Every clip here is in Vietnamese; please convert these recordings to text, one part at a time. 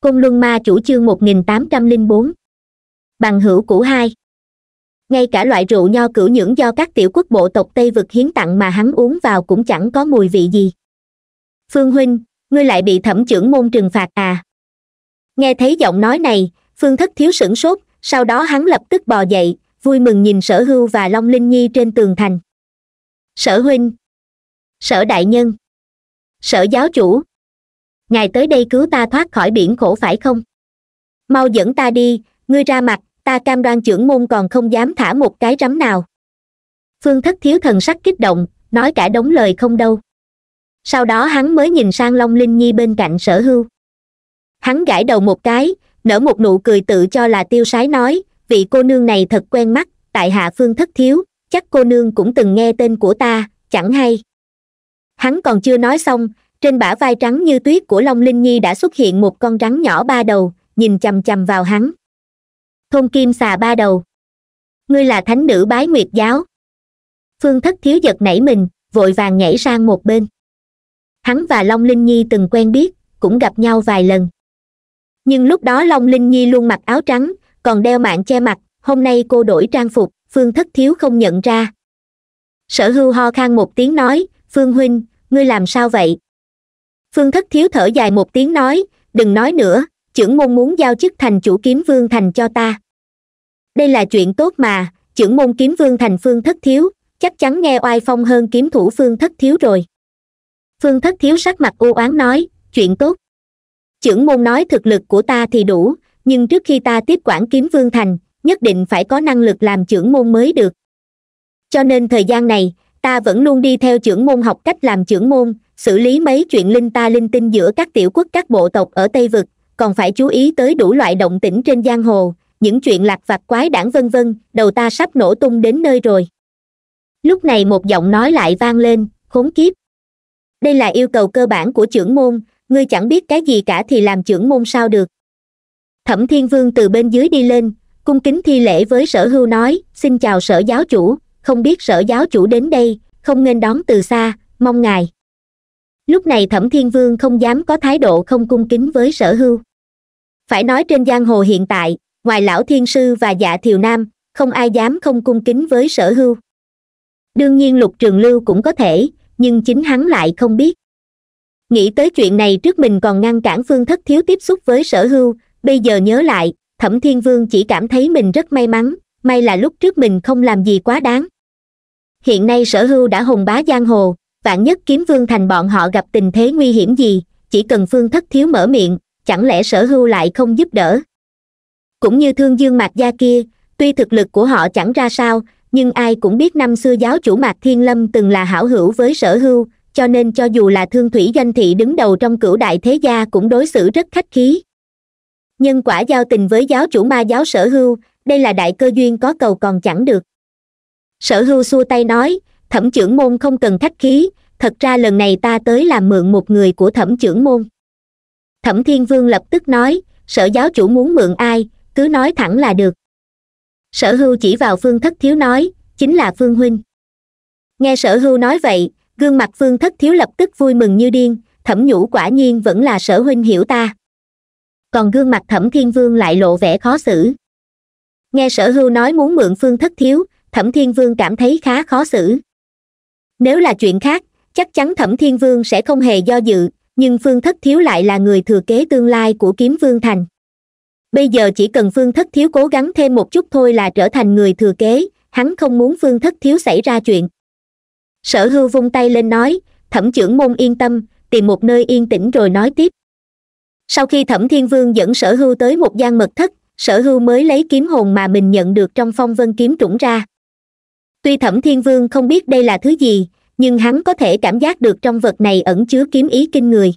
cung luân ma chủ chương 1804. bằng hữu cũ hai ngay cả loại rượu nho cửu nhưỡng do các tiểu quốc bộ tộc tây vực hiến tặng mà hắn uống vào cũng chẳng có mùi vị gì phương huynh ngươi lại bị thẩm trưởng môn trừng phạt à nghe thấy giọng nói này phương thất thiếu sửng sốt sau đó hắn lập tức bò dậy vui mừng nhìn sở hưu và long linh nhi trên tường thành sở huynh sở đại nhân sở giáo chủ ngài tới đây cứu ta thoát khỏi biển khổ phải không mau dẫn ta đi ngươi ra mặt ta cam đoan trưởng môn còn không dám thả một cái rắm nào phương thất thiếu thần sắc kích động nói cả đống lời không đâu sau đó hắn mới nhìn sang long linh nhi bên cạnh sở hưu hắn gãi đầu một cái nở một nụ cười tự cho là tiêu sái nói vị cô nương này thật quen mắt tại hạ phương thất thiếu chắc cô nương cũng từng nghe tên của ta chẳng hay hắn còn chưa nói xong trên bả vai trắng như tuyết của long linh nhi đã xuất hiện một con rắn nhỏ ba đầu nhìn chầm chầm vào hắn thôn kim xà ba đầu ngươi là thánh nữ bái nguyệt giáo phương thất thiếu giật nảy mình vội vàng nhảy sang một bên hắn và long linh nhi từng quen biết cũng gặp nhau vài lần nhưng lúc đó long linh nhi luôn mặc áo trắng còn đeo mạng che mặt hôm nay cô đổi trang phục phương thất thiếu không nhận ra sở hưu ho khan một tiếng nói phương huynh ngươi làm sao vậy phương thất thiếu thở dài một tiếng nói đừng nói nữa chưởng môn muốn giao chức thành chủ kiếm vương thành cho ta đây là chuyện tốt mà chưởng môn kiếm vương thành phương thất thiếu chắc chắn nghe oai phong hơn kiếm thủ phương thất thiếu rồi phương thất thiếu sắc mặt u oán nói chuyện tốt chưởng môn nói thực lực của ta thì đủ nhưng trước khi ta tiếp quản kiếm vương thành nhất định phải có năng lực làm trưởng môn mới được cho nên thời gian này ta vẫn luôn đi theo trưởng môn học cách làm trưởng môn xử lý mấy chuyện linh ta linh tinh giữa các tiểu quốc các bộ tộc ở tây vực còn phải chú ý tới đủ loại động tĩnh trên giang hồ những chuyện lạc vặt quái đảng vân vân đầu ta sắp nổ tung đến nơi rồi lúc này một giọng nói lại vang lên khốn kiếp đây là yêu cầu cơ bản của trưởng môn ngươi chẳng biết cái gì cả thì làm trưởng môn sao được thẩm thiên vương từ bên dưới đi lên cung kính thi lễ với sở hưu nói xin chào sở giáo chủ không biết sở giáo chủ đến đây không nên đón từ xa mong ngài lúc này thẩm thiên vương không dám có thái độ không cung kính với sở hưu phải nói trên giang hồ hiện tại ngoài lão thiên sư và dạ thiều nam không ai dám không cung kính với sở hưu đương nhiên lục trường lưu cũng có thể nhưng chính hắn lại không biết nghĩ tới chuyện này trước mình còn ngăn cản phương thất thiếu tiếp xúc với sở hưu bây giờ nhớ lại thẩm thiên vương chỉ cảm thấy mình rất may mắn may là lúc trước mình không làm gì quá đáng hiện nay sở hưu đã hùng bá giang hồ vạn nhất kiếm vương thành bọn họ gặp tình thế nguy hiểm gì chỉ cần phương thất thiếu mở miệng chẳng lẽ sở hưu lại không giúp đỡ cũng như thương dương mạc gia kia tuy thực lực của họ chẳng ra sao nhưng ai cũng biết năm xưa giáo chủ mạc thiên lâm từng là hảo hữu với sở hưu cho nên cho dù là thương thủy doanh thị đứng đầu trong cửu đại thế gia cũng đối xử rất khách khí nhân quả giao tình với giáo chủ ma giáo sở hưu đây là đại cơ duyên có cầu còn chẳng được sở hưu xua tay nói thẩm trưởng môn không cần khách khí thật ra lần này ta tới làm mượn một người của thẩm trưởng môn thẩm thiên vương lập tức nói sở giáo chủ muốn mượn ai cứ nói thẳng là được sở hưu chỉ vào phương thất thiếu nói chính là phương huynh nghe sở hưu nói vậy gương mặt phương thất thiếu lập tức vui mừng như điên thẩm nhũ quả nhiên vẫn là sở huynh hiểu ta còn gương mặt thẩm thiên vương lại lộ vẻ khó xử nghe sở hưu nói muốn mượn phương thất thiếu thẩm thiên vương cảm thấy khá khó xử nếu là chuyện khác chắc chắn thẩm thiên vương sẽ không hề do dự nhưng phương thất thiếu lại là người thừa kế tương lai của kiếm vương thành bây giờ chỉ cần phương thất thiếu cố gắng thêm một chút thôi là trở thành người thừa kế hắn không muốn phương thất thiếu xảy ra chuyện sở hưu vung tay lên nói thẩm trưởng môn yên tâm tìm một nơi yên tĩnh rồi nói tiếp sau khi thẩm thiên vương dẫn sở hưu tới một gian mật thất sở hưu mới lấy kiếm hồn mà mình nhận được trong phong vân kiếm trũng ra tuy thẩm thiên vương không biết đây là thứ gì nhưng hắn có thể cảm giác được trong vật này ẩn chứa kiếm ý kinh người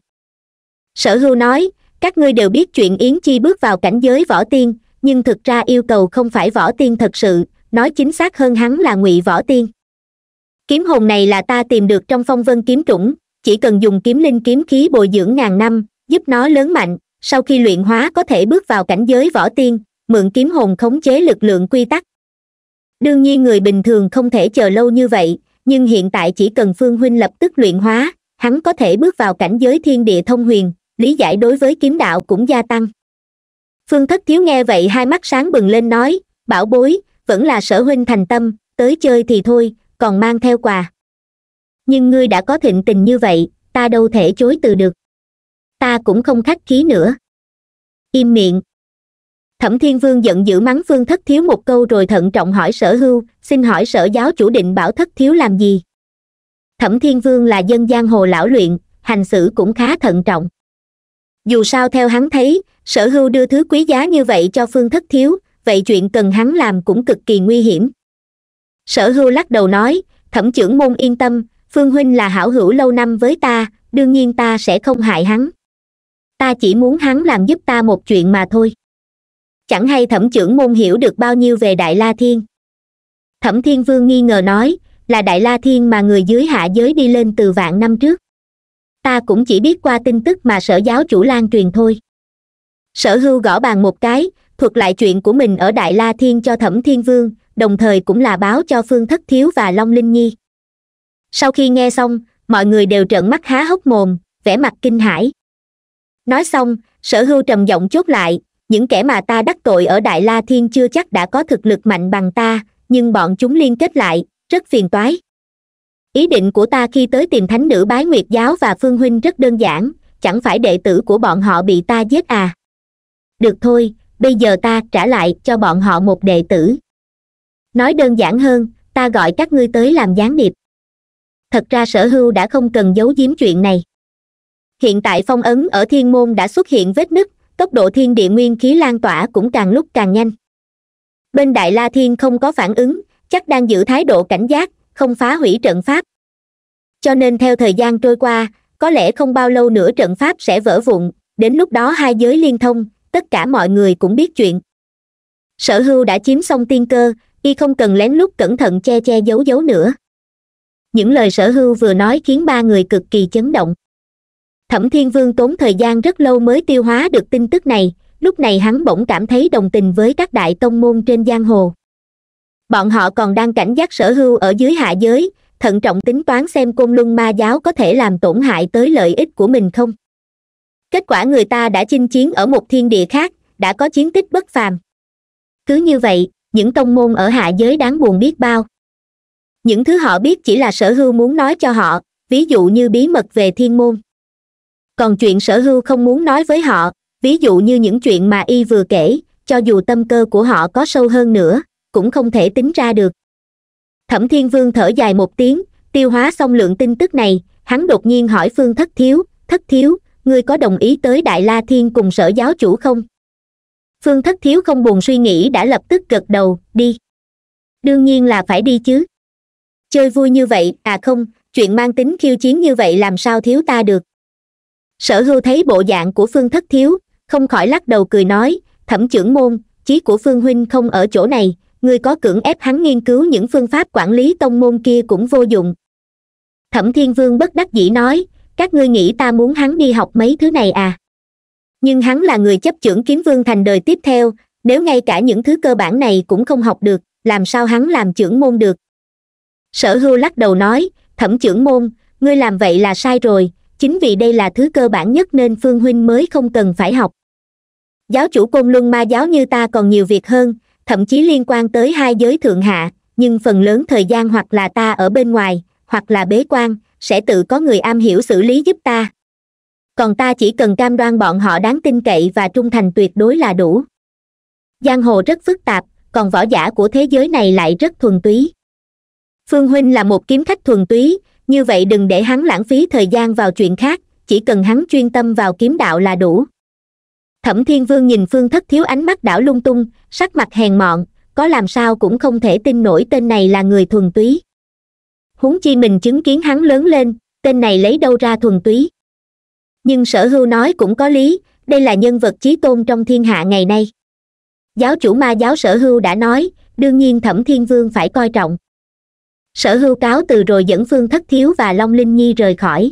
sở hưu nói các ngươi đều biết chuyện yến chi bước vào cảnh giới võ tiên nhưng thực ra yêu cầu không phải võ tiên thật sự nói chính xác hơn hắn là ngụy võ tiên kiếm hồn này là ta tìm được trong phong vân kiếm trũng chỉ cần dùng kiếm linh kiếm khí bồi dưỡng ngàn năm giúp nó lớn mạnh sau khi luyện hóa có thể bước vào cảnh giới võ tiên mượn kiếm hồn khống chế lực lượng quy tắc đương nhiên người bình thường không thể chờ lâu như vậy nhưng hiện tại chỉ cần phương huynh lập tức luyện hóa hắn có thể bước vào cảnh giới thiên địa thông huyền lý giải đối với kiếm đạo cũng gia tăng phương thất thiếu nghe vậy hai mắt sáng bừng lên nói bảo bối vẫn là sở huynh thành tâm tới chơi thì thôi còn mang theo quà nhưng ngươi đã có thịnh tình như vậy ta đâu thể chối từ được ta cũng không khách khí nữa im miệng thẩm thiên vương giận dữ mắng phương thất thiếu một câu rồi thận trọng hỏi sở hưu xin hỏi sở giáo chủ định bảo thất thiếu làm gì thẩm thiên vương là dân giang hồ lão luyện hành xử cũng khá thận trọng dù sao theo hắn thấy sở hưu đưa thứ quý giá như vậy cho phương thất thiếu vậy chuyện cần hắn làm cũng cực kỳ nguy hiểm sở hưu lắc đầu nói thẩm trưởng môn yên tâm phương huynh là hảo hữu lâu năm với ta đương nhiên ta sẽ không hại hắn ta chỉ muốn hắn làm giúp ta một chuyện mà thôi chẳng hay thẩm trưởng môn hiểu được bao nhiêu về đại la thiên thẩm thiên vương nghi ngờ nói là đại la thiên mà người dưới hạ giới đi lên từ vạn năm trước ta cũng chỉ biết qua tin tức mà sở giáo chủ lan truyền thôi sở hưu gõ bàn một cái thuật lại chuyện của mình ở đại la thiên cho thẩm thiên vương đồng thời cũng là báo cho phương thất thiếu và long linh nhi sau khi nghe xong mọi người đều trợn mắt há hốc mồm vẻ mặt kinh hãi nói xong sở hưu trầm giọng chốt lại những kẻ mà ta đắc tội ở đại la thiên chưa chắc đã có thực lực mạnh bằng ta nhưng bọn chúng liên kết lại rất phiền toái ý định của ta khi tới tìm thánh nữ bái nguyệt giáo và phương huynh rất đơn giản chẳng phải đệ tử của bọn họ bị ta giết à được thôi bây giờ ta trả lại cho bọn họ một đệ tử nói đơn giản hơn ta gọi các ngươi tới làm gián điệp thật ra sở hưu đã không cần giấu giếm chuyện này hiện tại phong ấn ở thiên môn đã xuất hiện vết nứt tốc độ thiên địa nguyên khí lan tỏa cũng càng lúc càng nhanh bên đại la thiên không có phản ứng chắc đang giữ thái độ cảnh giác không phá hủy trận pháp cho nên theo thời gian trôi qua có lẽ không bao lâu nữa trận pháp sẽ vỡ vụn đến lúc đó hai giới liên thông tất cả mọi người cũng biết chuyện sở hưu đã chiếm xong tiên cơ y không cần lén lút cẩn thận che che giấu giấu nữa những lời sở hưu vừa nói khiến ba người cực kỳ chấn động thẩm thiên vương tốn thời gian rất lâu mới tiêu hóa được tin tức này lúc này hắn bỗng cảm thấy đồng tình với các đại tông môn trên giang hồ bọn họ còn đang cảnh giác sở hưu ở dưới hạ giới thận trọng tính toán xem côn luân ma giáo có thể làm tổn hại tới lợi ích của mình không kết quả người ta đã chinh chiến ở một thiên địa khác đã có chiến tích bất phàm cứ như vậy những tông môn ở hạ giới đáng buồn biết bao những thứ họ biết chỉ là sở hưu muốn nói cho họ ví dụ như bí mật về thiên môn còn chuyện sở hưu không muốn nói với họ ví dụ như những chuyện mà y vừa kể cho dù tâm cơ của họ có sâu hơn nữa cũng không thể tính ra được thẩm thiên vương thở dài một tiếng tiêu hóa xong lượng tin tức này hắn đột nhiên hỏi phương thất thiếu thất thiếu ngươi có đồng ý tới đại la thiên cùng sở giáo chủ không phương thất thiếu không buồn suy nghĩ đã lập tức gật đầu đi đương nhiên là phải đi chứ chơi vui như vậy à không chuyện mang tính khiêu chiến như vậy làm sao thiếu ta được sở hưu thấy bộ dạng của phương thất thiếu không khỏi lắc đầu cười nói thẩm trưởng môn chí của phương huynh không ở chỗ này ngươi có cưỡng ép hắn nghiên cứu những phương pháp quản lý tông môn kia cũng vô dụng thẩm thiên vương bất đắc dĩ nói các ngươi nghĩ ta muốn hắn đi học mấy thứ này à nhưng hắn là người chấp trưởng kiếm vương thành đời tiếp theo nếu ngay cả những thứ cơ bản này cũng không học được làm sao hắn làm trưởng môn được sở hưu lắc đầu nói thẩm trưởng môn ngươi làm vậy là sai rồi chính vì đây là thứ cơ bản nhất nên phương huynh mới không cần phải học giáo chủ côn luân ma giáo như ta còn nhiều việc hơn thậm chí liên quan tới hai giới thượng hạ nhưng phần lớn thời gian hoặc là ta ở bên ngoài hoặc là bế quan sẽ tự có người am hiểu xử lý giúp ta còn ta chỉ cần cam đoan bọn họ đáng tin cậy và trung thành tuyệt đối là đủ giang hồ rất phức tạp còn võ giả của thế giới này lại rất thuần túy phương huynh là một kiếm khách thuần túy như vậy đừng để hắn lãng phí thời gian vào chuyện khác chỉ cần hắn chuyên tâm vào kiếm đạo là đủ thẩm thiên vương nhìn phương thất thiếu ánh mắt đảo lung tung sắc mặt hèn mọn có làm sao cũng không thể tin nổi tên này là người thuần túy huống chi mình chứng kiến hắn lớn lên tên này lấy đâu ra thuần túy nhưng sở hưu nói cũng có lý đây là nhân vật chí tôn trong thiên hạ ngày nay giáo chủ ma giáo sở hưu đã nói đương nhiên thẩm thiên vương phải coi trọng sở hưu cáo từ rồi dẫn phương thất thiếu và long linh nhi rời khỏi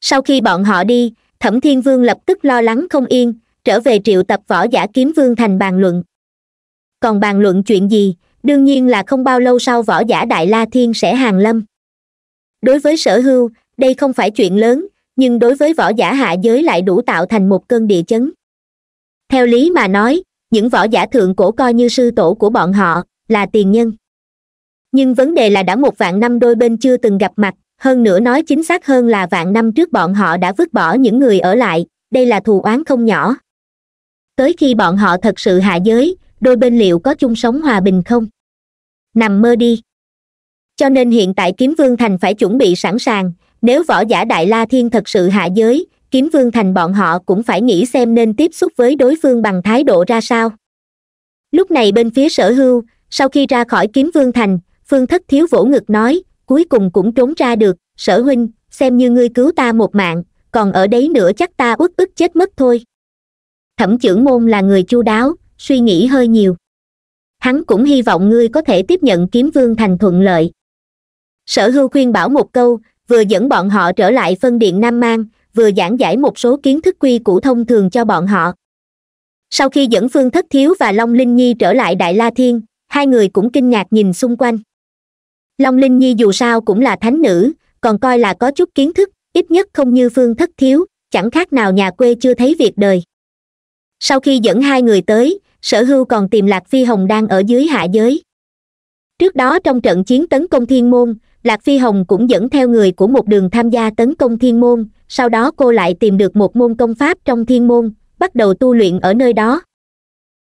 sau khi bọn họ đi thẩm thiên vương lập tức lo lắng không yên trở về triệu tập võ giả kiếm vương thành bàn luận còn bàn luận chuyện gì đương nhiên là không bao lâu sau võ giả đại la thiên sẽ hàng lâm đối với sở hưu đây không phải chuyện lớn nhưng đối với võ giả hạ giới lại đủ tạo thành một cơn địa chấn theo lý mà nói những võ giả thượng cổ coi như sư tổ của bọn họ là tiền nhân nhưng vấn đề là đã một vạn năm đôi bên chưa từng gặp mặt hơn nữa nói chính xác hơn là vạn năm trước bọn họ đã vứt bỏ những người ở lại đây là thù oán không nhỏ tới khi bọn họ thật sự hạ giới đôi bên liệu có chung sống hòa bình không nằm mơ đi cho nên hiện tại kiếm vương thành phải chuẩn bị sẵn sàng nếu võ giả đại la thiên thật sự hạ giới kiếm vương thành bọn họ cũng phải nghĩ xem nên tiếp xúc với đối phương bằng thái độ ra sao lúc này bên phía sở hưu sau khi ra khỏi kiếm vương thành phương thất thiếu vỗ ngực nói cuối cùng cũng trốn ra được sở huynh xem như ngươi cứu ta một mạng còn ở đấy nữa chắc ta uất ức chết mất thôi thẩm trưởng môn là người chu đáo suy nghĩ hơi nhiều hắn cũng hy vọng ngươi có thể tiếp nhận kiếm vương thành thuận lợi sở hưu khuyên bảo một câu vừa dẫn bọn họ trở lại phân điện nam mang vừa giảng giải một số kiến thức quy củ thông thường cho bọn họ sau khi dẫn phương thất thiếu và long linh nhi trở lại đại la thiên hai người cũng kinh ngạc nhìn xung quanh long linh nhi dù sao cũng là thánh nữ còn coi là có chút kiến thức ít nhất không như phương thất thiếu chẳng khác nào nhà quê chưa thấy việc đời sau khi dẫn hai người tới sở hưu còn tìm lạc phi hồng đang ở dưới hạ giới trước đó trong trận chiến tấn công thiên môn lạc phi hồng cũng dẫn theo người của một đường tham gia tấn công thiên môn sau đó cô lại tìm được một môn công pháp trong thiên môn bắt đầu tu luyện ở nơi đó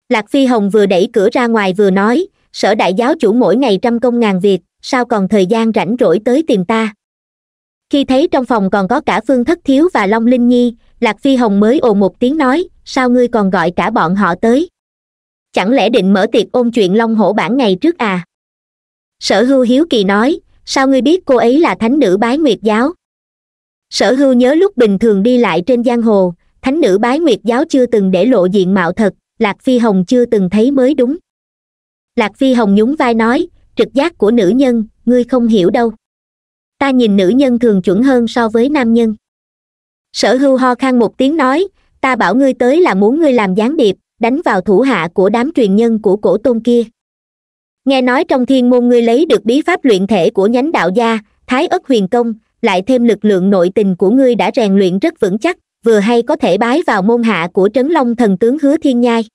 lạc phi hồng vừa đẩy cửa ra ngoài vừa nói sở đại giáo chủ mỗi ngày trăm công ngàn việc sao còn thời gian rảnh rỗi tới tìm ta khi thấy trong phòng còn có cả phương thất thiếu và long linh nhi lạc phi hồng mới ồ một tiếng nói sao ngươi còn gọi cả bọn họ tới chẳng lẽ định mở tiệc ôn chuyện long hổ bản ngày trước à sở hưu hiếu kỳ nói sao ngươi biết cô ấy là thánh nữ bái nguyệt giáo sở hưu nhớ lúc bình thường đi lại trên giang hồ thánh nữ bái nguyệt giáo chưa từng để lộ diện mạo thật lạc phi hồng chưa từng thấy mới đúng lạc phi hồng nhún vai nói trực giác của nữ nhân ngươi không hiểu đâu ta nhìn nữ nhân thường chuẩn hơn so với nam nhân sở hưu ho khan một tiếng nói ta bảo ngươi tới là muốn ngươi làm gián điệp đánh vào thủ hạ của đám truyền nhân của cổ tôn kia nghe nói trong thiên môn ngươi lấy được bí pháp luyện thể của nhánh đạo gia thái ất huyền công lại thêm lực lượng nội tình của ngươi đã rèn luyện rất vững chắc vừa hay có thể bái vào môn hạ của trấn long thần tướng hứa thiên nhai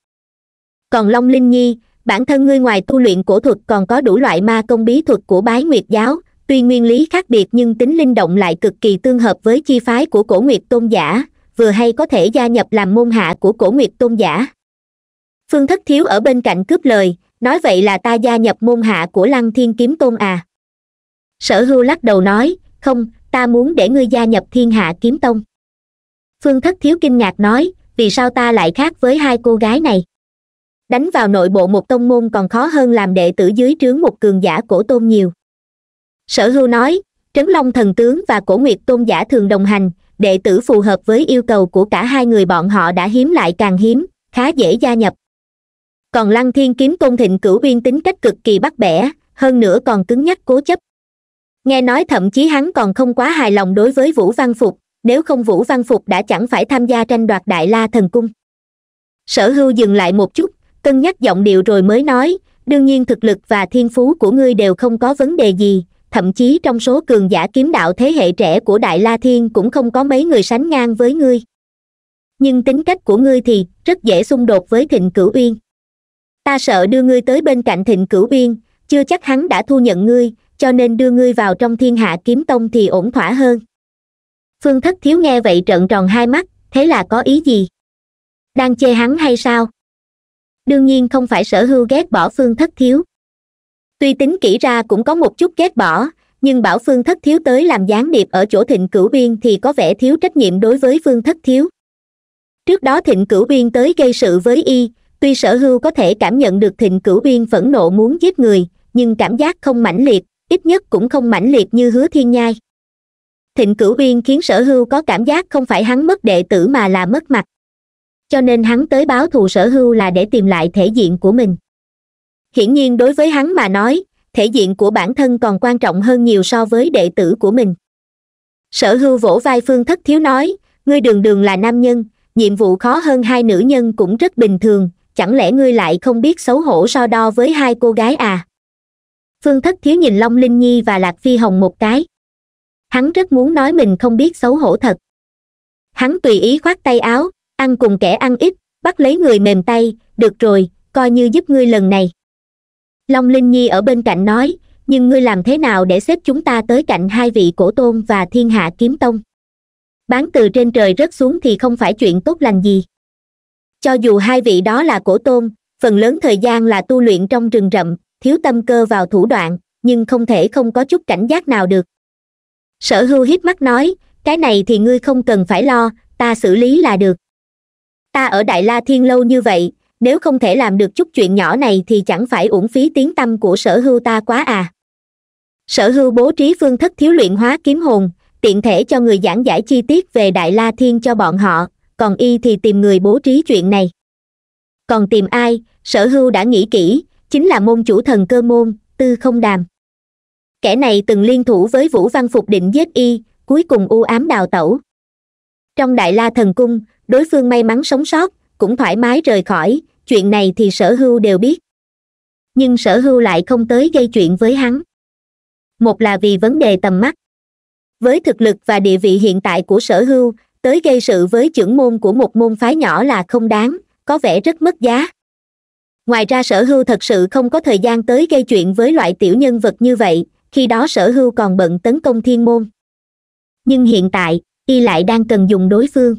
còn long linh nhi bản thân ngươi ngoài tu luyện cổ thuật còn có đủ loại ma công bí thuật của bái nguyệt giáo tuy nguyên lý khác biệt nhưng tính linh động lại cực kỳ tương hợp với chi phái của cổ nguyệt tôn giả vừa hay có thể gia nhập làm môn hạ của cổ nguyệt tôn giả phương thất thiếu ở bên cạnh cướp lời nói vậy là ta gia nhập môn hạ của lăng thiên kiếm tôn à sở hưu lắc đầu nói không ta muốn để ngươi gia nhập thiên hạ kiếm tông phương thất thiếu kinh ngạc nói vì sao ta lại khác với hai cô gái này đánh vào nội bộ một tông môn còn khó hơn làm đệ tử dưới trướng một cường giả cổ tôn nhiều sở hưu nói trấn long thần tướng và cổ nguyệt tôn giả thường đồng hành đệ tử phù hợp với yêu cầu của cả hai người bọn họ đã hiếm lại càng hiếm khá dễ gia nhập còn lăng thiên kiếm tôn thịnh cửu uyên tính cách cực kỳ bắt bẻ hơn nữa còn cứng nhắc cố chấp nghe nói thậm chí hắn còn không quá hài lòng đối với vũ văn phục nếu không vũ văn phục đã chẳng phải tham gia tranh đoạt đại la thần cung sở hưu dừng lại một chút cân nhắc giọng điệu rồi mới nói đương nhiên thực lực và thiên phú của ngươi đều không có vấn đề gì thậm chí trong số cường giả kiếm đạo thế hệ trẻ của đại la thiên cũng không có mấy người sánh ngang với ngươi nhưng tính cách của ngươi thì rất dễ xung đột với thịnh cửu uyên ta sợ đưa ngươi tới bên cạnh thịnh cửu uyên chưa chắc hắn đã thu nhận ngươi cho nên đưa ngươi vào trong thiên hạ kiếm tông thì ổn thỏa hơn phương thất thiếu nghe vậy trợn tròn hai mắt thế là có ý gì đang chê hắn hay sao đương nhiên không phải sở hưu ghét bỏ phương thất thiếu tuy tính kỹ ra cũng có một chút ghét bỏ nhưng bảo phương thất thiếu tới làm gián điệp ở chỗ thịnh cửu biên thì có vẻ thiếu trách nhiệm đối với phương thất thiếu trước đó thịnh cửu biên tới gây sự với y tuy sở hưu có thể cảm nhận được thịnh cửu biên phẫn nộ muốn giết người nhưng cảm giác không mãnh liệt ít nhất cũng không mãnh liệt như hứa thiên nhai thịnh cửu biên khiến sở hưu có cảm giác không phải hắn mất đệ tử mà là mất mặt cho nên hắn tới báo thù sở hưu là để tìm lại thể diện của mình hiển nhiên đối với hắn mà nói thể diện của bản thân còn quan trọng hơn nhiều so với đệ tử của mình sở hưu vỗ vai phương thất thiếu nói ngươi đường đường là nam nhân nhiệm vụ khó hơn hai nữ nhân cũng rất bình thường chẳng lẽ ngươi lại không biết xấu hổ so đo với hai cô gái à phương thất thiếu nhìn long linh nhi và lạc phi hồng một cái hắn rất muốn nói mình không biết xấu hổ thật hắn tùy ý khoát tay áo ăn cùng kẻ ăn ít bắt lấy người mềm tay được rồi coi như giúp ngươi lần này long linh nhi ở bên cạnh nói nhưng ngươi làm thế nào để xếp chúng ta tới cạnh hai vị cổ tôn và thiên hạ kiếm tông bán từ trên trời rớt xuống thì không phải chuyện tốt lành gì cho dù hai vị đó là cổ tôn phần lớn thời gian là tu luyện trong rừng rậm thiếu tâm cơ vào thủ đoạn nhưng không thể không có chút cảnh giác nào được sở hưu hít mắt nói cái này thì ngươi không cần phải lo ta xử lý là được ta ở đại la thiên lâu như vậy nếu không thể làm được chút chuyện nhỏ này thì chẳng phải uổng phí tiếng tâm của sở hưu ta quá à sở hưu bố trí phương thức thiếu luyện hóa kiếm hồn tiện thể cho người giảng giải chi tiết về đại la thiên cho bọn họ còn y thì tìm người bố trí chuyện này còn tìm ai sở hưu đã nghĩ kỹ chính là môn chủ thần cơ môn tư không đàm kẻ này từng liên thủ với vũ văn phục định giết y cuối cùng u ám đào tẩu trong đại la thần cung đối phương may mắn sống sót cũng thoải mái rời khỏi chuyện này thì sở hưu đều biết nhưng sở hưu lại không tới gây chuyện với hắn một là vì vấn đề tầm mắt với thực lực và địa vị hiện tại của sở hưu tới gây sự với trưởng môn của một môn phái nhỏ là không đáng có vẻ rất mất giá ngoài ra sở hưu thật sự không có thời gian tới gây chuyện với loại tiểu nhân vật như vậy khi đó sở hưu còn bận tấn công thiên môn nhưng hiện tại y lại đang cần dùng đối phương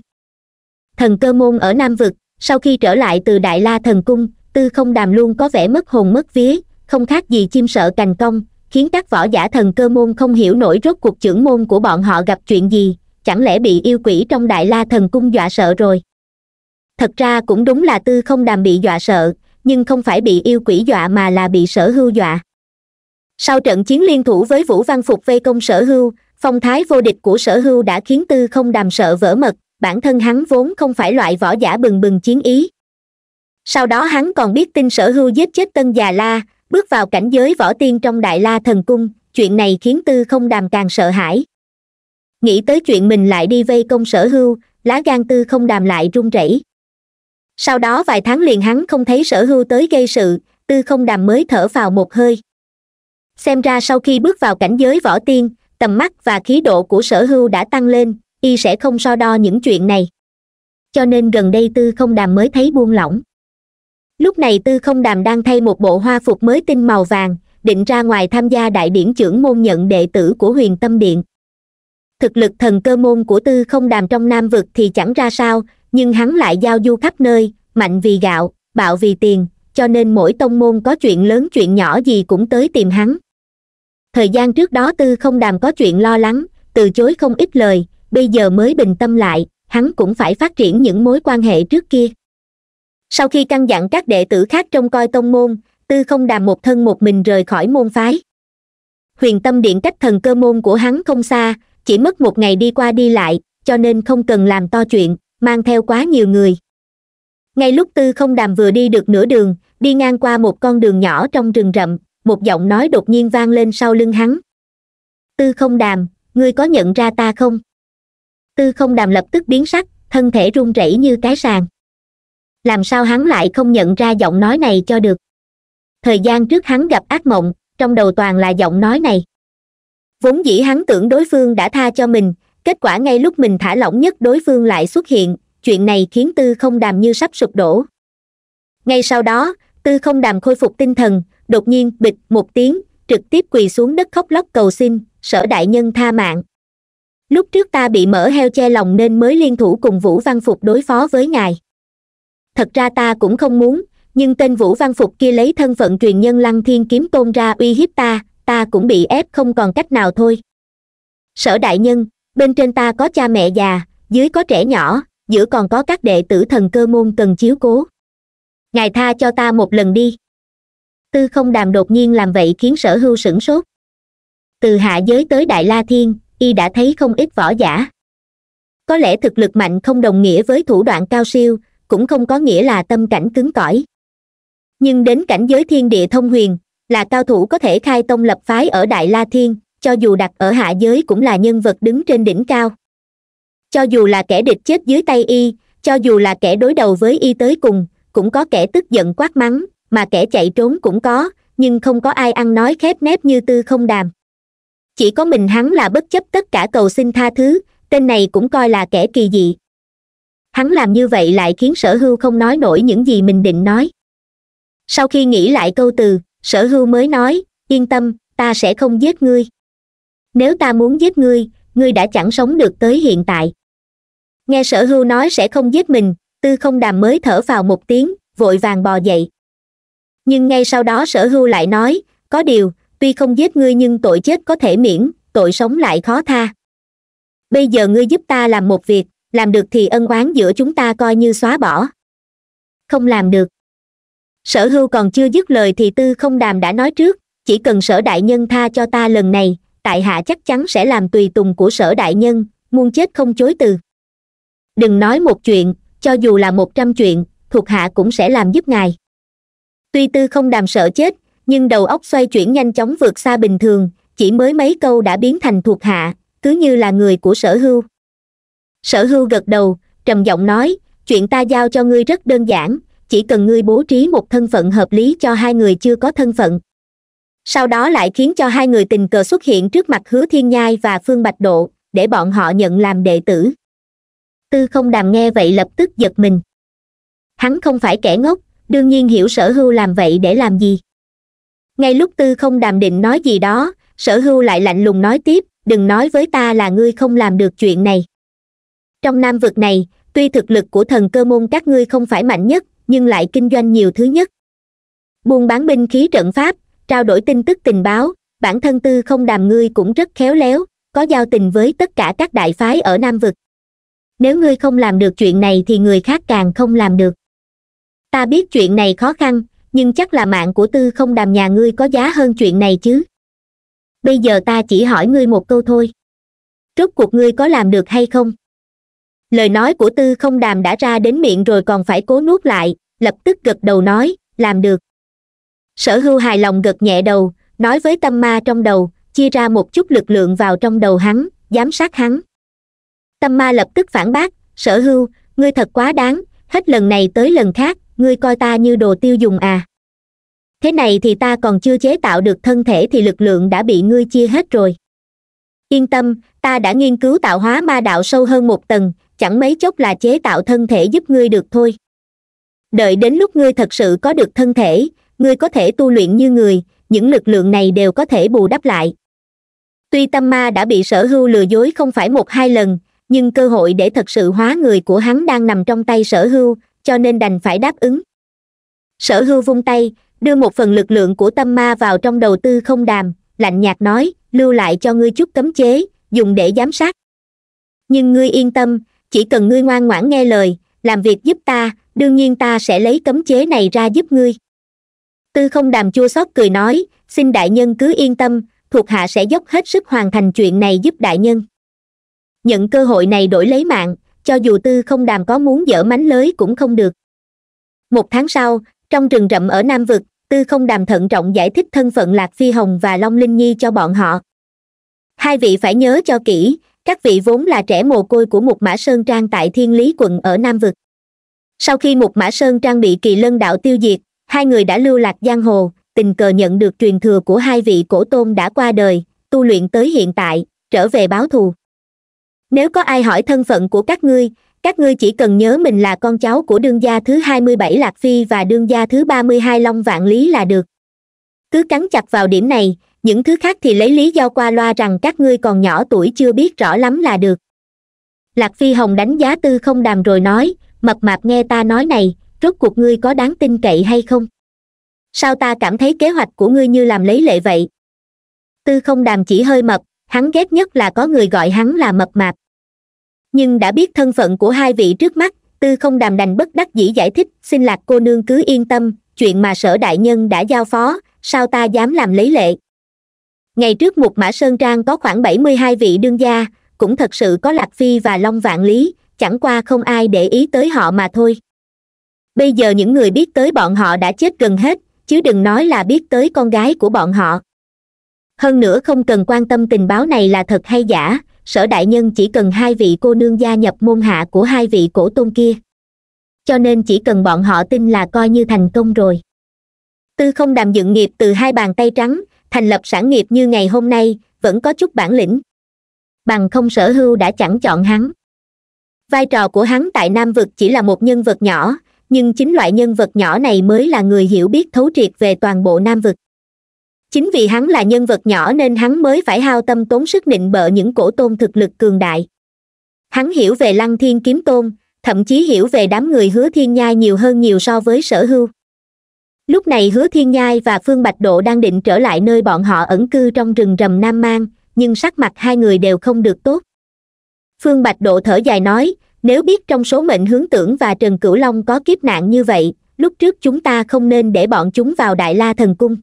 thần cơ môn ở nam vực sau khi trở lại từ đại la thần cung tư không đàm luôn có vẻ mất hồn mất vía không khác gì chim sợ cành cong khiến các võ giả thần cơ môn không hiểu nổi rốt cuộc trưởng môn của bọn họ gặp chuyện gì chẳng lẽ bị yêu quỷ trong đại la thần cung dọa sợ rồi thật ra cũng đúng là tư không đàm bị dọa sợ nhưng không phải bị yêu quỷ dọa mà là bị sở hưu dọa sau trận chiến liên thủ với vũ văn phục vây công sở hưu phong thái vô địch của sở hưu đã khiến tư không đàm sợ vỡ mật bản thân hắn vốn không phải loại võ giả bừng bừng chiến ý sau đó hắn còn biết tin sở hưu giết chết tân già la bước vào cảnh giới võ tiên trong đại la thần cung chuyện này khiến tư không đàm càng sợ hãi nghĩ tới chuyện mình lại đi vây công sở hưu lá gan tư không đàm lại run rẩy sau đó vài tháng liền hắn không thấy sở hưu tới gây sự tư không đàm mới thở vào một hơi xem ra sau khi bước vào cảnh giới võ tiên tầm mắt và khí độ của sở hưu đã tăng lên y sẽ không so đo những chuyện này cho nên gần đây tư không đàm mới thấy buông lỏng lúc này tư không đàm đang thay một bộ hoa phục mới tinh màu vàng định ra ngoài tham gia đại điển trưởng môn nhận đệ tử của huyền tâm điện thực lực thần cơ môn của tư không đàm trong nam vực thì chẳng ra sao nhưng hắn lại giao du khắp nơi mạnh vì gạo bạo vì tiền cho nên mỗi tông môn có chuyện lớn chuyện nhỏ gì cũng tới tìm hắn thời gian trước đó tư không đàm có chuyện lo lắng từ chối không ít lời bây giờ mới bình tâm lại hắn cũng phải phát triển những mối quan hệ trước kia sau khi căn dặn các đệ tử khác trông coi tông môn tư không đàm một thân một mình rời khỏi môn phái huyền tâm điện cách thần cơ môn của hắn không xa chỉ mất một ngày đi qua đi lại cho nên không cần làm to chuyện mang theo quá nhiều người ngay lúc tư không đàm vừa đi được nửa đường đi ngang qua một con đường nhỏ trong rừng rậm một giọng nói đột nhiên vang lên sau lưng hắn tư không đàm ngươi có nhận ra ta không tư không đàm lập tức biến sắc thân thể run rẩy như cái sàn làm sao hắn lại không nhận ra giọng nói này cho được thời gian trước hắn gặp ác mộng trong đầu toàn là giọng nói này vốn dĩ hắn tưởng đối phương đã tha cho mình kết quả ngay lúc mình thả lỏng nhất đối phương lại xuất hiện chuyện này khiến tư không đàm như sắp sụp đổ ngay sau đó tư không đàm khôi phục tinh thần đột nhiên bịch một tiếng trực tiếp quỳ xuống đất khóc lóc cầu xin sở đại nhân tha mạng lúc trước ta bị mở heo che lòng nên mới liên thủ cùng vũ văn phục đối phó với ngài thật ra ta cũng không muốn nhưng tên vũ văn phục kia lấy thân phận truyền nhân lăng thiên kiếm tôn ra uy hiếp ta ta cũng bị ép không còn cách nào thôi sở đại nhân bên trên ta có cha mẹ già dưới có trẻ nhỏ giữa còn có các đệ tử thần cơ môn cần chiếu cố ngài tha cho ta một lần đi tư không đàm đột nhiên làm vậy khiến sở hưu sửng sốt từ hạ giới tới đại la thiên y đã thấy không ít võ giả có lẽ thực lực mạnh không đồng nghĩa với thủ đoạn cao siêu cũng không có nghĩa là tâm cảnh cứng cỏi nhưng đến cảnh giới thiên địa thông huyền là cao thủ có thể khai tông lập phái ở đại la thiên cho dù đặt ở hạ giới cũng là nhân vật đứng trên đỉnh cao cho dù là kẻ địch chết dưới tay y cho dù là kẻ đối đầu với y tới cùng cũng có kẻ tức giận quát mắng mà kẻ chạy trốn cũng có nhưng không có ai ăn nói khép nép như tư không đàm chỉ có mình hắn là bất chấp tất cả cầu xin tha thứ tên này cũng coi là kẻ kỳ dị hắn làm như vậy lại khiến sở hưu không nói nổi những gì mình định nói sau khi nghĩ lại câu từ sở hưu mới nói yên tâm ta sẽ không giết ngươi nếu ta muốn giết ngươi ngươi đã chẳng sống được tới hiện tại nghe sở hưu nói sẽ không giết mình tư không đàm mới thở vào một tiếng vội vàng bò dậy nhưng ngay sau đó sở hưu lại nói có điều tuy không giết ngươi nhưng tội chết có thể miễn tội sống lại khó tha bây giờ ngươi giúp ta làm một việc làm được thì ân oán giữa chúng ta coi như xóa bỏ không làm được sở hưu còn chưa dứt lời thì tư không đàm đã nói trước chỉ cần sở đại nhân tha cho ta lần này tại hạ chắc chắn sẽ làm tùy tùng của sở đại nhân muôn chết không chối từ đừng nói một chuyện cho dù là một trăm chuyện thuộc hạ cũng sẽ làm giúp ngài tuy tư không đàm sợ chết nhưng đầu óc xoay chuyển nhanh chóng vượt xa bình thường chỉ mới mấy câu đã biến thành thuộc hạ cứ như là người của sở hưu sở hưu gật đầu trầm giọng nói chuyện ta giao cho ngươi rất đơn giản chỉ cần ngươi bố trí một thân phận hợp lý cho hai người chưa có thân phận sau đó lại khiến cho hai người tình cờ xuất hiện trước mặt hứa thiên nhai và phương bạch độ để bọn họ nhận làm đệ tử tư không đàm nghe vậy lập tức giật mình hắn không phải kẻ ngốc đương nhiên hiểu sở hưu làm vậy để làm gì ngay lúc tư không đàm định nói gì đó sở hưu lại lạnh lùng nói tiếp đừng nói với ta là ngươi không làm được chuyện này trong nam vực này tuy thực lực của thần cơ môn các ngươi không phải mạnh nhất nhưng lại kinh doanh nhiều thứ nhất buôn bán binh khí trận pháp trao đổi tin tức tình báo bản thân tư không đàm ngươi cũng rất khéo léo có giao tình với tất cả các đại phái ở nam vực nếu ngươi không làm được chuyện này thì người khác càng không làm được ta biết chuyện này khó khăn nhưng chắc là mạng của tư không đàm nhà ngươi có giá hơn chuyện này chứ bây giờ ta chỉ hỏi ngươi một câu thôi rốt cuộc ngươi có làm được hay không lời nói của tư không đàm đã ra đến miệng rồi còn phải cố nuốt lại lập tức gật đầu nói làm được sở hưu hài lòng gật nhẹ đầu nói với tâm ma trong đầu chia ra một chút lực lượng vào trong đầu hắn giám sát hắn tâm ma lập tức phản bác sở hưu ngươi thật quá đáng hết lần này tới lần khác ngươi coi ta như đồ tiêu dùng à thế này thì ta còn chưa chế tạo được thân thể thì lực lượng đã bị ngươi chia hết rồi yên tâm ta đã nghiên cứu tạo hóa ma đạo sâu hơn một tầng chẳng mấy chốc là chế tạo thân thể giúp ngươi được thôi đợi đến lúc ngươi thật sự có được thân thể ngươi có thể tu luyện như người những lực lượng này đều có thể bù đắp lại tuy tâm ma đã bị sở hưu lừa dối không phải một hai lần nhưng cơ hội để thật sự hóa người của hắn đang nằm trong tay sở hưu cho nên đành phải đáp ứng sở hưu vung tay đưa một phần lực lượng của tâm ma vào trong đầu tư không đàm lạnh nhạt nói lưu lại cho ngươi chút cấm chế dùng để giám sát nhưng ngươi yên tâm chỉ cần ngươi ngoan ngoãn nghe lời làm việc giúp ta đương nhiên ta sẽ lấy cấm chế này ra giúp ngươi tư không đàm chua xót cười nói xin đại nhân cứ yên tâm thuộc hạ sẽ dốc hết sức hoàn thành chuyện này giúp đại nhân nhận cơ hội này đổi lấy mạng cho dù tư không đàm có muốn dở mánh lưới cũng không được một tháng sau trong rừng rậm ở nam vực tư không đàm thận trọng giải thích thân phận lạc phi hồng và long linh nhi cho bọn họ hai vị phải nhớ cho kỹ các vị vốn là trẻ mồ côi của một mã sơn trang tại thiên lý quận ở nam vực sau khi một mã sơn trang bị kỳ lân đạo tiêu diệt hai người đã lưu lạc giang hồ tình cờ nhận được truyền thừa của hai vị cổ tôn đã qua đời tu luyện tới hiện tại trở về báo thù nếu có ai hỏi thân phận của các ngươi các ngươi chỉ cần nhớ mình là con cháu của đương gia thứ hai mươi bảy lạc phi và đương gia thứ ba mươi hai long vạn lý là được cứ cắn chặt vào điểm này những thứ khác thì lấy lý do qua loa rằng các ngươi còn nhỏ tuổi chưa biết rõ lắm là được lạc phi hồng đánh giá tư không đàm rồi nói mập mạp nghe ta nói này rốt cuộc ngươi có đáng tin cậy hay không sao ta cảm thấy kế hoạch của ngươi như làm lấy lệ vậy tư không đàm chỉ hơi mập hắn ghét nhất là có người gọi hắn là mập mạp nhưng đã biết thân phận của hai vị trước mắt tư không đàm đành bất đắc dĩ giải thích xin lạc cô nương cứ yên tâm chuyện mà sở đại nhân đã giao phó sao ta dám làm lấy lệ ngày trước một mã sơn trang có khoảng bảy mươi hai vị đương gia cũng thật sự có lạc phi và long vạn lý chẳng qua không ai để ý tới họ mà thôi bây giờ những người biết tới bọn họ đã chết gần hết chứ đừng nói là biết tới con gái của bọn họ hơn nữa không cần quan tâm tình báo này là thật hay giả sở đại nhân chỉ cần hai vị cô nương gia nhập môn hạ của hai vị cổ tôn kia cho nên chỉ cần bọn họ tin là coi như thành công rồi tư không đàm dựng nghiệp từ hai bàn tay trắng thành lập sản nghiệp như ngày hôm nay vẫn có chút bản lĩnh bằng không sở hưu đã chẳng chọn hắn vai trò của hắn tại nam vực chỉ là một nhân vật nhỏ nhưng chính loại nhân vật nhỏ này mới là người hiểu biết thấu triệt về toàn bộ nam vực chính vì hắn là nhân vật nhỏ nên hắn mới phải hao tâm tốn sức nịnh bợ những cổ tôn thực lực cường đại hắn hiểu về lăng thiên kiếm tôn thậm chí hiểu về đám người hứa thiên nhai nhiều hơn nhiều so với sở hưu lúc này hứa thiên nhai và phương bạch độ đang định trở lại nơi bọn họ ẩn cư trong rừng rầm nam mang nhưng sắc mặt hai người đều không được tốt phương bạch độ thở dài nói nếu biết trong số mệnh hướng tưởng và trần cửu long có kiếp nạn như vậy lúc trước chúng ta không nên để bọn chúng vào đại la thần cung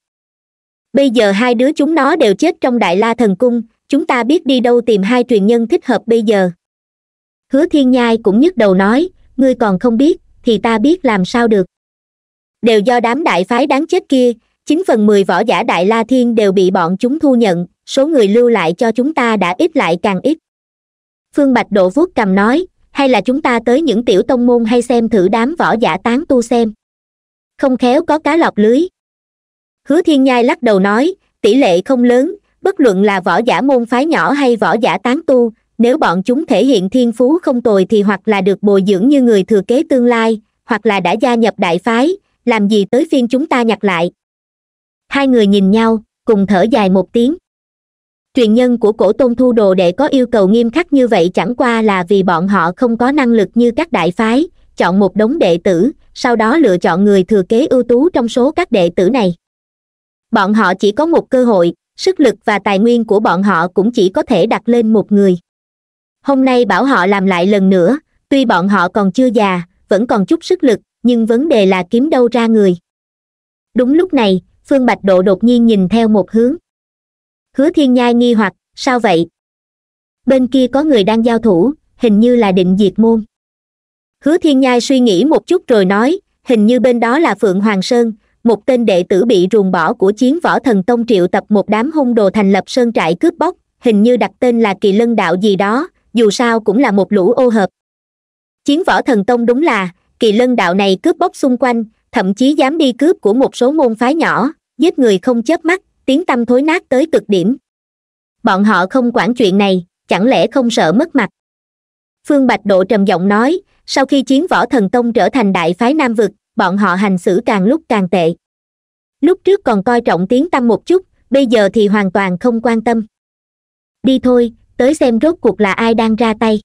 bây giờ hai đứa chúng nó đều chết trong đại la thần cung chúng ta biết đi đâu tìm hai truyền nhân thích hợp bây giờ hứa thiên nhai cũng nhức đầu nói ngươi còn không biết thì ta biết làm sao được đều do đám đại phái đáng chết kia chín phần mười võ giả đại la thiên đều bị bọn chúng thu nhận số người lưu lại cho chúng ta đã ít lại càng ít phương bạch độ vuốt cầm nói hay là chúng ta tới những tiểu tông môn hay xem thử đám võ giả tán tu xem không khéo có cá lọc lưới hứa thiên nhai lắc đầu nói tỷ lệ không lớn bất luận là võ giả môn phái nhỏ hay võ giả tán tu nếu bọn chúng thể hiện thiên phú không tồi thì hoặc là được bồi dưỡng như người thừa kế tương lai hoặc là đã gia nhập đại phái làm gì tới phiên chúng ta nhặt lại hai người nhìn nhau cùng thở dài một tiếng truyền nhân của cổ tôn thu đồ đệ có yêu cầu nghiêm khắc như vậy chẳng qua là vì bọn họ không có năng lực như các đại phái chọn một đống đệ tử sau đó lựa chọn người thừa kế ưu tú trong số các đệ tử này bọn họ chỉ có một cơ hội sức lực và tài nguyên của bọn họ cũng chỉ có thể đặt lên một người hôm nay bảo họ làm lại lần nữa tuy bọn họ còn chưa già vẫn còn chút sức lực nhưng vấn đề là kiếm đâu ra người đúng lúc này phương bạch độ đột nhiên nhìn theo một hướng hứa thiên nhai nghi hoặc sao vậy bên kia có người đang giao thủ hình như là định diệt môn hứa thiên nhai suy nghĩ một chút rồi nói hình như bên đó là phượng hoàng sơn một tên đệ tử bị ruồng bỏ của chiến võ thần tông triệu tập một đám hung đồ thành lập sơn trại cướp bóc hình như đặt tên là kỳ lân đạo gì đó dù sao cũng là một lũ ô hợp chiến võ thần tông đúng là kỳ lân đạo này cướp bóc xung quanh thậm chí dám đi cướp của một số môn phái nhỏ giết người không chớp mắt tiếng tăm thối nát tới cực điểm bọn họ không quản chuyện này chẳng lẽ không sợ mất mặt phương bạch độ trầm giọng nói sau khi chiến võ thần tông trở thành đại phái nam vực bọn họ hành xử càng lúc càng tệ lúc trước còn coi trọng tiếng tâm một chút bây giờ thì hoàn toàn không quan tâm đi thôi tới xem rốt cuộc là ai đang ra tay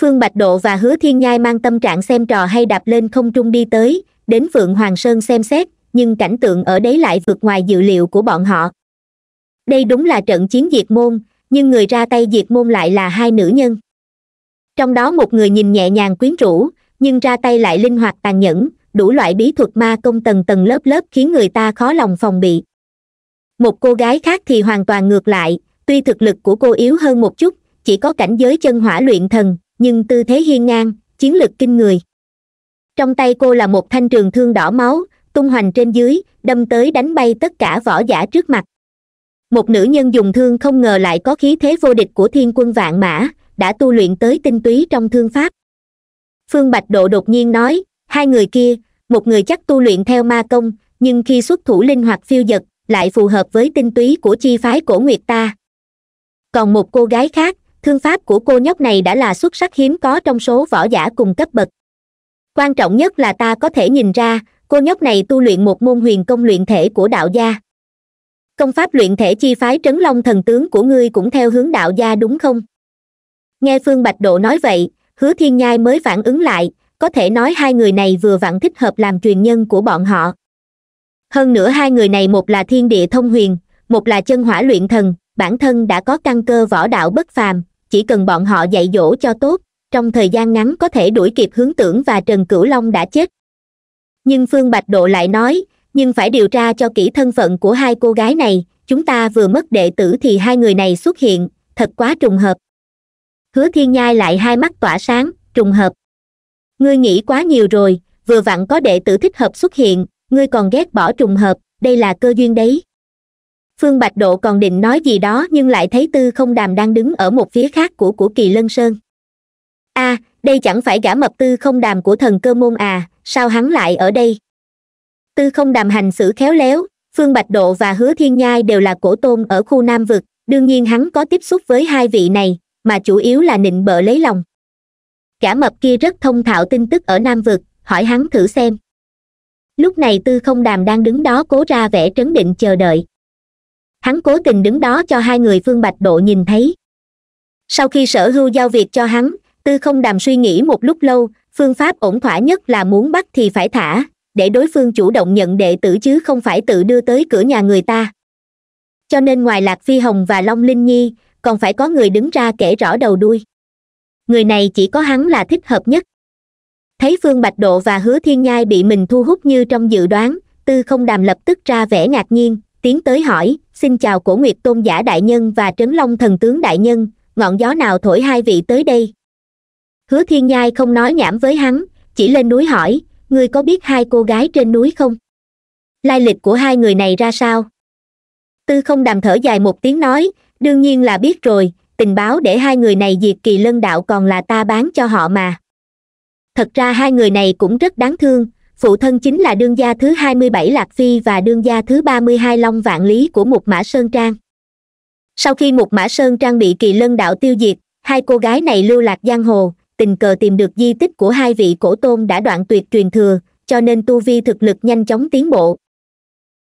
phương bạch độ và hứa thiên nhai mang tâm trạng xem trò hay đạp lên không trung đi tới đến phượng hoàng sơn xem xét nhưng cảnh tượng ở đấy lại vượt ngoài dự liệu của bọn họ đây đúng là trận chiến diệt môn nhưng người ra tay diệt môn lại là hai nữ nhân trong đó một người nhìn nhẹ nhàng quyến rũ nhưng ra tay lại linh hoạt tàn nhẫn đủ loại bí thuật ma công tầng tầng lớp lớp khiến người ta khó lòng phòng bị một cô gái khác thì hoàn toàn ngược lại tuy thực lực của cô yếu hơn một chút chỉ có cảnh giới chân hỏa luyện thần nhưng tư thế hiên ngang chiến lực kinh người trong tay cô là một thanh trường thương đỏ máu tung hoành trên dưới đâm tới đánh bay tất cả võ giả trước mặt một nữ nhân dùng thương không ngờ lại có khí thế vô địch của thiên quân vạn mã đã tu luyện tới tinh túy trong thương pháp phương bạch độ đột nhiên nói hai người kia một người chắc tu luyện theo ma công nhưng khi xuất thủ linh hoạt phiêu dật lại phù hợp với tinh túy của chi phái cổ nguyệt ta còn một cô gái khác thương pháp của cô nhóc này đã là xuất sắc hiếm có trong số võ giả cùng cấp bậc quan trọng nhất là ta có thể nhìn ra cô nhóc này tu luyện một môn huyền công luyện thể của đạo gia công pháp luyện thể chi phái trấn long thần tướng của ngươi cũng theo hướng đạo gia đúng không nghe phương bạch độ nói vậy hứa thiên nhai mới phản ứng lại có thể nói hai người này vừa vặn thích hợp làm truyền nhân của bọn họ hơn nữa hai người này một là thiên địa thông huyền một là chân hỏa luyện thần bản thân đã có căn cơ võ đạo bất phàm chỉ cần bọn họ dạy dỗ cho tốt trong thời gian ngắn có thể đuổi kịp hướng tưởng và trần cửu long đã chết nhưng phương bạch độ lại nói nhưng phải điều tra cho kỹ thân phận của hai cô gái này chúng ta vừa mất đệ tử thì hai người này xuất hiện thật quá trùng hợp hứa thiên nhai lại hai mắt tỏa sáng trùng hợp ngươi nghĩ quá nhiều rồi vừa vặn có đệ tử thích hợp xuất hiện ngươi còn ghét bỏ trùng hợp đây là cơ duyên đấy phương bạch độ còn định nói gì đó nhưng lại thấy tư không đàm đang đứng ở một phía khác của của kỳ lân sơn a à, đây chẳng phải gã mập tư không đàm của thần cơ môn à sao hắn lại ở đây tư không đàm hành xử khéo léo phương bạch độ và hứa thiên nhai đều là cổ tôn ở khu nam vực đương nhiên hắn có tiếp xúc với hai vị này mà chủ yếu là nịnh bợ lấy lòng gã mập kia rất thông thạo tin tức ở nam vực hỏi hắn thử xem lúc này tư không đàm đang đứng đó cố ra vẻ trấn định chờ đợi hắn cố tình đứng đó cho hai người phương bạch độ nhìn thấy sau khi sở hưu giao việc cho hắn tư không đàm suy nghĩ một lúc lâu phương pháp ổn thỏa nhất là muốn bắt thì phải thả để đối phương chủ động nhận đệ tử chứ không phải tự đưa tới cửa nhà người ta cho nên ngoài lạc phi hồng và long linh nhi còn phải có người đứng ra kể rõ đầu đuôi người này chỉ có hắn là thích hợp nhất thấy phương bạch độ và hứa thiên nhai bị mình thu hút như trong dự đoán tư không đàm lập tức ra vẻ ngạc nhiên tiến tới hỏi xin chào cổ nguyệt tôn giả đại nhân và trấn long thần tướng đại nhân ngọn gió nào thổi hai vị tới đây hứa thiên nhai không nói nhảm với hắn chỉ lên núi hỏi ngươi có biết hai cô gái trên núi không lai lịch của hai người này ra sao tư không đàm thở dài một tiếng nói đương nhiên là biết rồi tình báo để hai người này diệt kỳ lân đạo còn là ta bán cho họ mà thật ra hai người này cũng rất đáng thương phụ thân chính là đương gia thứ hai mươi bảy lạc phi và đương gia thứ ba mươi hai long vạn lý của một mã sơn trang sau khi một mã sơn trang bị kỳ lân đạo tiêu diệt hai cô gái này lưu lạc giang hồ tình cờ tìm được di tích của hai vị cổ tôn đã đoạn tuyệt truyền thừa cho nên tu vi thực lực nhanh chóng tiến bộ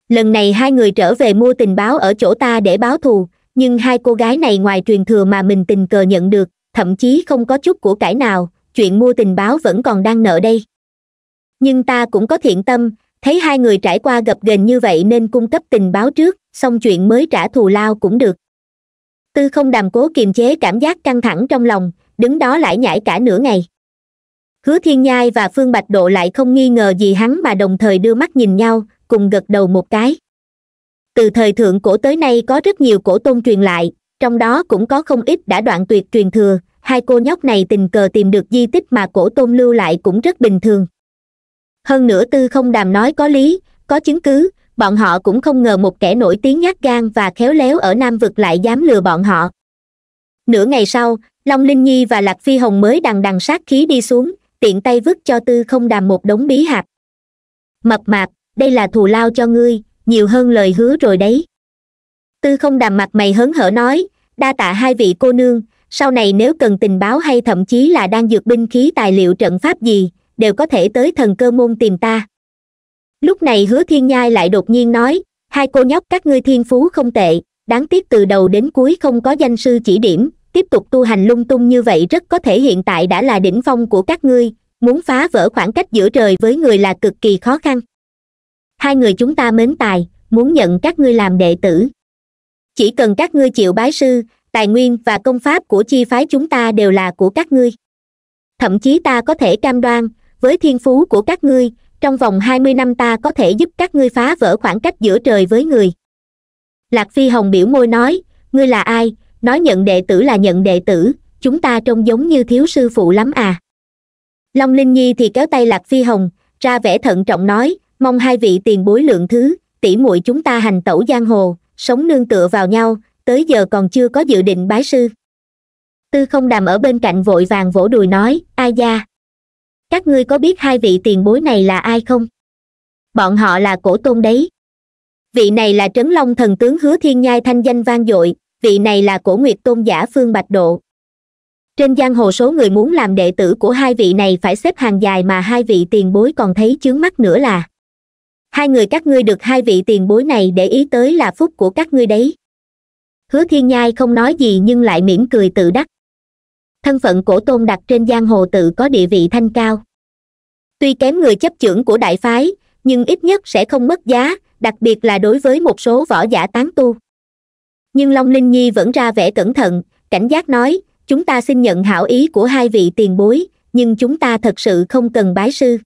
lần này hai người trở về mua tình báo ở chỗ ta để báo thù nhưng hai cô gái này ngoài truyền thừa mà mình tình cờ nhận được thậm chí không có chút của cải nào chuyện mua tình báo vẫn còn đang nợ đây nhưng ta cũng có thiện tâm thấy hai người trải qua gập ghềnh như vậy nên cung cấp tình báo trước xong chuyện mới trả thù lao cũng được tư không đàm cố kiềm chế cảm giác căng thẳng trong lòng đứng đó lải nhảy cả nửa ngày hứa thiên nhai và phương bạch độ lại không nghi ngờ gì hắn mà đồng thời đưa mắt nhìn nhau cùng gật đầu một cái từ thời thượng cổ tới nay có rất nhiều cổ tôn truyền lại trong đó cũng có không ít đã đoạn tuyệt truyền thừa hai cô nhóc này tình cờ tìm được di tích mà cổ tôn lưu lại cũng rất bình thường hơn nữa tư không đàm nói có lý có chứng cứ bọn họ cũng không ngờ một kẻ nổi tiếng nhát gan và khéo léo ở nam vực lại dám lừa bọn họ nửa ngày sau long linh nhi và lạc phi hồng mới đằng đằng sát khí đi xuống tiện tay vứt cho tư không đàm một đống bí hạt mập mạp đây là thù lao cho ngươi nhiều hơn lời hứa rồi đấy tư không đàm mặt mày hớn hở nói đa tạ hai vị cô nương sau này nếu cần tình báo hay thậm chí là đang dược binh khí tài liệu trận pháp gì đều có thể tới thần cơ môn tìm ta lúc này hứa thiên nhai lại đột nhiên nói hai cô nhóc các ngươi thiên phú không tệ đáng tiếc từ đầu đến cuối không có danh sư chỉ điểm tiếp tục tu hành lung tung như vậy rất có thể hiện tại đã là đỉnh phong của các ngươi muốn phá vỡ khoảng cách giữa trời với người là cực kỳ khó khăn hai người chúng ta mến tài muốn nhận các ngươi làm đệ tử chỉ cần các ngươi chịu bái sư tài nguyên và công pháp của chi phái chúng ta đều là của các ngươi thậm chí ta có thể cam đoan với thiên phú của các ngươi trong vòng hai mươi năm ta có thể giúp các ngươi phá vỡ khoảng cách giữa trời với người lạc phi hồng biểu môi nói ngươi là ai nói nhận đệ tử là nhận đệ tử chúng ta trông giống như thiếu sư phụ lắm à long linh nhi thì kéo tay lạc phi hồng ra vẻ thận trọng nói mong hai vị tiền bối lượng thứ tỷ muội chúng ta hành tẩu giang hồ sống nương tựa vào nhau tới giờ còn chưa có dự định bái sư tư không đàm ở bên cạnh vội vàng vỗ đùi nói ai da các ngươi có biết hai vị tiền bối này là ai không bọn họ là cổ tôn đấy vị này là trấn long thần tướng hứa thiên nhai thanh danh vang dội vị này là cổ nguyệt tôn giả phương bạch độ trên giang hồ số người muốn làm đệ tử của hai vị này phải xếp hàng dài mà hai vị tiền bối còn thấy chướng mắt nữa là hai người các ngươi được hai vị tiền bối này để ý tới là phúc của các ngươi đấy hứa thiên nhai không nói gì nhưng lại mỉm cười tự đắc thân phận cổ tôn đặt trên giang hồ tự có địa vị thanh cao tuy kém người chấp chưởng của đại phái nhưng ít nhất sẽ không mất giá đặc biệt là đối với một số võ giả tán tu nhưng long linh nhi vẫn ra vẻ cẩn thận cảnh giác nói chúng ta xin nhận hảo ý của hai vị tiền bối nhưng chúng ta thật sự không cần bái sư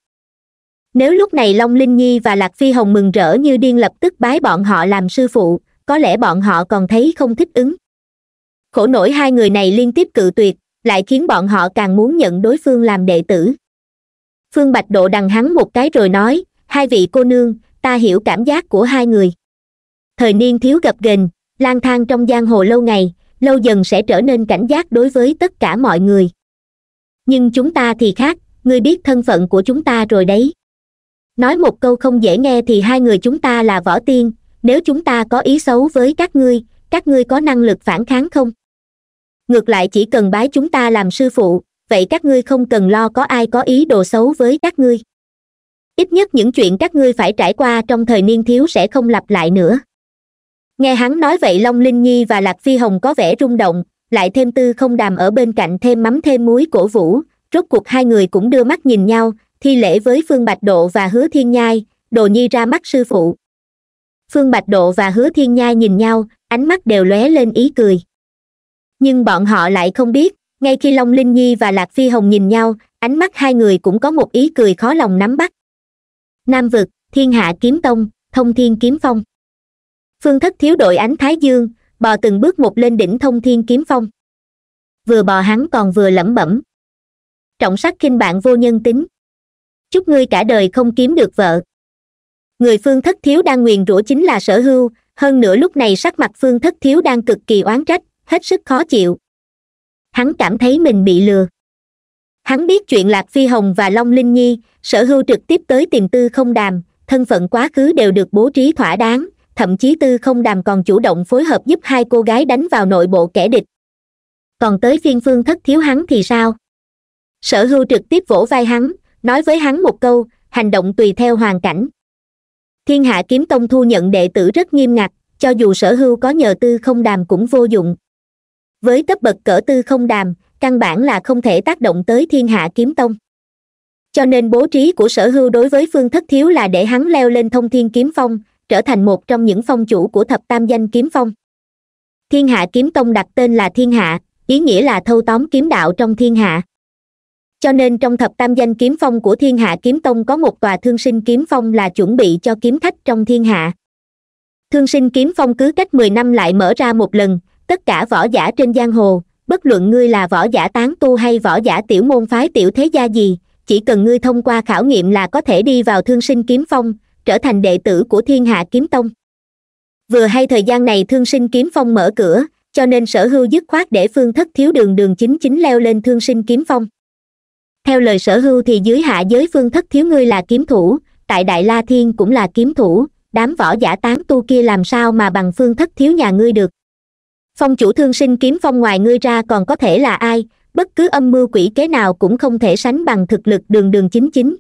nếu lúc này long linh nhi và lạc phi hồng mừng rỡ như điên lập tức bái bọn họ làm sư phụ có lẽ bọn họ còn thấy không thích ứng khổ nổi hai người này liên tiếp cự tuyệt lại khiến bọn họ càng muốn nhận đối phương làm đệ tử phương bạch độ đằng hắn một cái rồi nói hai vị cô nương ta hiểu cảm giác của hai người thời niên thiếu gập ghềnh lang thang trong giang hồ lâu ngày lâu dần sẽ trở nên cảnh giác đối với tất cả mọi người nhưng chúng ta thì khác ngươi biết thân phận của chúng ta rồi đấy nói một câu không dễ nghe thì hai người chúng ta là võ tiên nếu chúng ta có ý xấu với các ngươi các ngươi có năng lực phản kháng không ngược lại chỉ cần bái chúng ta làm sư phụ vậy các ngươi không cần lo có ai có ý đồ xấu với các ngươi ít nhất những chuyện các ngươi phải trải qua trong thời niên thiếu sẽ không lặp lại nữa nghe hắn nói vậy long linh nhi và lạc phi hồng có vẻ rung động lại thêm tư không đàm ở bên cạnh thêm mắm thêm muối cổ vũ rốt cuộc hai người cũng đưa mắt nhìn nhau thi lễ với phương bạch độ và hứa thiên nhai đồ nhi ra mắt sư phụ phương bạch độ và hứa thiên nhai nhìn nhau ánh mắt đều lóe lên ý cười nhưng bọn họ lại không biết ngay khi long linh nhi và lạc phi hồng nhìn nhau ánh mắt hai người cũng có một ý cười khó lòng nắm bắt nam vực thiên hạ kiếm tông thông thiên kiếm phong phương thất thiếu đội ánh thái dương bò từng bước một lên đỉnh thông thiên kiếm phong vừa bò hắn còn vừa lẩm bẩm trọng sắc kinh bạn vô nhân tính chúc ngươi cả đời không kiếm được vợ người phương thất thiếu đang nguyền rủa chính là sở hưu hơn nữa lúc này sắc mặt phương thất thiếu đang cực kỳ oán trách hết sức khó chịu hắn cảm thấy mình bị lừa hắn biết chuyện lạc phi hồng và long linh nhi sở hưu trực tiếp tới tìm tư không đàm thân phận quá khứ đều được bố trí thỏa đáng thậm chí tư không đàm còn chủ động phối hợp giúp hai cô gái đánh vào nội bộ kẻ địch còn tới phiên phương thất thiếu hắn thì sao sở hưu trực tiếp vỗ vai hắn nói với hắn một câu hành động tùy theo hoàn cảnh thiên hạ kiếm tông thu nhận đệ tử rất nghiêm ngặt cho dù sở hưu có nhờ tư không đàm cũng vô dụng với cấp bậc cỡ tư không đàm căn bản là không thể tác động tới thiên hạ kiếm tông cho nên bố trí của sở hưu đối với phương thất thiếu là để hắn leo lên thông thiên kiếm phong trở thành một trong những phong chủ của thập tam danh kiếm phong thiên hạ kiếm tông đặt tên là thiên hạ ý nghĩa là thâu tóm kiếm đạo trong thiên hạ cho nên trong thập tam danh kiếm phong của thiên hạ kiếm tông có một tòa thương sinh kiếm phong là chuẩn bị cho kiếm khách trong thiên hạ thương sinh kiếm phong cứ cách mười năm lại mở ra một lần tất cả võ giả trên giang hồ bất luận ngươi là võ giả tán tu hay võ giả tiểu môn phái tiểu thế gia gì chỉ cần ngươi thông qua khảo nghiệm là có thể đi vào thương sinh kiếm phong trở thành đệ tử của thiên hạ kiếm tông vừa hay thời gian này thương sinh kiếm phong mở cửa cho nên sở hưu dứt khoát để phương thất thiếu đường đường chính chính leo lên thương sinh kiếm phong theo lời sở hưu thì dưới hạ giới phương thất thiếu ngươi là kiếm thủ tại đại la thiên cũng là kiếm thủ đám võ giả tán tu kia làm sao mà bằng phương thất thiếu nhà ngươi được phong chủ thương sinh kiếm phong ngoài ngươi ra còn có thể là ai bất cứ âm mưu quỷ kế nào cũng không thể sánh bằng thực lực đường đường chính chính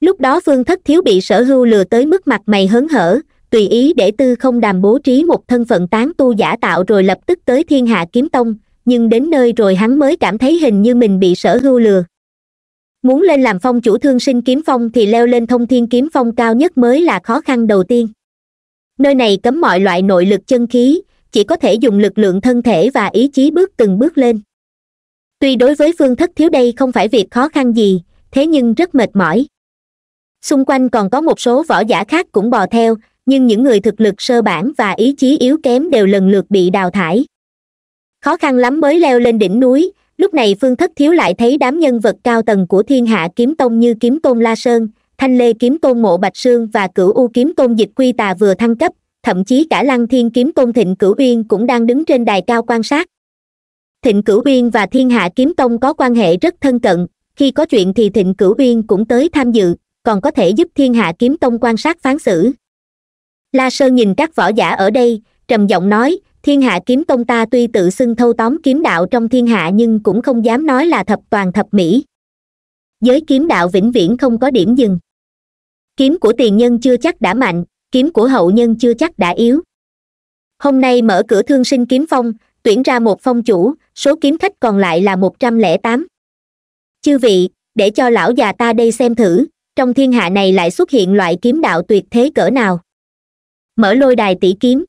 lúc đó phương thất thiếu bị sở hưu lừa tới mức mặt mày hớn hở tùy ý để tư không đàm bố trí một thân phận tán tu giả tạo rồi lập tức tới thiên hạ kiếm tông nhưng đến nơi rồi hắn mới cảm thấy hình như mình bị sở hưu lừa muốn lên làm phong chủ thương sinh kiếm phong thì leo lên thông thiên kiếm phong cao nhất mới là khó khăn đầu tiên nơi này cấm mọi loại nội lực chân khí chỉ có thể dùng lực lượng thân thể và ý chí bước từng bước lên tuy đối với phương thất thiếu đây không phải việc khó khăn gì thế nhưng rất mệt mỏi xung quanh còn có một số võ giả khác cũng bò theo nhưng những người thực lực sơ bản và ý chí yếu kém đều lần lượt bị đào thải khó khăn lắm mới leo lên đỉnh núi lúc này phương thất thiếu lại thấy đám nhân vật cao tầng của thiên hạ kiếm tông như kiếm tôn la sơn thanh lê kiếm tôn mộ bạch sương và cửu u kiếm tôn dịch quy tà vừa thăng cấp thậm chí cả lăng thiên kiếm tôn thịnh cửu uyên cũng đang đứng trên đài cao quan sát thịnh cửu uyên và thiên hạ kiếm tông có quan hệ rất thân cận khi có chuyện thì thịnh cửu uyên cũng tới tham dự còn có thể giúp thiên hạ kiếm tông quan sát phán xử la sơn nhìn các võ giả ở đây trầm giọng nói thiên hạ kiếm công ta tuy tự xưng thâu tóm kiếm đạo trong thiên hạ nhưng cũng không dám nói là thập toàn thập mỹ giới kiếm đạo vĩnh viễn không có điểm dừng kiếm của tiền nhân chưa chắc đã mạnh kiếm của hậu nhân chưa chắc đã yếu hôm nay mở cửa thương sinh kiếm phong tuyển ra một phong chủ số kiếm khách còn lại là một trăm lẻ tám chư vị để cho lão già ta đây xem thử trong thiên hạ này lại xuất hiện loại kiếm đạo tuyệt thế cỡ nào mở lôi đài tỷ kiếm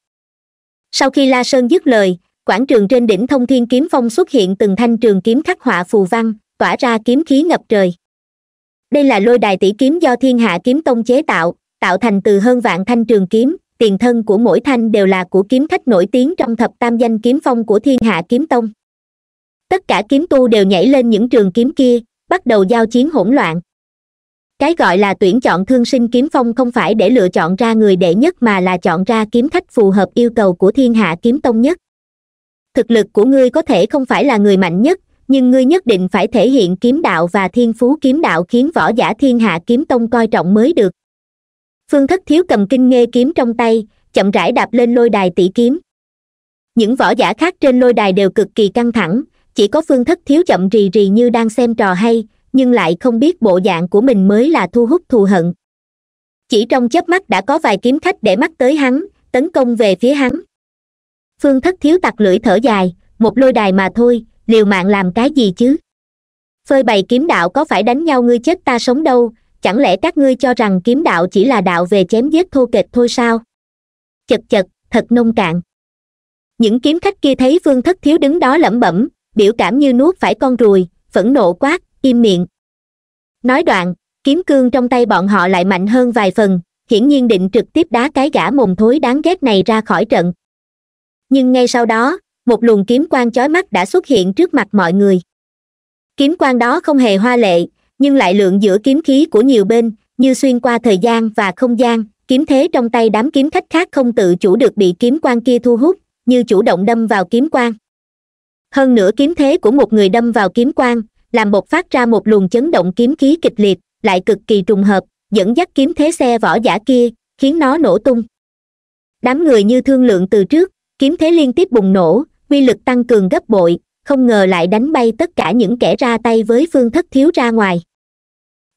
sau khi la sơn dứt lời quảng trường trên đỉnh thông thiên kiếm phong xuất hiện từng thanh trường kiếm khắc họa phù văn tỏa ra kiếm khí ngập trời đây là lôi đài tỷ kiếm do thiên hạ kiếm tông chế tạo tạo thành từ hơn vạn thanh trường kiếm tiền thân của mỗi thanh đều là của kiếm khách nổi tiếng trong thập tam danh kiếm phong của thiên hạ kiếm tông tất cả kiếm tu đều nhảy lên những trường kiếm kia bắt đầu giao chiến hỗn loạn cái gọi là tuyển chọn thương sinh kiếm phong không phải để lựa chọn ra người đệ nhất mà là chọn ra kiếm khách phù hợp yêu cầu của thiên hạ kiếm tông nhất thực lực của ngươi có thể không phải là người mạnh nhất nhưng ngươi nhất định phải thể hiện kiếm đạo và thiên phú kiếm đạo khiến võ giả thiên hạ kiếm tông coi trọng mới được phương thất thiếu cầm kinh nghe kiếm trong tay chậm rãi đạp lên lôi đài tỷ kiếm những võ giả khác trên lôi đài đều cực kỳ căng thẳng chỉ có phương thất thiếu chậm rì rì như đang xem trò hay nhưng lại không biết bộ dạng của mình mới là thu hút thù hận chỉ trong chớp mắt đã có vài kiếm khách để mắt tới hắn tấn công về phía hắn phương thất thiếu tặc lưỡi thở dài một lôi đài mà thôi liều mạng làm cái gì chứ phơi bày kiếm đạo có phải đánh nhau ngươi chết ta sống đâu chẳng lẽ các ngươi cho rằng kiếm đạo chỉ là đạo về chém giết thô kệch thôi sao chật chật thật nông cạn những kiếm khách kia thấy phương thất thiếu đứng đó lẩm bẩm biểu cảm như nuốt phải con ruồi phẫn nộ quát im miệng nói đoạn kiếm cương trong tay bọn họ lại mạnh hơn vài phần hiển nhiên định trực tiếp đá cái gã mồm thối đáng ghét này ra khỏi trận nhưng ngay sau đó một luồng kiếm quang chói mắt đã xuất hiện trước mặt mọi người kiếm quang đó không hề hoa lệ nhưng lại lượng giữa kiếm khí của nhiều bên như xuyên qua thời gian và không gian kiếm thế trong tay đám kiếm khách khác không tự chủ được bị kiếm quang kia thu hút như chủ động đâm vào kiếm quang hơn nữa kiếm thế của một người đâm vào kiếm quang làm bột phát ra một luồng chấn động kiếm khí kịch liệt lại cực kỳ trùng hợp dẫn dắt kiếm thế xe võ giả kia khiến nó nổ tung đám người như thương lượng từ trước kiếm thế liên tiếp bùng nổ uy lực tăng cường gấp bội không ngờ lại đánh bay tất cả những kẻ ra tay với phương thất thiếu ra ngoài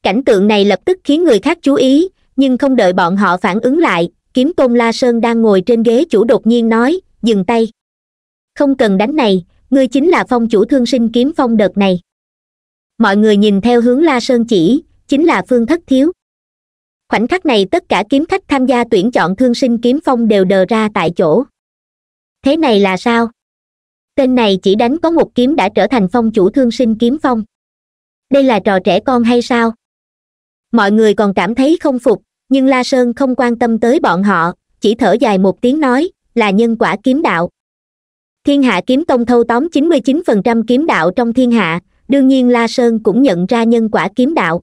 cảnh tượng này lập tức khiến người khác chú ý nhưng không đợi bọn họ phản ứng lại kiếm tôn la sơn đang ngồi trên ghế chủ đột nhiên nói dừng tay không cần đánh này ngươi chính là phong chủ thương sinh kiếm phong đợt này mọi người nhìn theo hướng la sơn chỉ chính là phương thất thiếu khoảnh khắc này tất cả kiếm khách tham gia tuyển chọn thương sinh kiếm phong đều đờ ra tại chỗ thế này là sao tên này chỉ đánh có một kiếm đã trở thành phong chủ thương sinh kiếm phong đây là trò trẻ con hay sao mọi người còn cảm thấy không phục nhưng la sơn không quan tâm tới bọn họ chỉ thở dài một tiếng nói là nhân quả kiếm đạo thiên hạ kiếm tông thâu tóm chín mươi chín phần trăm kiếm đạo trong thiên hạ đương nhiên la sơn cũng nhận ra nhân quả kiếm đạo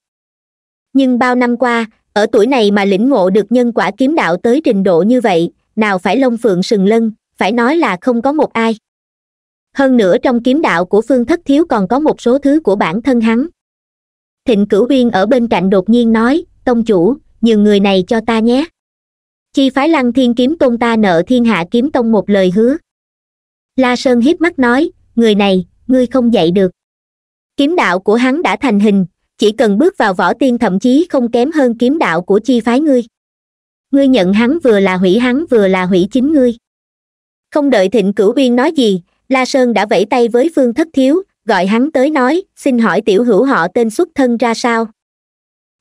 nhưng bao năm qua ở tuổi này mà lĩnh ngộ được nhân quả kiếm đạo tới trình độ như vậy nào phải lông phượng sừng lân phải nói là không có một ai hơn nữa trong kiếm đạo của phương thất thiếu còn có một số thứ của bản thân hắn thịnh cửu Viên ở bên cạnh đột nhiên nói tông chủ nhường người này cho ta nhé chi phái lăng thiên kiếm tông ta nợ thiên hạ kiếm tông một lời hứa la sơn hiếp mắt nói người này ngươi không dạy được kiếm đạo của hắn đã thành hình chỉ cần bước vào võ tiên thậm chí không kém hơn kiếm đạo của chi phái ngươi ngươi nhận hắn vừa là hủy hắn vừa là hủy chính ngươi không đợi thịnh cửu uyên nói gì la sơn đã vẫy tay với phương thất thiếu gọi hắn tới nói xin hỏi tiểu hữu họ tên xuất thân ra sao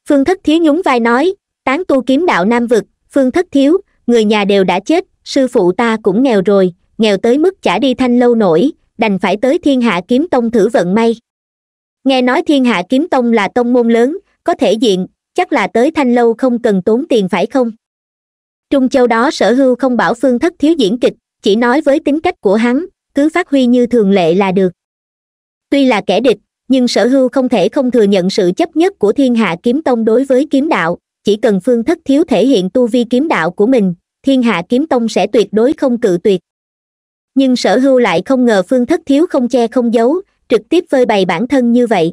phương thất thiếu nhún vai nói tán tu kiếm đạo nam vực phương thất thiếu người nhà đều đã chết sư phụ ta cũng nghèo rồi nghèo tới mức chả đi thanh lâu nổi đành phải tới thiên hạ kiếm tông thử vận may nghe nói thiên hạ kiếm tông là tông môn lớn có thể diện chắc là tới thanh lâu không cần tốn tiền phải không trung châu đó sở hưu không bảo phương thất thiếu diễn kịch chỉ nói với tính cách của hắn cứ phát huy như thường lệ là được tuy là kẻ địch nhưng sở hưu không thể không thừa nhận sự chấp nhất của thiên hạ kiếm tông đối với kiếm đạo chỉ cần phương thất thiếu thể hiện tu vi kiếm đạo của mình thiên hạ kiếm tông sẽ tuyệt đối không cự tuyệt nhưng sở hưu lại không ngờ phương thất thiếu không che không giấu trực tiếp phơi bày bản thân như vậy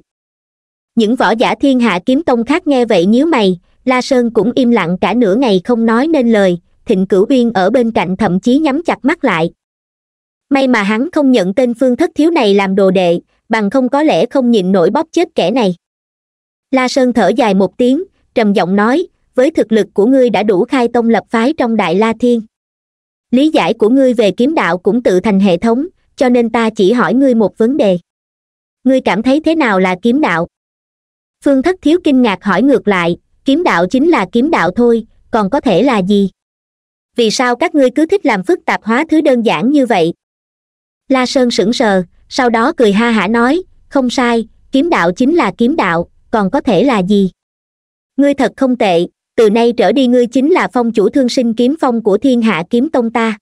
những võ giả thiên hạ kiếm tông khác nghe vậy nhíu mày la sơn cũng im lặng cả nửa ngày không nói nên lời thịnh cửu uyên ở bên cạnh thậm chí nhắm chặt mắt lại may mà hắn không nhận tên phương thất thiếu này làm đồ đệ bằng không có lẽ không nhịn nổi bóp chết kẻ này la sơn thở dài một tiếng trầm giọng nói với thực lực của ngươi đã đủ khai tông lập phái trong đại la thiên lý giải của ngươi về kiếm đạo cũng tự thành hệ thống cho nên ta chỉ hỏi ngươi một vấn đề ngươi cảm thấy thế nào là kiếm đạo phương thất thiếu kinh ngạc hỏi ngược lại kiếm đạo chính là kiếm đạo thôi còn có thể là gì vì sao các ngươi cứ thích làm phức tạp hóa thứ đơn giản như vậy la sơn sững sờ sau đó cười ha hả nói không sai kiếm đạo chính là kiếm đạo còn có thể là gì ngươi thật không tệ từ nay trở đi ngươi chính là phong chủ thương sinh kiếm phong của thiên hạ kiếm tông ta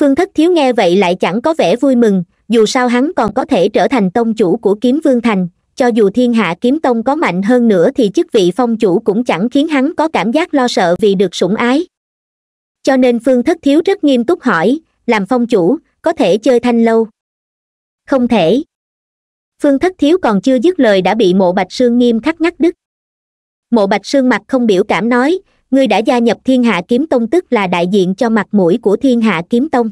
phương thất thiếu nghe vậy lại chẳng có vẻ vui mừng dù sao hắn còn có thể trở thành tông chủ của kiếm vương thành cho dù thiên hạ kiếm tông có mạnh hơn nữa thì chức vị phong chủ cũng chẳng khiến hắn có cảm giác lo sợ vì được sủng ái cho nên phương thất thiếu rất nghiêm túc hỏi làm phong chủ có thể chơi thanh lâu không thể phương thất thiếu còn chưa dứt lời đã bị mộ bạch sương nghiêm khắc nhắc đứt mộ bạch sương mặt không biểu cảm nói ngươi đã gia nhập thiên hạ kiếm tông tức là đại diện cho mặt mũi của thiên hạ kiếm tông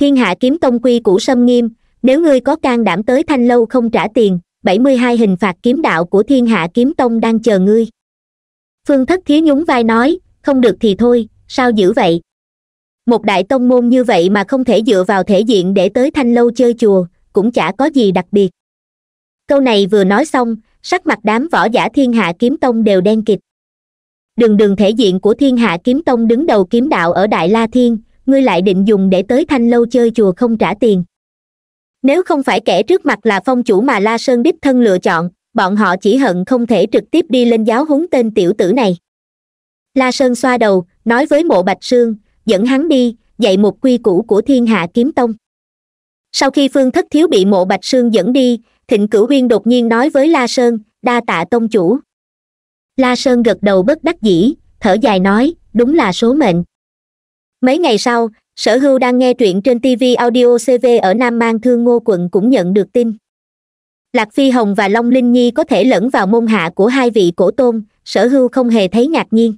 thiên hạ kiếm tông quy củ sâm nghiêm nếu ngươi có can đảm tới thanh lâu không trả tiền bảy mươi hai hình phạt kiếm đạo của thiên hạ kiếm tông đang chờ ngươi phương thất thiếu nhún vai nói không được thì thôi sao giữ vậy một đại tông môn như vậy mà không thể dựa vào thể diện để tới thanh lâu chơi chùa cũng chả có gì đặc biệt câu này vừa nói xong sắc mặt đám võ giả thiên hạ kiếm tông đều đen kịt đường đường thể diện của thiên hạ kiếm tông đứng đầu kiếm đạo ở đại la thiên ngươi lại định dùng để tới thanh lâu chơi chùa không trả tiền nếu không phải kẻ trước mặt là phong chủ mà la sơn đích thân lựa chọn bọn họ chỉ hận không thể trực tiếp đi lên giáo huấn tên tiểu tử này la sơn xoa đầu nói với mộ bạch sương dẫn hắn đi dạy một quy củ của thiên hạ kiếm tông sau khi phương thất thiếu bị mộ bạch sương dẫn đi thịnh cửu huyên đột nhiên nói với la sơn đa tạ tông chủ la sơn gật đầu bất đắc dĩ thở dài nói đúng là số mệnh mấy ngày sau sở hưu đang nghe truyện trên tv audio cv ở nam mang thương ngô quận cũng nhận được tin lạc phi hồng và long linh nhi có thể lẫn vào môn hạ của hai vị cổ tôn sở hưu không hề thấy ngạc nhiên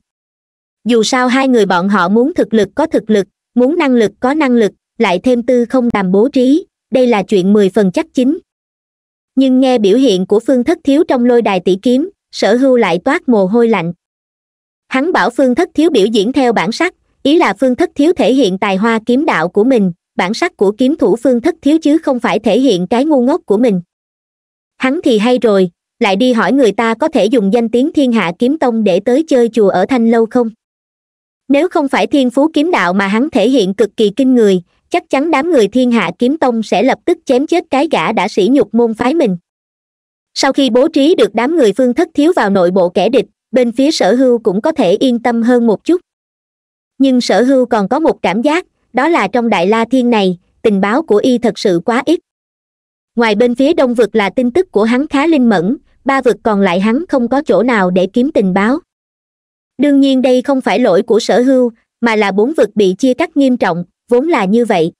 dù sao hai người bọn họ muốn thực lực có thực lực muốn năng lực có năng lực lại thêm tư không đàm bố trí đây là chuyện mười phần chắc chính nhưng nghe biểu hiện của phương thất thiếu trong lôi đài tỷ kiếm sở hưu lại toát mồ hôi lạnh hắn bảo phương thất thiếu biểu diễn theo bản sắc ý là phương thất thiếu thể hiện tài hoa kiếm đạo của mình bản sắc của kiếm thủ phương thất thiếu chứ không phải thể hiện cái ngu ngốc của mình hắn thì hay rồi lại đi hỏi người ta có thể dùng danh tiếng thiên hạ kiếm tông để tới chơi chùa ở thanh lâu không nếu không phải thiên phú kiếm đạo mà hắn thể hiện cực kỳ kinh người chắc chắn đám người thiên hạ kiếm tông sẽ lập tức chém chết cái gã đã sỉ nhục môn phái mình sau khi bố trí được đám người phương thất thiếu vào nội bộ kẻ địch bên phía sở hưu cũng có thể yên tâm hơn một chút nhưng sở hưu còn có một cảm giác đó là trong đại la thiên này tình báo của y thật sự quá ít ngoài bên phía đông vực là tin tức của hắn khá linh mẫn ba vực còn lại hắn không có chỗ nào để kiếm tình báo đương nhiên đây không phải lỗi của sở hưu mà là bốn vực bị chia cắt nghiêm trọng vốn là như vậy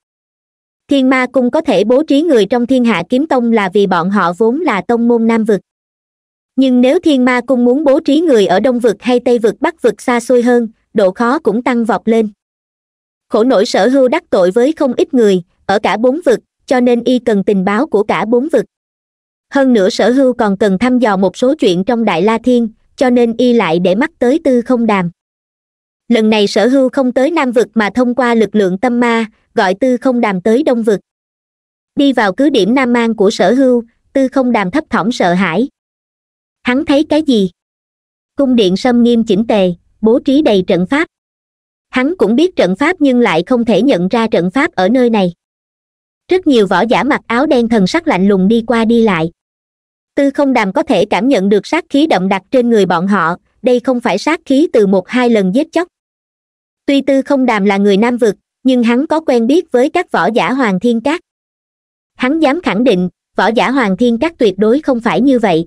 thiên ma cung có thể bố trí người trong thiên hạ kiếm tông là vì bọn họ vốn là tông môn nam vực nhưng nếu thiên ma cung muốn bố trí người ở đông vực hay tây vực bắc vực xa xôi hơn độ khó cũng tăng vọt lên khổ nỗi sở hưu đắc tội với không ít người ở cả bốn vực cho nên y cần tình báo của cả bốn vực hơn nữa sở hưu còn cần thăm dò một số chuyện trong đại la thiên cho nên y lại để mắt tới tư không đàm lần này sở hưu không tới nam vực mà thông qua lực lượng tâm ma gọi tư không đàm tới đông vực đi vào cứ điểm nam mang của sở hưu tư không đàm thấp thỏm sợ hãi hắn thấy cái gì cung điện sâm nghiêm chỉnh tề bố trí đầy trận pháp hắn cũng biết trận pháp nhưng lại không thể nhận ra trận pháp ở nơi này rất nhiều võ giả mặc áo đen thần sắc lạnh lùng đi qua đi lại tư không đàm có thể cảm nhận được sát khí đậm đặc trên người bọn họ đây không phải sát khí từ một hai lần giết chóc tuy tư không đàm là người nam vực nhưng hắn có quen biết với các võ giả hoàng thiên cát hắn dám khẳng định võ giả hoàng thiên cát tuyệt đối không phải như vậy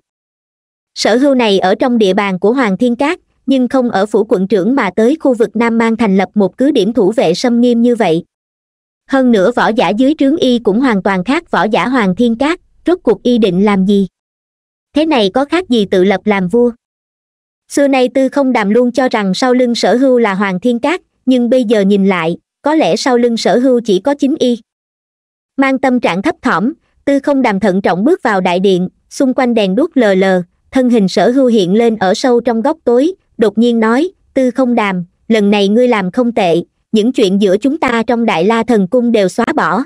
sở hữu này ở trong địa bàn của hoàng thiên cát nhưng không ở phủ quận trưởng mà tới khu vực nam mang thành lập một cứ điểm thủ vệ xâm nghiêm như vậy hơn nữa võ giả dưới trướng y cũng hoàn toàn khác võ giả hoàng thiên cát rốt cuộc y định làm gì thế này có khác gì tự lập làm vua xưa nay tư không đàm luôn cho rằng sau lưng sở hưu là hoàng thiên cát nhưng bây giờ nhìn lại có lẽ sau lưng sở hưu chỉ có chính y mang tâm trạng thấp thỏm tư không đàm thận trọng bước vào đại điện xung quanh đèn đuốc lờ lờ thân hình sở hưu hiện lên ở sâu trong góc tối đột nhiên nói tư không đàm lần này ngươi làm không tệ những chuyện giữa chúng ta trong đại la thần cung đều xóa bỏ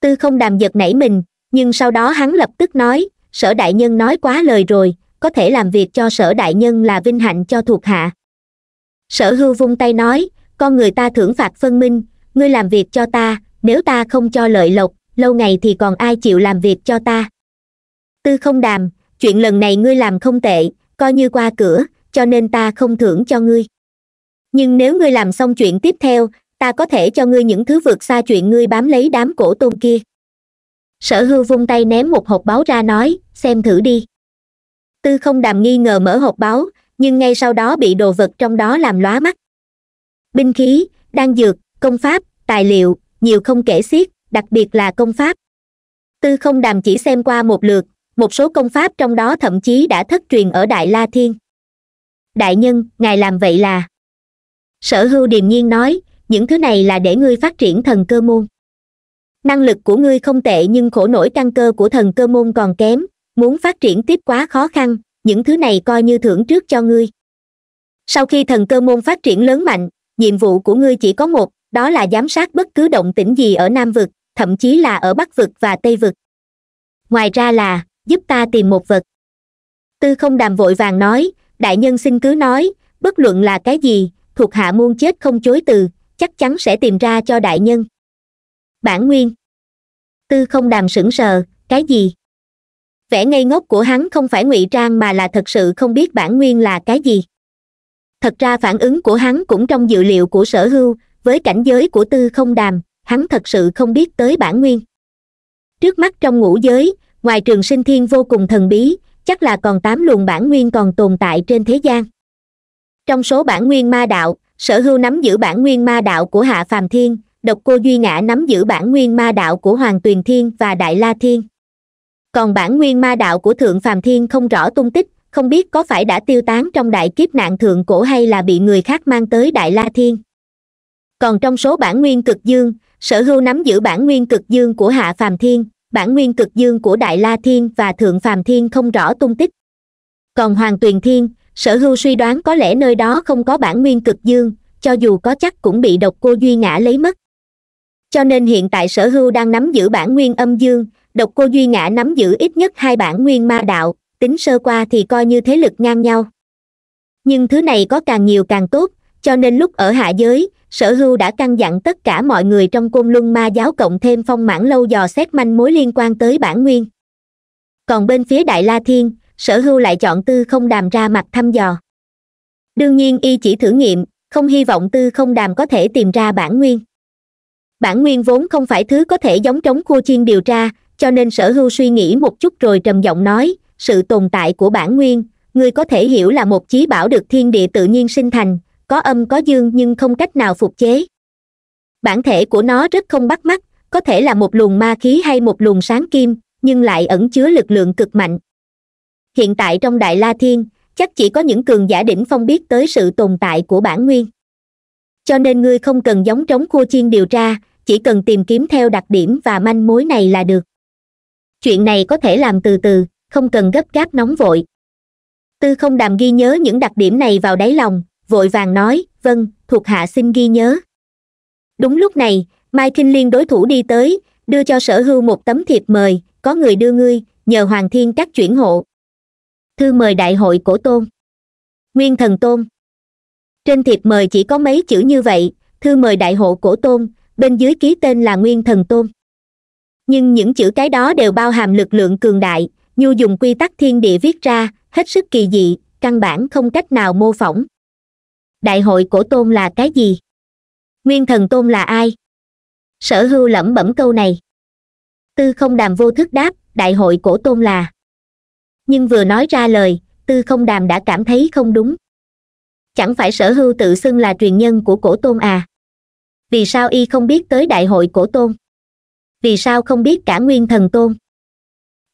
tư không đàm giật nảy mình nhưng sau đó hắn lập tức nói sở đại nhân nói quá lời rồi có thể làm việc cho sở đại nhân là vinh hạnh cho thuộc hạ sở hưu vung tay nói con người ta thưởng phạt phân minh ngươi làm việc cho ta nếu ta không cho lợi lộc lâu ngày thì còn ai chịu làm việc cho ta tư không đàm chuyện lần này ngươi làm không tệ coi như qua cửa cho nên ta không thưởng cho ngươi nhưng nếu ngươi làm xong chuyện tiếp theo ta có thể cho ngươi những thứ vượt xa chuyện ngươi bám lấy đám cổ tôn kia sở hưu vung tay ném một hộp báo ra nói xem thử đi tư không đàm nghi ngờ mở hộp báo nhưng ngay sau đó bị đồ vật trong đó làm lóa mắt binh khí đan dược công pháp tài liệu nhiều không kể xiết đặc biệt là công pháp tư không đàm chỉ xem qua một lượt một số công pháp trong đó thậm chí đã thất truyền ở đại la thiên đại nhân ngài làm vậy là sở hưu điềm nhiên nói những thứ này là để ngươi phát triển thần cơ môn năng lực của ngươi không tệ nhưng khổ nổi căn cơ của thần cơ môn còn kém muốn phát triển tiếp quá khó khăn những thứ này coi như thưởng trước cho ngươi sau khi thần cơ môn phát triển lớn mạnh nhiệm vụ của ngươi chỉ có một đó là giám sát bất cứ động tĩnh gì ở nam vực thậm chí là ở bắc vực và tây vực ngoài ra là giúp ta tìm một vật tư không đàm vội vàng nói đại nhân xin cứ nói bất luận là cái gì thuộc hạ muôn chết không chối từ chắc chắn sẽ tìm ra cho đại nhân bản nguyên tư không đàm sững sờ cái gì vẻ ngây ngốc của hắn không phải ngụy trang mà là thật sự không biết bản nguyên là cái gì thật ra phản ứng của hắn cũng trong dự liệu của sở hưu với cảnh giới của tư không đàm hắn thật sự không biết tới bản nguyên trước mắt trong ngũ giới ngoài trường sinh thiên vô cùng thần bí chắc là còn tám luồng bản nguyên còn tồn tại trên thế gian trong số bản nguyên ma đạo sở hưu nắm giữ bản nguyên ma đạo của hạ phàm thiên độc cô duy ngã nắm giữ bản nguyên ma đạo của hoàng tuyền thiên và đại la thiên còn bản nguyên ma đạo của thượng phàm thiên không rõ tung tích không biết có phải đã tiêu tán trong đại kiếp nạn thượng cổ hay là bị người khác mang tới đại la thiên còn trong số bản nguyên cực dương sở hưu nắm giữ bản nguyên cực dương của hạ phàm thiên bản nguyên cực dương của đại la thiên và thượng phàm thiên không rõ tung tích còn hoàng tuyền thiên sở hưu suy đoán có lẽ nơi đó không có bản nguyên cực dương cho dù có chắc cũng bị độc cô duy ngã lấy mất cho nên hiện tại sở hưu đang nắm giữ bản nguyên âm dương độc cô duy ngã nắm giữ ít nhất hai bản nguyên ma đạo tính sơ qua thì coi như thế lực ngang nhau nhưng thứ này có càng nhiều càng tốt cho nên lúc ở hạ giới sở hưu đã căn dặn tất cả mọi người trong côn luân ma giáo cộng thêm phong mãn lâu dò xét manh mối liên quan tới bản nguyên còn bên phía đại la thiên sở hưu lại chọn tư không đàm ra mặt thăm dò đương nhiên y chỉ thử nghiệm không hy vọng tư không đàm có thể tìm ra bản nguyên bản nguyên vốn không phải thứ có thể giống trống khua chiên điều tra cho nên sở hưu suy nghĩ một chút rồi trầm giọng nói sự tồn tại của bản nguyên ngươi có thể hiểu là một chí bảo được thiên địa tự nhiên sinh thành có âm có dương nhưng không cách nào phục chế bản thể của nó rất không bắt mắt có thể là một luồng ma khí hay một luồng sáng kim nhưng lại ẩn chứa lực lượng cực mạnh hiện tại trong đại la thiên chắc chỉ có những cường giả đỉnh phong biết tới sự tồn tại của bản nguyên cho nên ngươi không cần giống trống khua chiên điều tra chỉ cần tìm kiếm theo đặc điểm và manh mối này là được chuyện này có thể làm từ từ không cần gấp gáp nóng vội tư không đàm ghi nhớ những đặc điểm này vào đáy lòng vội vàng nói vâng thuộc hạ xin ghi nhớ đúng lúc này mai kinh liên đối thủ đi tới đưa cho sở hưu một tấm thiệp mời có người đưa ngươi nhờ hoàng thiên các chuyển hộ thư mời đại hội cổ tôn nguyên thần tôn trên thiệp mời chỉ có mấy chữ như vậy thư mời đại hộ cổ tôn bên dưới ký tên là nguyên thần tôn nhưng những chữ cái đó đều bao hàm lực lượng cường đại nhu dùng quy tắc thiên địa viết ra hết sức kỳ dị căn bản không cách nào mô phỏng đại hội cổ tôn là cái gì nguyên thần tôn là ai sở hưu lẩm bẩm câu này tư không đàm vô thức đáp đại hội cổ tôn là nhưng vừa nói ra lời tư không đàm đã cảm thấy không đúng chẳng phải sở hưu tự xưng là truyền nhân của cổ tôn à vì sao y không biết tới đại hội cổ tôn vì sao không biết cả nguyên thần tôn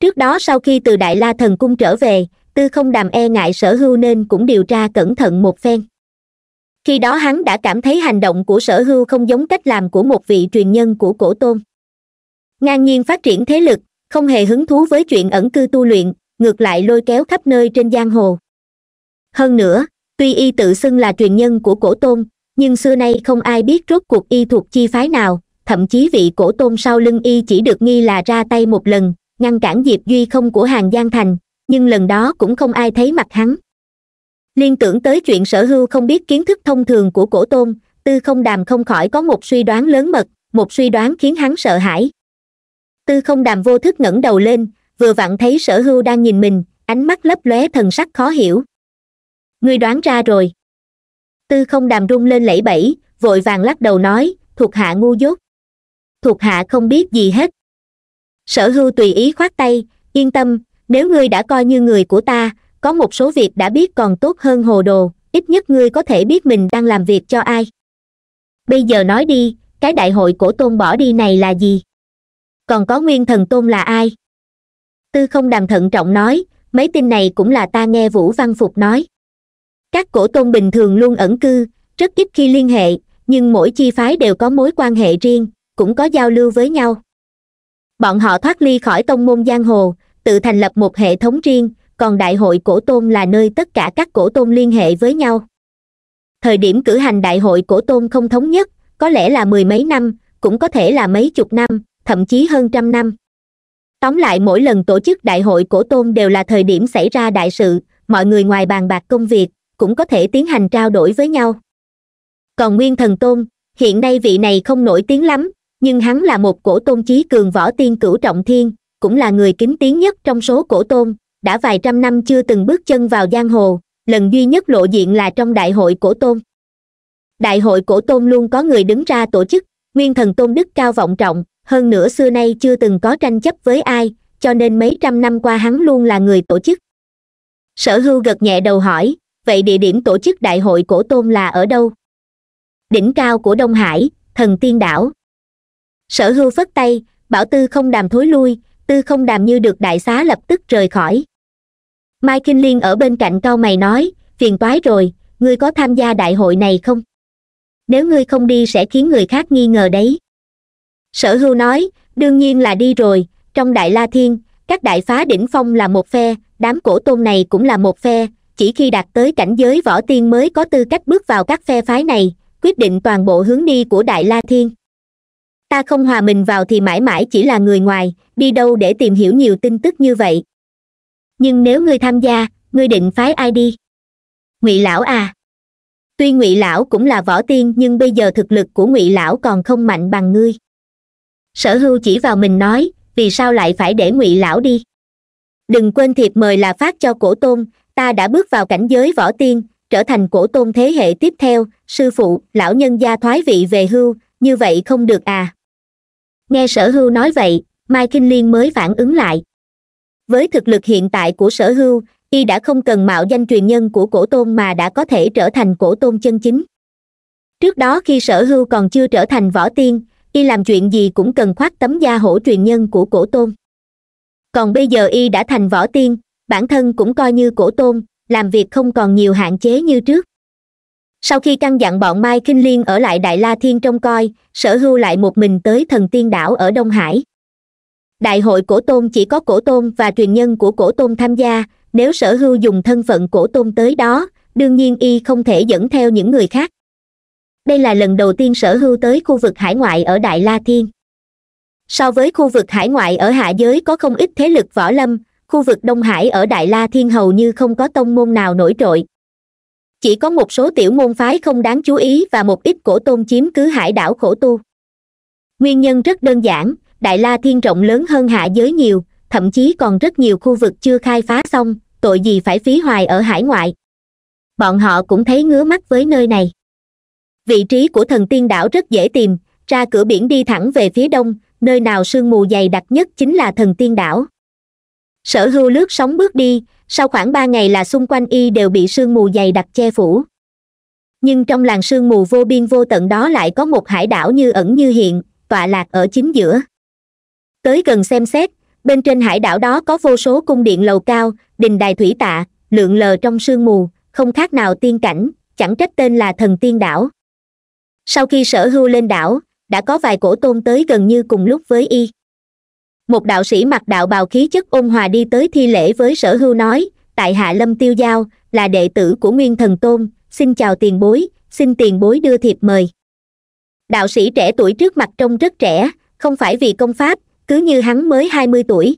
trước đó sau khi từ đại la thần cung trở về tư không đàm e ngại sở hưu nên cũng điều tra cẩn thận một phen khi đó hắn đã cảm thấy hành động của sở hưu không giống cách làm của một vị truyền nhân của cổ tôn ngang nhiên phát triển thế lực không hề hứng thú với chuyện ẩn cư tu luyện ngược lại lôi kéo khắp nơi trên giang hồ hơn nữa tuy y tự xưng là truyền nhân của cổ tôn nhưng xưa nay không ai biết rốt cuộc y thuộc chi phái nào thậm chí vị cổ tôn sau lưng y chỉ được nghi là ra tay một lần ngăn cản diệp duy không của hàng giang thành nhưng lần đó cũng không ai thấy mặt hắn liên tưởng tới chuyện sở hưu không biết kiến thức thông thường của cổ tôn tư không đàm không khỏi có một suy đoán lớn mật một suy đoán khiến hắn sợ hãi tư không đàm vô thức ngẩng đầu lên vừa vặn thấy sở hưu đang nhìn mình ánh mắt lấp lóe thần sắc khó hiểu ngươi đoán ra rồi tư không đàm rung lên lẩy bẩy vội vàng lắc đầu nói thuộc hạ ngu dốt thuộc hạ không biết gì hết sở hưu tùy ý khoát tay yên tâm nếu ngươi đã coi như người của ta có một số việc đã biết còn tốt hơn hồ đồ ít nhất ngươi có thể biết mình đang làm việc cho ai bây giờ nói đi cái đại hội cổ tôn bỏ đi này là gì còn có nguyên thần tôn là ai tư không đàm thận trọng nói mấy tin này cũng là ta nghe vũ văn phục nói các cổ tôn bình thường luôn ẩn cư rất ít khi liên hệ nhưng mỗi chi phái đều có mối quan hệ riêng cũng có giao lưu với nhau bọn họ thoát ly khỏi tông môn giang hồ tự thành lập một hệ thống riêng còn đại hội cổ tôn là nơi tất cả các cổ tôn liên hệ với nhau thời điểm cử hành đại hội cổ tôn không thống nhất có lẽ là mười mấy năm cũng có thể là mấy chục năm thậm chí hơn trăm năm tóm lại mỗi lần tổ chức đại hội cổ tôn đều là thời điểm xảy ra đại sự mọi người ngoài bàn bạc công việc cũng có thể tiến hành trao đổi với nhau còn nguyên thần tôn hiện nay vị này không nổi tiếng lắm nhưng hắn là một cổ tôn chí cường võ tiên cửu trọng thiên cũng là người kính tiếng nhất trong số cổ tôn đã vài trăm năm chưa từng bước chân vào giang hồ lần duy nhất lộ diện là trong đại hội cổ tôn đại hội cổ tôn luôn có người đứng ra tổ chức nguyên thần tôn đức cao vọng trọng hơn nữa xưa nay chưa từng có tranh chấp với ai cho nên mấy trăm năm qua hắn luôn là người tổ chức sở hưu gật nhẹ đầu hỏi vậy địa điểm tổ chức đại hội cổ tôn là ở đâu đỉnh cao của đông hải thần tiên đảo sở hưu phất tay bảo tư không đàm thối lui tư không đàm như được đại xá lập tức rời khỏi mai kinh liên ở bên cạnh cao mày nói phiền toái rồi ngươi có tham gia đại hội này không nếu ngươi không đi sẽ khiến người khác nghi ngờ đấy sở hưu nói đương nhiên là đi rồi trong đại la thiên các đại phá đỉnh phong là một phe đám cổ tôn này cũng là một phe chỉ khi đạt tới cảnh giới võ tiên mới có tư cách bước vào các phe phái này quyết định toàn bộ hướng đi của đại la thiên ta không hòa mình vào thì mãi mãi chỉ là người ngoài đi đâu để tìm hiểu nhiều tin tức như vậy nhưng nếu ngươi tham gia ngươi định phái ai đi ngụy lão à tuy ngụy lão cũng là võ tiên nhưng bây giờ thực lực của ngụy lão còn không mạnh bằng ngươi sở hưu chỉ vào mình nói vì sao lại phải để ngụy lão đi đừng quên thiệp mời là phát cho cổ tôn ta đã bước vào cảnh giới võ tiên trở thành cổ tôn thế hệ tiếp theo sư phụ lão nhân gia thoái vị về hưu như vậy không được à nghe sở hưu nói vậy mai kinh liên mới phản ứng lại với thực lực hiện tại của sở hưu y đã không cần mạo danh truyền nhân của cổ tôn mà đã có thể trở thành cổ tôn chân chính trước đó khi sở hưu còn chưa trở thành võ tiên y làm chuyện gì cũng cần khoác tấm da hổ truyền nhân của cổ tôn còn bây giờ y đã thành võ tiên bản thân cũng coi như cổ tôn làm việc không còn nhiều hạn chế như trước sau khi căn dặn bọn mai kinh liên ở lại đại la thiên trông coi sở hưu lại một mình tới thần tiên đảo ở đông hải đại hội cổ tôn chỉ có cổ tôn và truyền nhân của cổ tôn tham gia nếu sở hưu dùng thân phận cổ tôn tới đó đương nhiên y không thể dẫn theo những người khác đây là lần đầu tiên sở hưu tới khu vực hải ngoại ở đại la thiên so với khu vực hải ngoại ở hạ giới có không ít thế lực võ lâm khu vực đông hải ở đại la thiên hầu như không có tông môn nào nổi trội chỉ có một số tiểu môn phái không đáng chú ý và một ít cổ tôn chiếm cứ hải đảo khổ tu nguyên nhân rất đơn giản đại la thiên rộng lớn hơn hạ giới nhiều thậm chí còn rất nhiều khu vực chưa khai phá xong tội gì phải phí hoài ở hải ngoại bọn họ cũng thấy ngứa mắt với nơi này vị trí của thần tiên đảo rất dễ tìm ra cửa biển đi thẳng về phía đông nơi nào sương mù dày đặc nhất chính là thần tiên đảo sở hưu lướt sóng bước đi sau khoảng ba ngày là xung quanh y đều bị sương mù dày đặc che phủ nhưng trong làng sương mù vô biên vô tận đó lại có một hải đảo như ẩn như hiện tọa lạc ở chính giữa tới gần xem xét bên trên hải đảo đó có vô số cung điện lầu cao đình đài thủy tạ lượn lờ trong sương mù không khác nào tiên cảnh chẳng trách tên là thần tiên đảo sau khi sở hưu lên đảo đã có vài cổ tôn tới gần như cùng lúc với y một đạo sĩ mặc đạo bào khí chất ôn hòa đi tới thi lễ với sở hưu nói tại hạ lâm tiêu giao là đệ tử của nguyên thần tôn xin chào tiền bối xin tiền bối đưa thiệp mời đạo sĩ trẻ tuổi trước mặt trông rất trẻ không phải vì công pháp cứ như hắn mới hai mươi tuổi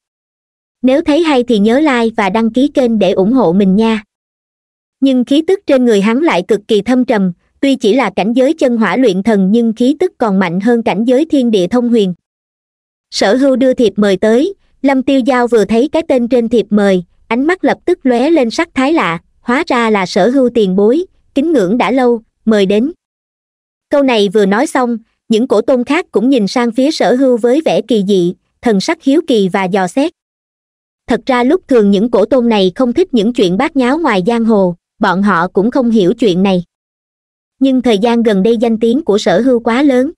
nếu thấy hay thì nhớ like và đăng ký kênh để ủng hộ mình nha nhưng khí tức trên người hắn lại cực kỳ thâm trầm tuy chỉ là cảnh giới chân hỏa luyện thần nhưng khí tức còn mạnh hơn cảnh giới thiên địa thông huyền sở hưu đưa thiệp mời tới lâm tiêu giao vừa thấy cái tên trên thiệp mời ánh mắt lập tức lóe lên sắc thái lạ hóa ra là sở hưu tiền bối kính ngưỡng đã lâu mời đến câu này vừa nói xong những cổ tôn khác cũng nhìn sang phía sở hưu với vẻ kỳ dị thần sắc hiếu kỳ và dò xét thật ra lúc thường những cổ tôn này không thích những chuyện bát nháo ngoài giang hồ bọn họ cũng không hiểu chuyện này nhưng thời gian gần đây danh tiếng của sở hưu quá lớn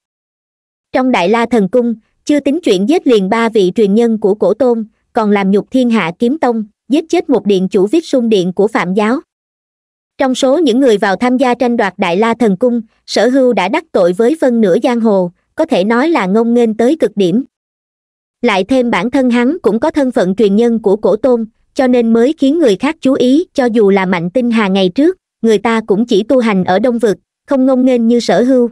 trong đại la thần cung chưa tính chuyện giết liền ba vị truyền nhân của cổ tôn còn làm nhục thiên hạ kiếm tông giết chết một điện chủ viết sung điện của phạm giáo trong số những người vào tham gia tranh đoạt đại la thần cung sở hưu đã đắc tội với phân nửa giang hồ có thể nói là ngông nghênh tới cực điểm lại thêm bản thân hắn cũng có thân phận truyền nhân của cổ tôn cho nên mới khiến người khác chú ý cho dù là mạnh tinh hà ngày trước người ta cũng chỉ tu hành ở đông vực không ngông nghênh như sở hưu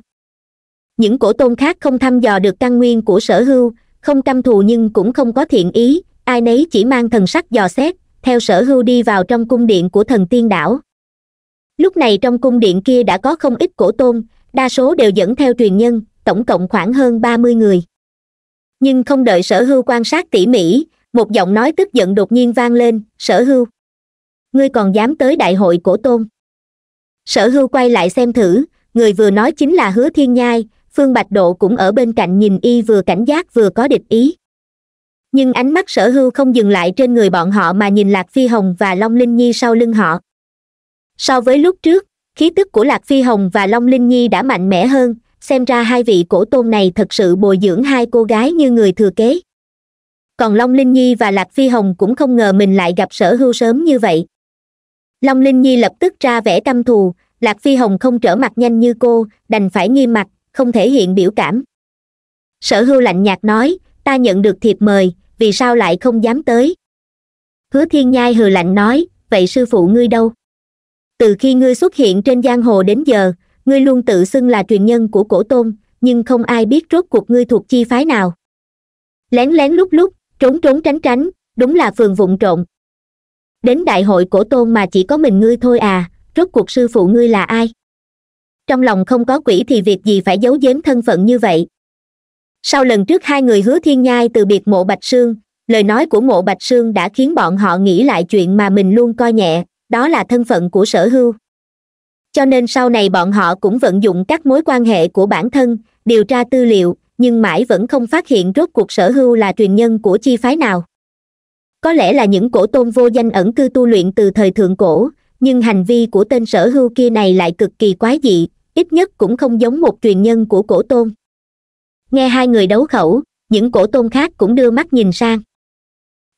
những cổ tôn khác không thăm dò được căn nguyên của sở hưu không căm thù nhưng cũng không có thiện ý ai nấy chỉ mang thần sắc dò xét theo sở hưu đi vào trong cung điện của thần tiên đảo lúc này trong cung điện kia đã có không ít cổ tôn đa số đều dẫn theo truyền nhân tổng cộng khoảng hơn ba mươi người nhưng không đợi sở hưu quan sát tỉ mỉ một giọng nói tức giận đột nhiên vang lên sở hưu ngươi còn dám tới đại hội cổ tôn sở hưu quay lại xem thử người vừa nói chính là hứa thiên nhai phương bạch độ cũng ở bên cạnh nhìn y vừa cảnh giác vừa có địch ý nhưng ánh mắt sở hưu không dừng lại trên người bọn họ mà nhìn lạc phi hồng và long linh nhi sau lưng họ so với lúc trước khí tức của lạc phi hồng và long linh nhi đã mạnh mẽ hơn xem ra hai vị cổ tôn này thật sự bồi dưỡng hai cô gái như người thừa kế còn long linh nhi và lạc phi hồng cũng không ngờ mình lại gặp sở hưu sớm như vậy long linh nhi lập tức ra vẻ căm thù lạc phi hồng không trở mặt nhanh như cô đành phải nghiêm mặt không thể hiện biểu cảm sở hưu lạnh nhạt nói ta nhận được thiệp mời vì sao lại không dám tới hứa thiên nhai hừ lạnh nói vậy sư phụ ngươi đâu từ khi ngươi xuất hiện trên giang hồ đến giờ ngươi luôn tự xưng là truyền nhân của cổ tôn nhưng không ai biết rốt cuộc ngươi thuộc chi phái nào lén lén lúc lúc trốn trốn tránh tránh đúng là phường vụng trộn đến đại hội cổ tôn mà chỉ có mình ngươi thôi à rốt cuộc sư phụ ngươi là ai trong lòng không có quỷ thì việc gì phải giấu giếm thân phận như vậy sau lần trước hai người hứa thiên nhai từ biệt mộ bạch sương lời nói của mộ bạch sương đã khiến bọn họ nghĩ lại chuyện mà mình luôn coi nhẹ đó là thân phận của sở hưu cho nên sau này bọn họ cũng vận dụng các mối quan hệ của bản thân điều tra tư liệu nhưng mãi vẫn không phát hiện rốt cuộc sở hưu là truyền nhân của chi phái nào có lẽ là những cổ tôn vô danh ẩn cư tu luyện từ thời thượng cổ nhưng hành vi của tên sở hưu kia này lại cực kỳ quái dị ít nhất cũng không giống một truyền nhân của cổ tôn nghe hai người đấu khẩu những cổ tôn khác cũng đưa mắt nhìn sang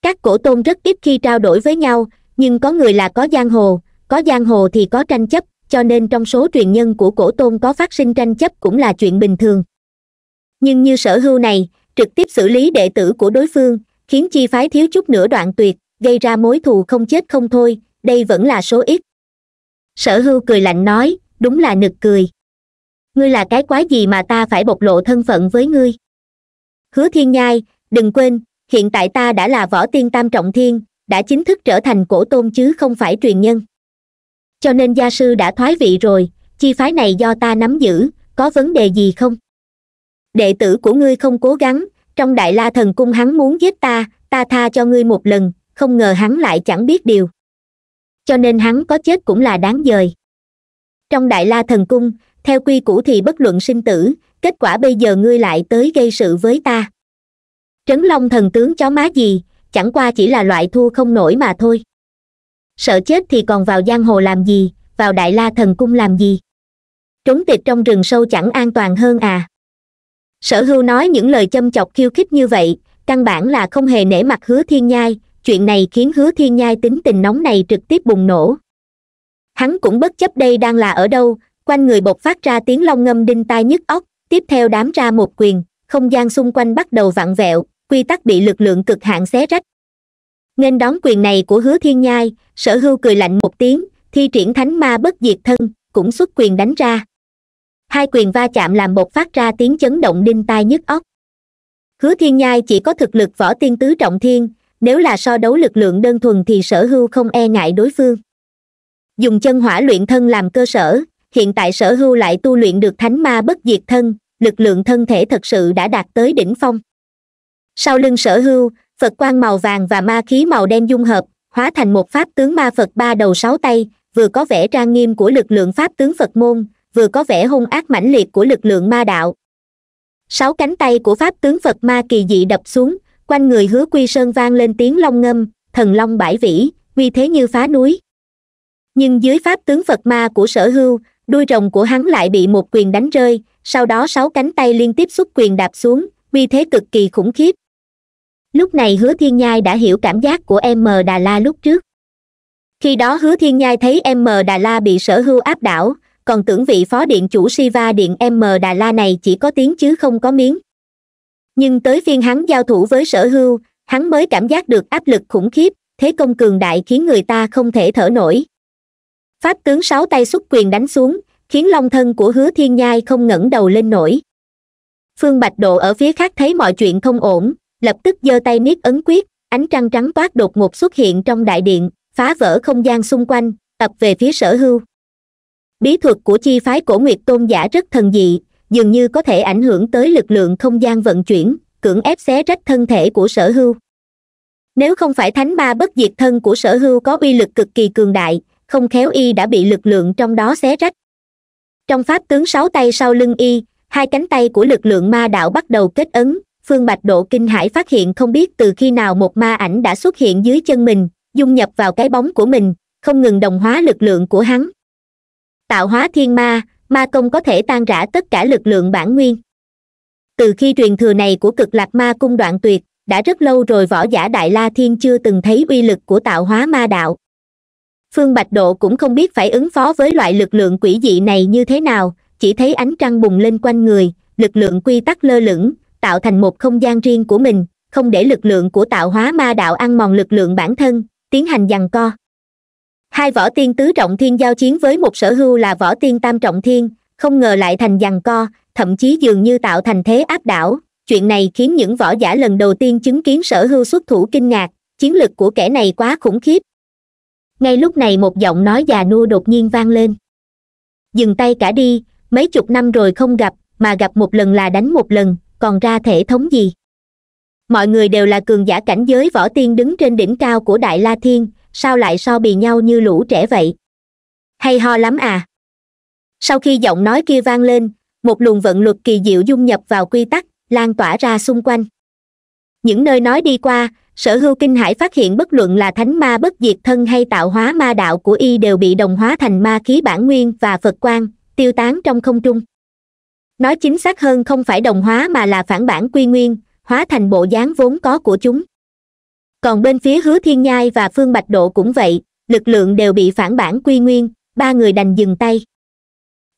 các cổ tôn rất ít khi trao đổi với nhau nhưng có người là có giang hồ có giang hồ thì có tranh chấp cho nên trong số truyền nhân của cổ tôn có phát sinh tranh chấp cũng là chuyện bình thường nhưng như sở hưu này trực tiếp xử lý đệ tử của đối phương khiến chi phái thiếu chút nữa đoạn tuyệt gây ra mối thù không chết không thôi đây vẫn là số ít sở hưu cười lạnh nói đúng là nực cười ngươi là cái quái gì mà ta phải bộc lộ thân phận với ngươi hứa thiên nhai đừng quên hiện tại ta đã là võ tiên tam trọng thiên đã chính thức trở thành cổ tôn chứ không phải truyền nhân cho nên gia sư đã thoái vị rồi chi phái này do ta nắm giữ có vấn đề gì không đệ tử của ngươi không cố gắng trong đại la thần cung hắn muốn giết ta ta tha cho ngươi một lần không ngờ hắn lại chẳng biết điều cho nên hắn có chết cũng là đáng dời trong đại la thần cung theo quy củ thì bất luận sinh tử kết quả bây giờ ngươi lại tới gây sự với ta trấn long thần tướng chó má gì chẳng qua chỉ là loại thua không nổi mà thôi sợ chết thì còn vào giang hồ làm gì vào đại la thần cung làm gì trốn tiệc trong rừng sâu chẳng an toàn hơn à sở hưu nói những lời châm chọc khiêu khích như vậy căn bản là không hề nể mặt hứa thiên nhai chuyện này khiến hứa thiên nhai tính tình nóng này trực tiếp bùng nổ hắn cũng bất chấp đây đang là ở đâu quanh người bột phát ra tiếng long ngâm đinh tai nhức óc tiếp theo đám ra một quyền không gian xung quanh bắt đầu vặn vẹo quy tắc bị lực lượng cực hạn xé rách nên đón quyền này của hứa thiên nhai sở hưu cười lạnh một tiếng thi triển thánh ma bất diệt thân cũng xuất quyền đánh ra hai quyền va chạm làm một phát ra tiếng chấn động đinh tai nhức óc hứa thiên nhai chỉ có thực lực võ tiên tứ trọng thiên nếu là so đấu lực lượng đơn thuần thì sở hưu không e ngại đối phương dùng chân hỏa luyện thân làm cơ sở hiện tại sở hưu lại tu luyện được thánh ma bất diệt thân lực lượng thân thể thật sự đã đạt tới đỉnh phong sau lưng sở hưu phật quan màu vàng và ma khí màu đen dung hợp hóa thành một pháp tướng ma phật ba đầu sáu tay vừa có vẻ trang nghiêm của lực lượng pháp tướng phật môn vừa có vẻ hung ác mãnh liệt của lực lượng ma đạo sáu cánh tay của pháp tướng phật ma kỳ dị đập xuống quanh người hứa quy sơn vang lên tiếng long ngâm thần long bãi vĩ uy thế như phá núi nhưng dưới pháp tướng phật ma của sở hưu đuôi rồng của hắn lại bị một quyền đánh rơi sau đó sáu cánh tay liên tiếp xuất quyền đạp xuống uy thế cực kỳ khủng khiếp lúc này hứa thiên nhai đã hiểu cảm giác của em m đà la lúc trước khi đó hứa thiên nhai thấy em m đà la bị sở hưu áp đảo còn tưởng vị phó điện chủ siva điện m đà la này chỉ có tiếng chứ không có miếng nhưng tới phiên hắn giao thủ với sở hưu hắn mới cảm giác được áp lực khủng khiếp thế công cường đại khiến người ta không thể thở nổi pháp tướng sáu tay xuất quyền đánh xuống khiến long thân của hứa thiên nhai không ngẩng đầu lên nổi phương bạch độ ở phía khác thấy mọi chuyện không ổn lập tức giơ tay niết ấn quyết ánh trăng trắng toát đột ngột xuất hiện trong đại điện phá vỡ không gian xung quanh tập về phía sở hưu bí thuật của chi phái cổ nguyệt tôn giả rất thần dị dường như có thể ảnh hưởng tới lực lượng không gian vận chuyển cưỡng ép xé rách thân thể của sở hưu nếu không phải thánh ma bất diệt thân của sở hưu có uy lực cực kỳ cường đại không khéo y đã bị lực lượng trong đó xé rách trong pháp tướng sáu tay sau lưng y hai cánh tay của lực lượng ma đạo bắt đầu kết ấn phương bạch độ kinh hãi phát hiện không biết từ khi nào một ma ảnh đã xuất hiện dưới chân mình dung nhập vào cái bóng của mình không ngừng đồng hóa lực lượng của hắn tạo hóa thiên ma ma công có thể tan rã tất cả lực lượng bản nguyên từ khi truyền thừa này của cực lạc ma cung đoạn tuyệt đã rất lâu rồi võ giả đại la thiên chưa từng thấy uy lực của tạo hóa ma đạo phương bạch độ cũng không biết phải ứng phó với loại lực lượng quỷ dị này như thế nào chỉ thấy ánh trăng bùng lên quanh người lực lượng quy tắc lơ lửng tạo thành một không gian riêng của mình không để lực lượng của tạo hóa ma đạo ăn mòn lực lượng bản thân tiến hành giằng co hai võ tiên tứ trọng thiên giao chiến với một sở hưu là võ tiên tam trọng thiên không ngờ lại thành giằng co thậm chí dường như tạo thành thế áp đảo chuyện này khiến những võ giả lần đầu tiên chứng kiến sở hưu xuất thủ kinh ngạc chiến lực của kẻ này quá khủng khiếp ngay lúc này một giọng nói già nua đột nhiên vang lên dừng tay cả đi mấy chục năm rồi không gặp mà gặp một lần là đánh một lần còn ra thể thống gì mọi người đều là cường giả cảnh giới võ tiên đứng trên đỉnh cao của đại la thiên sao lại so bì nhau như lũ trẻ vậy hay ho lắm à sau khi giọng nói kia vang lên một luồng vận luật kỳ diệu dung nhập vào quy tắc lan tỏa ra xung quanh những nơi nói đi qua sở hưu kinh hải phát hiện bất luận là thánh ma bất diệt thân hay tạo hóa ma đạo của y đều bị đồng hóa thành ma khí bản nguyên và phật quang tiêu tán trong không trung nói chính xác hơn không phải đồng hóa mà là phản bản quy nguyên hóa thành bộ dáng vốn có của chúng còn bên phía hứa thiên nhai và phương bạch độ cũng vậy lực lượng đều bị phản bản quy nguyên ba người đành dừng tay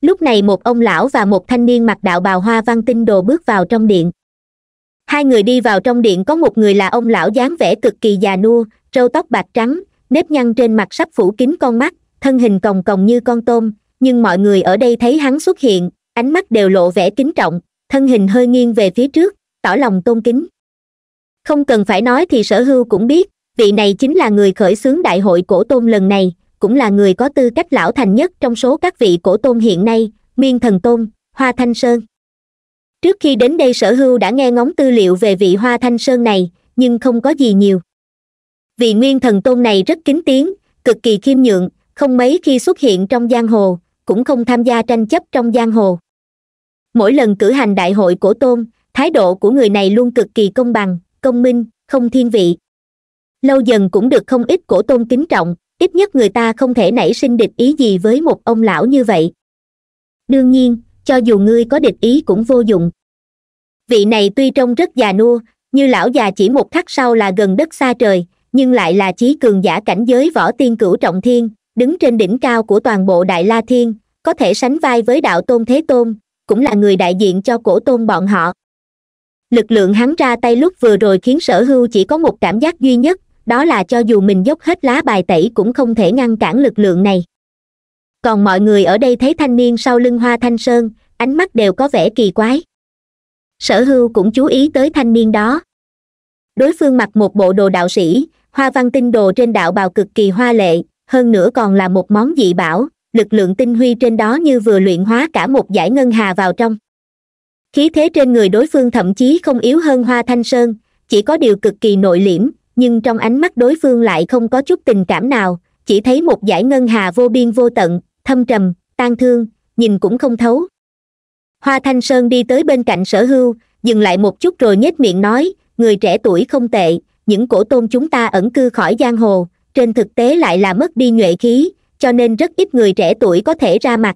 lúc này một ông lão và một thanh niên mặc đạo bào hoa văn tinh đồ bước vào trong điện hai người đi vào trong điện có một người là ông lão dáng vẻ cực kỳ già nua râu tóc bạc trắng nếp nhăn trên mặt sắp phủ kín con mắt thân hình còng còng như con tôm nhưng mọi người ở đây thấy hắn xuất hiện ánh mắt đều lộ vẻ kính trọng thân hình hơi nghiêng về phía trước tỏ lòng tôn kính không cần phải nói thì sở hưu cũng biết vị này chính là người khởi xướng đại hội cổ tôn lần này cũng là người có tư cách lão thành nhất trong số các vị cổ tôn hiện nay miên thần tôn hoa thanh sơn trước khi đến đây sở hưu đã nghe ngóng tư liệu về vị hoa thanh sơn này nhưng không có gì nhiều vị nguyên thần tôn này rất kính tiếng cực kỳ khiêm nhượng không mấy khi xuất hiện trong giang hồ cũng không tham gia tranh chấp trong giang hồ mỗi lần cử hành đại hội cổ tôn thái độ của người này luôn cực kỳ công bằng công minh không thiên vị lâu dần cũng được không ít cổ tôn kính trọng ít nhất người ta không thể nảy sinh địch ý gì với một ông lão như vậy đương nhiên cho dù ngươi có địch ý cũng vô dụng vị này tuy trông rất già nua như lão già chỉ một khắc sau là gần đất xa trời nhưng lại là chí cường giả cảnh giới võ tiên cửu trọng thiên đứng trên đỉnh cao của toàn bộ đại la thiên có thể sánh vai với đạo tôn thế tôn cũng là người đại diện cho cổ tôn bọn họ lực lượng hắn ra tay lúc vừa rồi khiến sở hưu chỉ có một cảm giác duy nhất đó là cho dù mình dốc hết lá bài tẩy cũng không thể ngăn cản lực lượng này còn mọi người ở đây thấy thanh niên sau lưng hoa thanh sơn ánh mắt đều có vẻ kỳ quái sở hưu cũng chú ý tới thanh niên đó đối phương mặc một bộ đồ đạo sĩ hoa văn tinh đồ trên đạo bào cực kỳ hoa lệ hơn nữa còn là một món dị bảo lực lượng tinh huy trên đó như vừa luyện hóa cả một giải ngân hà vào trong khí thế trên người đối phương thậm chí không yếu hơn hoa thanh sơn chỉ có điều cực kỳ nội liễm nhưng trong ánh mắt đối phương lại không có chút tình cảm nào chỉ thấy một giải ngân hà vô biên vô tận thâm trầm tan thương nhìn cũng không thấu hoa thanh sơn đi tới bên cạnh sở hưu dừng lại một chút rồi nhếch miệng nói người trẻ tuổi không tệ những cổ tôn chúng ta ẩn cư khỏi giang hồ trên thực tế lại là mất đi nhuệ khí cho nên rất ít người trẻ tuổi có thể ra mặt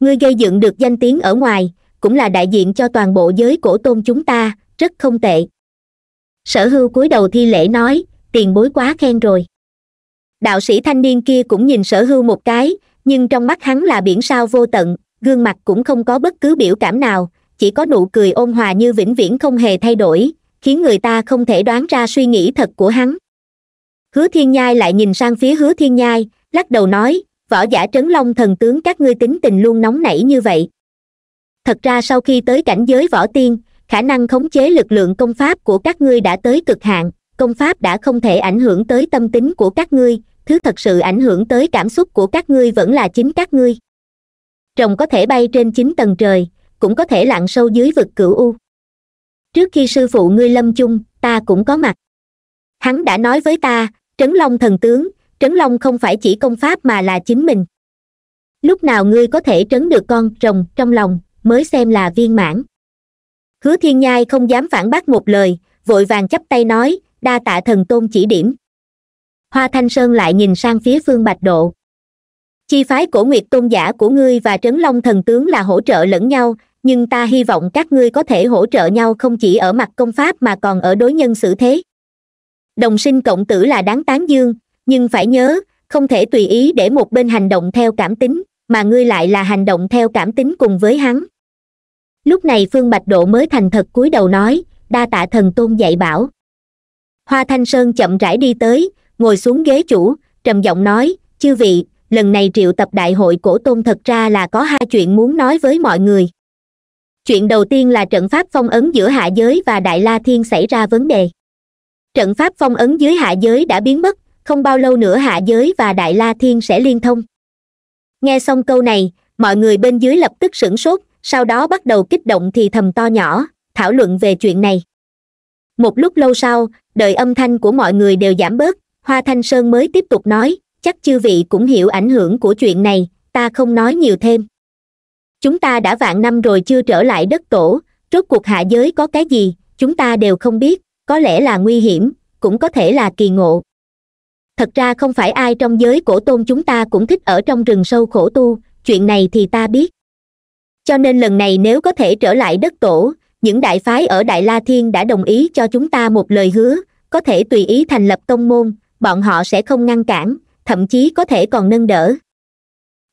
ngươi gây dựng được danh tiếng ở ngoài cũng là đại diện cho toàn bộ giới cổ tôn chúng ta rất không tệ sở hưu cúi đầu thi lễ nói tiền bối quá khen rồi đạo sĩ thanh niên kia cũng nhìn sở hưu một cái nhưng trong mắt hắn là biển sao vô tận gương mặt cũng không có bất cứ biểu cảm nào chỉ có nụ cười ôn hòa như vĩnh viễn không hề thay đổi khiến người ta không thể đoán ra suy nghĩ thật của hắn hứa thiên nhai lại nhìn sang phía hứa thiên nhai lắc đầu nói võ giả trấn long thần tướng các ngươi tính tình luôn nóng nảy như vậy thật ra sau khi tới cảnh giới võ tiên khả năng khống chế lực lượng công pháp của các ngươi đã tới cực hạn công pháp đã không thể ảnh hưởng tới tâm tính của các ngươi thứ thật sự ảnh hưởng tới cảm xúc của các ngươi vẫn là chính các ngươi rồng có thể bay trên chín tầng trời cũng có thể lặn sâu dưới vực cửu u trước khi sư phụ ngươi lâm chung ta cũng có mặt hắn đã nói với ta trấn long thần tướng trấn long không phải chỉ công pháp mà là chính mình lúc nào ngươi có thể trấn được con rồng trong lòng mới xem là viên mãn hứa thiên nhai không dám phản bác một lời vội vàng chắp tay nói đa tạ thần tôn chỉ điểm hoa thanh sơn lại nhìn sang phía phương bạch độ chi phái cổ nguyệt tôn giả của ngươi và trấn long thần tướng là hỗ trợ lẫn nhau nhưng ta hy vọng các ngươi có thể hỗ trợ nhau không chỉ ở mặt công pháp mà còn ở đối nhân xử thế đồng sinh cộng tử là đáng tán dương nhưng phải nhớ không thể tùy ý để một bên hành động theo cảm tính mà ngươi lại là hành động theo cảm tính cùng với hắn lúc này phương bạch độ mới thành thật cúi đầu nói đa tạ thần tôn dạy bảo hoa thanh sơn chậm rãi đi tới ngồi xuống ghế chủ trầm giọng nói chư vị lần này triệu tập đại hội cổ tôn thật ra là có hai chuyện muốn nói với mọi người chuyện đầu tiên là trận pháp phong ấn giữa hạ giới và đại la thiên xảy ra vấn đề trận pháp phong ấn dưới hạ giới đã biến mất không bao lâu nữa hạ giới và đại la thiên sẽ liên thông nghe xong câu này mọi người bên dưới lập tức sửng sốt sau đó bắt đầu kích động thì thầm to nhỏ thảo luận về chuyện này một lúc lâu sau đợi âm thanh của mọi người đều giảm bớt hoa thanh sơn mới tiếp tục nói chắc chư vị cũng hiểu ảnh hưởng của chuyện này ta không nói nhiều thêm chúng ta đã vạn năm rồi chưa trở lại đất tổ rốt cuộc hạ giới có cái gì chúng ta đều không biết có lẽ là nguy hiểm cũng có thể là kỳ ngộ thật ra không phải ai trong giới cổ tôn chúng ta cũng thích ở trong rừng sâu khổ tu chuyện này thì ta biết cho nên lần này nếu có thể trở lại đất tổ những đại phái ở đại la thiên đã đồng ý cho chúng ta một lời hứa có thể tùy ý thành lập tông môn bọn họ sẽ không ngăn cản thậm chí có thể còn nâng đỡ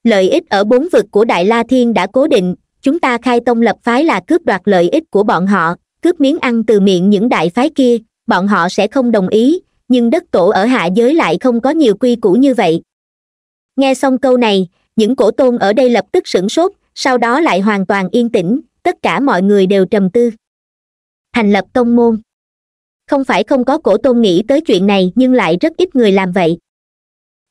lợi ích ở bốn vực của đại la thiên đã cố định chúng ta khai tông lập phái là cướp đoạt lợi ích của bọn họ cướp miếng ăn từ miệng những đại phái kia bọn họ sẽ không đồng ý nhưng đất tổ ở hạ giới lại không có nhiều quy củ như vậy nghe xong câu này những cổ tôn ở đây lập tức sửng sốt sau đó lại hoàn toàn yên tĩnh tất cả mọi người đều trầm tư thành lập tông môn không phải không có cổ tôn nghĩ tới chuyện này nhưng lại rất ít người làm vậy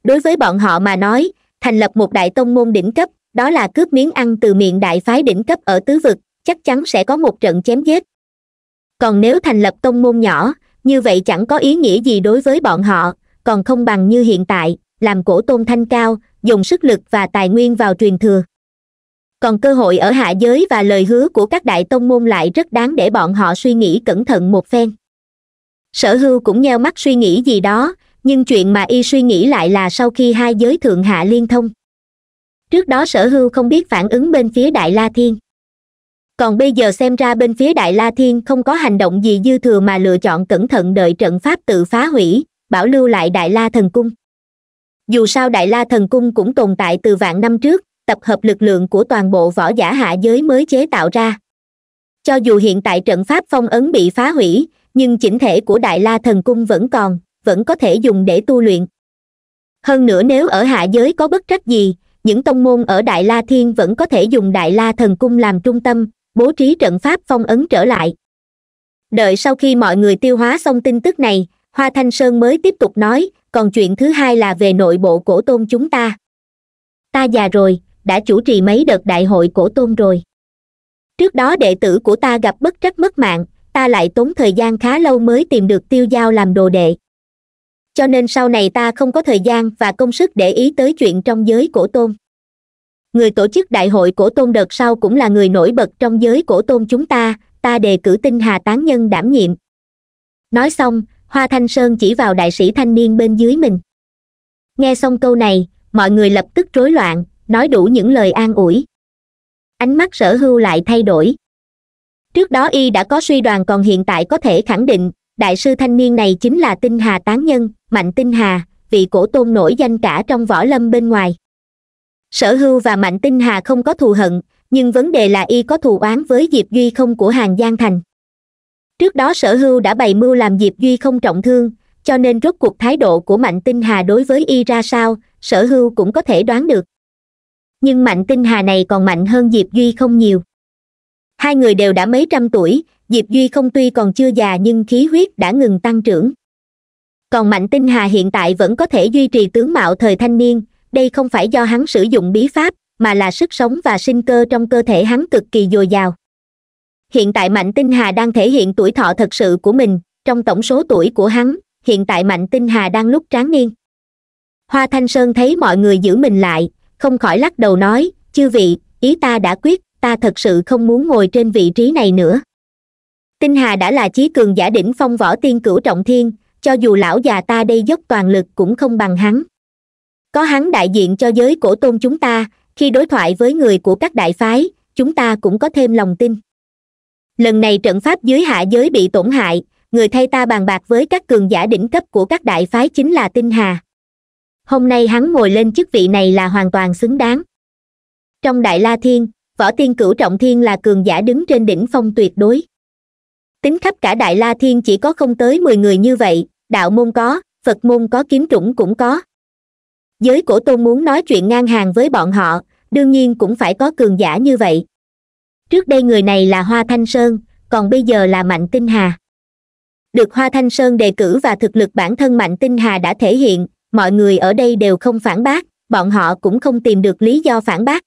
đối với bọn họ mà nói thành lập một đại tông môn đỉnh cấp đó là cướp miếng ăn từ miệng đại phái đỉnh cấp ở tứ vực chắc chắn sẽ có một trận chém giết còn nếu thành lập tông môn nhỏ như vậy chẳng có ý nghĩa gì đối với bọn họ còn không bằng như hiện tại làm cổ tôn thanh cao dùng sức lực và tài nguyên vào truyền thừa còn cơ hội ở hạ giới và lời hứa của các đại tông môn lại rất đáng để bọn họ suy nghĩ cẩn thận một phen sở hưu cũng nheo mắt suy nghĩ gì đó nhưng chuyện mà y suy nghĩ lại là sau khi hai giới thượng hạ liên thông trước đó sở hưu không biết phản ứng bên phía đại la thiên còn bây giờ xem ra bên phía đại la thiên không có hành động gì dư thừa mà lựa chọn cẩn thận đợi trận pháp tự phá hủy bảo lưu lại đại la thần cung dù sao đại la thần cung cũng tồn tại từ vạn năm trước tập hợp lực lượng của toàn bộ võ giả hạ giới mới chế tạo ra cho dù hiện tại trận pháp phong ấn bị phá hủy nhưng chỉnh thể của đại la thần cung vẫn còn vẫn có thể dùng để tu luyện hơn nữa nếu ở hạ giới có bất trách gì những tông môn ở đại la thiên vẫn có thể dùng đại la thần cung làm trung tâm bố trí trận pháp phong ấn trở lại đợi sau khi mọi người tiêu hóa xong tin tức này hoa thanh sơn mới tiếp tục nói còn chuyện thứ hai là về nội bộ cổ tôn chúng ta ta già rồi đã chủ trì mấy đợt đại hội cổ tôn rồi trước đó đệ tử của ta gặp bất trắc mất mạng ta lại tốn thời gian khá lâu mới tìm được tiêu giao làm đồ đệ cho nên sau này ta không có thời gian và công sức để ý tới chuyện trong giới cổ tôn người tổ chức đại hội cổ tôn đợt sau cũng là người nổi bật trong giới cổ tôn chúng ta ta đề cử tinh hà tán nhân đảm nhiệm nói xong hoa thanh sơn chỉ vào đại sĩ thanh niên bên dưới mình nghe xong câu này mọi người lập tức rối loạn nói đủ những lời an ủi ánh mắt sở hưu lại thay đổi trước đó y đã có suy đoàn còn hiện tại có thể khẳng định đại sư thanh niên này chính là tinh hà tán nhân mạnh tinh hà vị cổ tôn nổi danh cả trong võ lâm bên ngoài sở hưu và mạnh tinh hà không có thù hận nhưng vấn đề là y có thù oán với diệp duy không của Hàn giang thành trước đó sở hưu đã bày mưu làm diệp duy không trọng thương cho nên rốt cuộc thái độ của mạnh tinh hà đối với y ra sao sở hưu cũng có thể đoán được nhưng mạnh tinh hà này còn mạnh hơn diệp duy không nhiều hai người đều đã mấy trăm tuổi diệp duy không tuy còn chưa già nhưng khí huyết đã ngừng tăng trưởng còn mạnh tinh hà hiện tại vẫn có thể duy trì tướng mạo thời thanh niên đây không phải do hắn sử dụng bí pháp mà là sức sống và sinh cơ trong cơ thể hắn cực kỳ dồi dào hiện tại mạnh tinh hà đang thể hiện tuổi thọ thật sự của mình trong tổng số tuổi của hắn hiện tại mạnh tinh hà đang lúc tráng niên hoa thanh sơn thấy mọi người giữ mình lại không khỏi lắc đầu nói chư vị ý ta đã quyết ta thật sự không muốn ngồi trên vị trí này nữa tinh hà đã là chí cường giả đỉnh phong võ tiên cửu trọng thiên cho dù lão già ta đây dốc toàn lực cũng không bằng hắn có hắn đại diện cho giới cổ tôn chúng ta khi đối thoại với người của các đại phái chúng ta cũng có thêm lòng tin lần này trận pháp dưới hạ giới bị tổn hại người thay ta bàn bạc với các cường giả đỉnh cấp của các đại phái chính là tinh hà hôm nay hắn ngồi lên chức vị này là hoàn toàn xứng đáng trong đại la thiên võ tiên cửu trọng thiên là cường giả đứng trên đỉnh phong tuyệt đối tính khắp cả đại la thiên chỉ có không tới mười người như vậy đạo môn có phật môn có kiếm chủng cũng có giới cổ tôn muốn nói chuyện ngang hàng với bọn họ đương nhiên cũng phải có cường giả như vậy trước đây người này là hoa thanh sơn còn bây giờ là mạnh tinh hà được hoa thanh sơn đề cử và thực lực bản thân mạnh tinh hà đã thể hiện mọi người ở đây đều không phản bác bọn họ cũng không tìm được lý do phản bác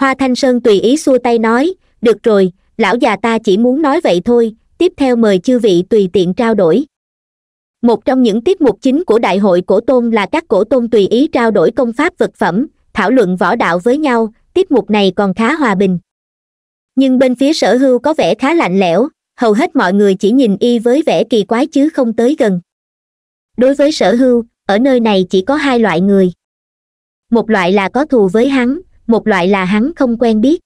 hoa thanh sơn tùy ý xua tay nói được rồi lão già ta chỉ muốn nói vậy thôi tiếp theo mời chư vị tùy tiện trao đổi một trong những tiết mục chính của đại hội cổ tôn là các cổ tôn tùy ý trao đổi công pháp vật phẩm thảo luận võ đạo với nhau tiết mục này còn khá hòa bình nhưng bên phía sở hưu có vẻ khá lạnh lẽo hầu hết mọi người chỉ nhìn y với vẻ kỳ quái chứ không tới gần đối với sở hưu ở nơi này chỉ có hai loại người một loại là có thù với hắn một loại là hắn không quen biết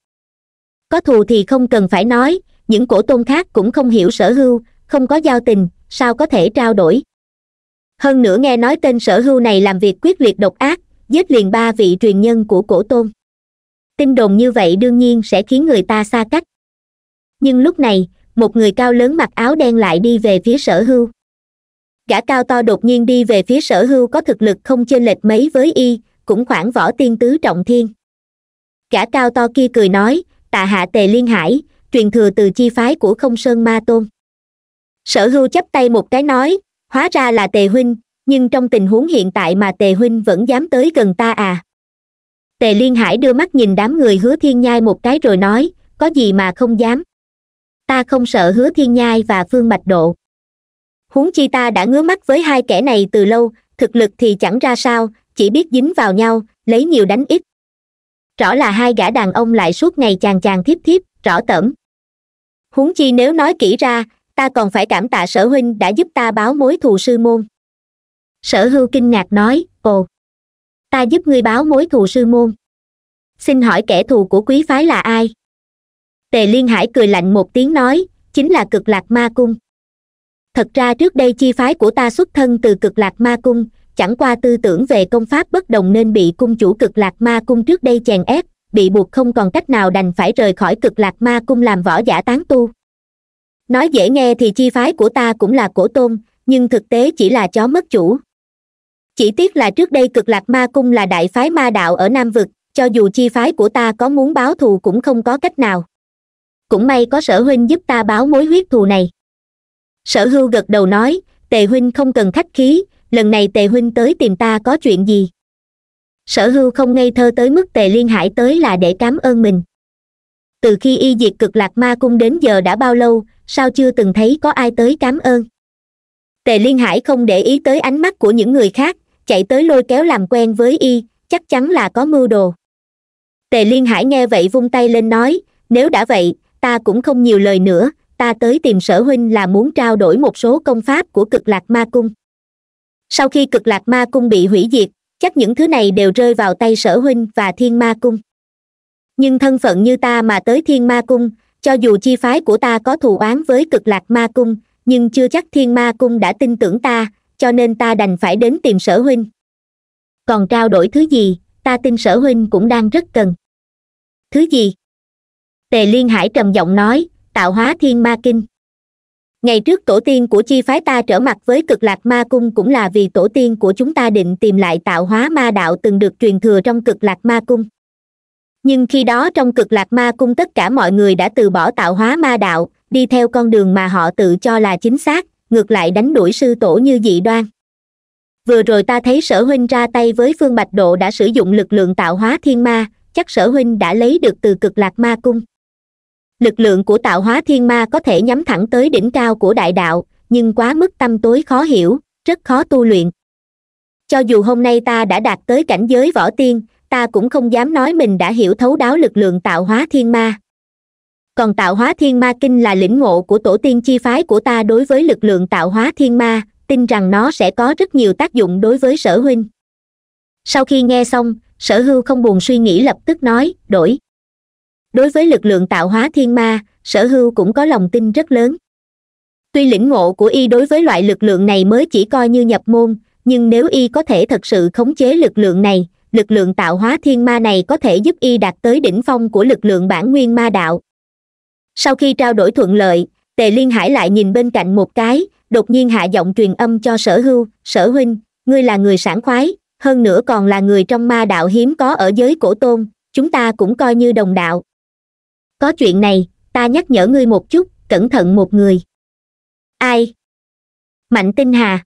có thù thì không cần phải nói những cổ tôn khác cũng không hiểu sở hưu không có giao tình sao có thể trao đổi hơn nữa nghe nói tên sở hưu này làm việc quyết liệt độc ác giết liền ba vị truyền nhân của cổ tôn tin đồn như vậy đương nhiên sẽ khiến người ta xa cách nhưng lúc này một người cao lớn mặc áo đen lại đi về phía sở hưu gã cao to đột nhiên đi về phía sở hưu có thực lực không chênh lệch mấy với y cũng khoảng võ tiên tứ trọng thiên gã cao to kia cười nói tạ hạ tề liên hải truyền thừa từ chi phái của không sơn ma tôn sở hưu chắp tay một cái nói hóa ra là tề huynh nhưng trong tình huống hiện tại mà tề huynh vẫn dám tới gần ta à tề liên hải đưa mắt nhìn đám người hứa thiên nhai một cái rồi nói có gì mà không dám ta không sợ hứa thiên nhai và phương bạch độ huống chi ta đã ngứa mắt với hai kẻ này từ lâu thực lực thì chẳng ra sao chỉ biết dính vào nhau lấy nhiều đánh ít rõ là hai gã đàn ông lại suốt ngày chàng chàng thiếp thiếp rõ tởm huống chi nếu nói kỹ ra ta còn phải cảm tạ sở huynh đã giúp ta báo mối thù sư môn sở hưu kinh ngạc nói ồ ta giúp ngươi báo mối thù sư môn xin hỏi kẻ thù của quý phái là ai tề liên hải cười lạnh một tiếng nói chính là cực lạc ma cung thật ra trước đây chi phái của ta xuất thân từ cực lạc ma cung chẳng qua tư tưởng về công pháp bất đồng nên bị cung chủ cực lạc ma cung trước đây chèn ép bị buộc không còn cách nào đành phải rời khỏi cực lạc ma cung làm võ giả tán tu nói dễ nghe thì chi phái của ta cũng là cổ tôn nhưng thực tế chỉ là chó mất chủ chỉ tiếc là trước đây cực lạc ma cung là đại phái ma đạo ở nam vực cho dù chi phái của ta có muốn báo thù cũng không có cách nào cũng may có sở huynh giúp ta báo mối huyết thù này sở hưu gật đầu nói tề huynh không cần khách khí lần này tề huynh tới tìm ta có chuyện gì sở hưu không ngây thơ tới mức tề liên hải tới là để cám ơn mình từ khi y diệt cực lạc ma cung đến giờ đã bao lâu sao chưa từng thấy có ai tới cám ơn tề liên hải không để ý tới ánh mắt của những người khác chạy tới lôi kéo làm quen với y chắc chắn là có mưu đồ tề liên hải nghe vậy vung tay lên nói nếu đã vậy ta cũng không nhiều lời nữa ta tới tìm sở huynh là muốn trao đổi một số công pháp của cực lạc ma cung sau khi cực lạc ma cung bị hủy diệt chắc những thứ này đều rơi vào tay sở huynh và thiên ma cung nhưng thân phận như ta mà tới thiên ma cung cho dù chi phái của ta có thù oán với cực lạc ma cung nhưng chưa chắc thiên ma cung đã tin tưởng ta cho nên ta đành phải đến tìm sở huynh còn trao đổi thứ gì ta tin sở huynh cũng đang rất cần thứ gì tề liên hải trầm giọng nói tạo hóa thiên ma kinh ngày trước tổ tiên của chi phái ta trở mặt với cực lạc ma cung cũng là vì tổ tiên của chúng ta định tìm lại tạo hóa ma đạo từng được truyền thừa trong cực lạc ma cung nhưng khi đó trong cực lạc ma cung tất cả mọi người đã từ bỏ tạo hóa ma đạo đi theo con đường mà họ tự cho là chính xác ngược lại đánh đuổi sư tổ như dị đoan vừa rồi ta thấy sở huynh ra tay với phương bạch độ đã sử dụng lực lượng tạo hóa thiên ma chắc sở huynh đã lấy được từ cực lạc ma cung lực lượng của tạo hóa thiên ma có thể nhắm thẳng tới đỉnh cao của đại đạo nhưng quá mức tâm tối khó hiểu rất khó tu luyện cho dù hôm nay ta đã đạt tới cảnh giới võ tiên ta cũng không dám nói mình đã hiểu thấu đáo lực lượng tạo hóa thiên ma còn tạo hóa thiên ma kinh là lĩnh ngộ của tổ tiên chi phái của ta đối với lực lượng tạo hóa thiên ma tin rằng nó sẽ có rất nhiều tác dụng đối với sở huynh sau khi nghe xong sở hưu không buồn suy nghĩ lập tức nói đổi đối với lực lượng tạo hóa thiên ma sở hưu cũng có lòng tin rất lớn tuy lĩnh ngộ của y đối với loại lực lượng này mới chỉ coi như nhập môn nhưng nếu y có thể thật sự khống chế lực lượng này lực lượng tạo hóa thiên ma này có thể giúp y đạt tới đỉnh phong của lực lượng bản nguyên ma đạo sau khi trao đổi thuận lợi tề liên hải lại nhìn bên cạnh một cái đột nhiên hạ giọng truyền âm cho sở hưu sở huynh ngươi là người sảng khoái hơn nữa còn là người trong ma đạo hiếm có ở giới cổ tôn chúng ta cũng coi như đồng đạo có chuyện này ta nhắc nhở ngươi một chút cẩn thận một người ai mạnh tinh hà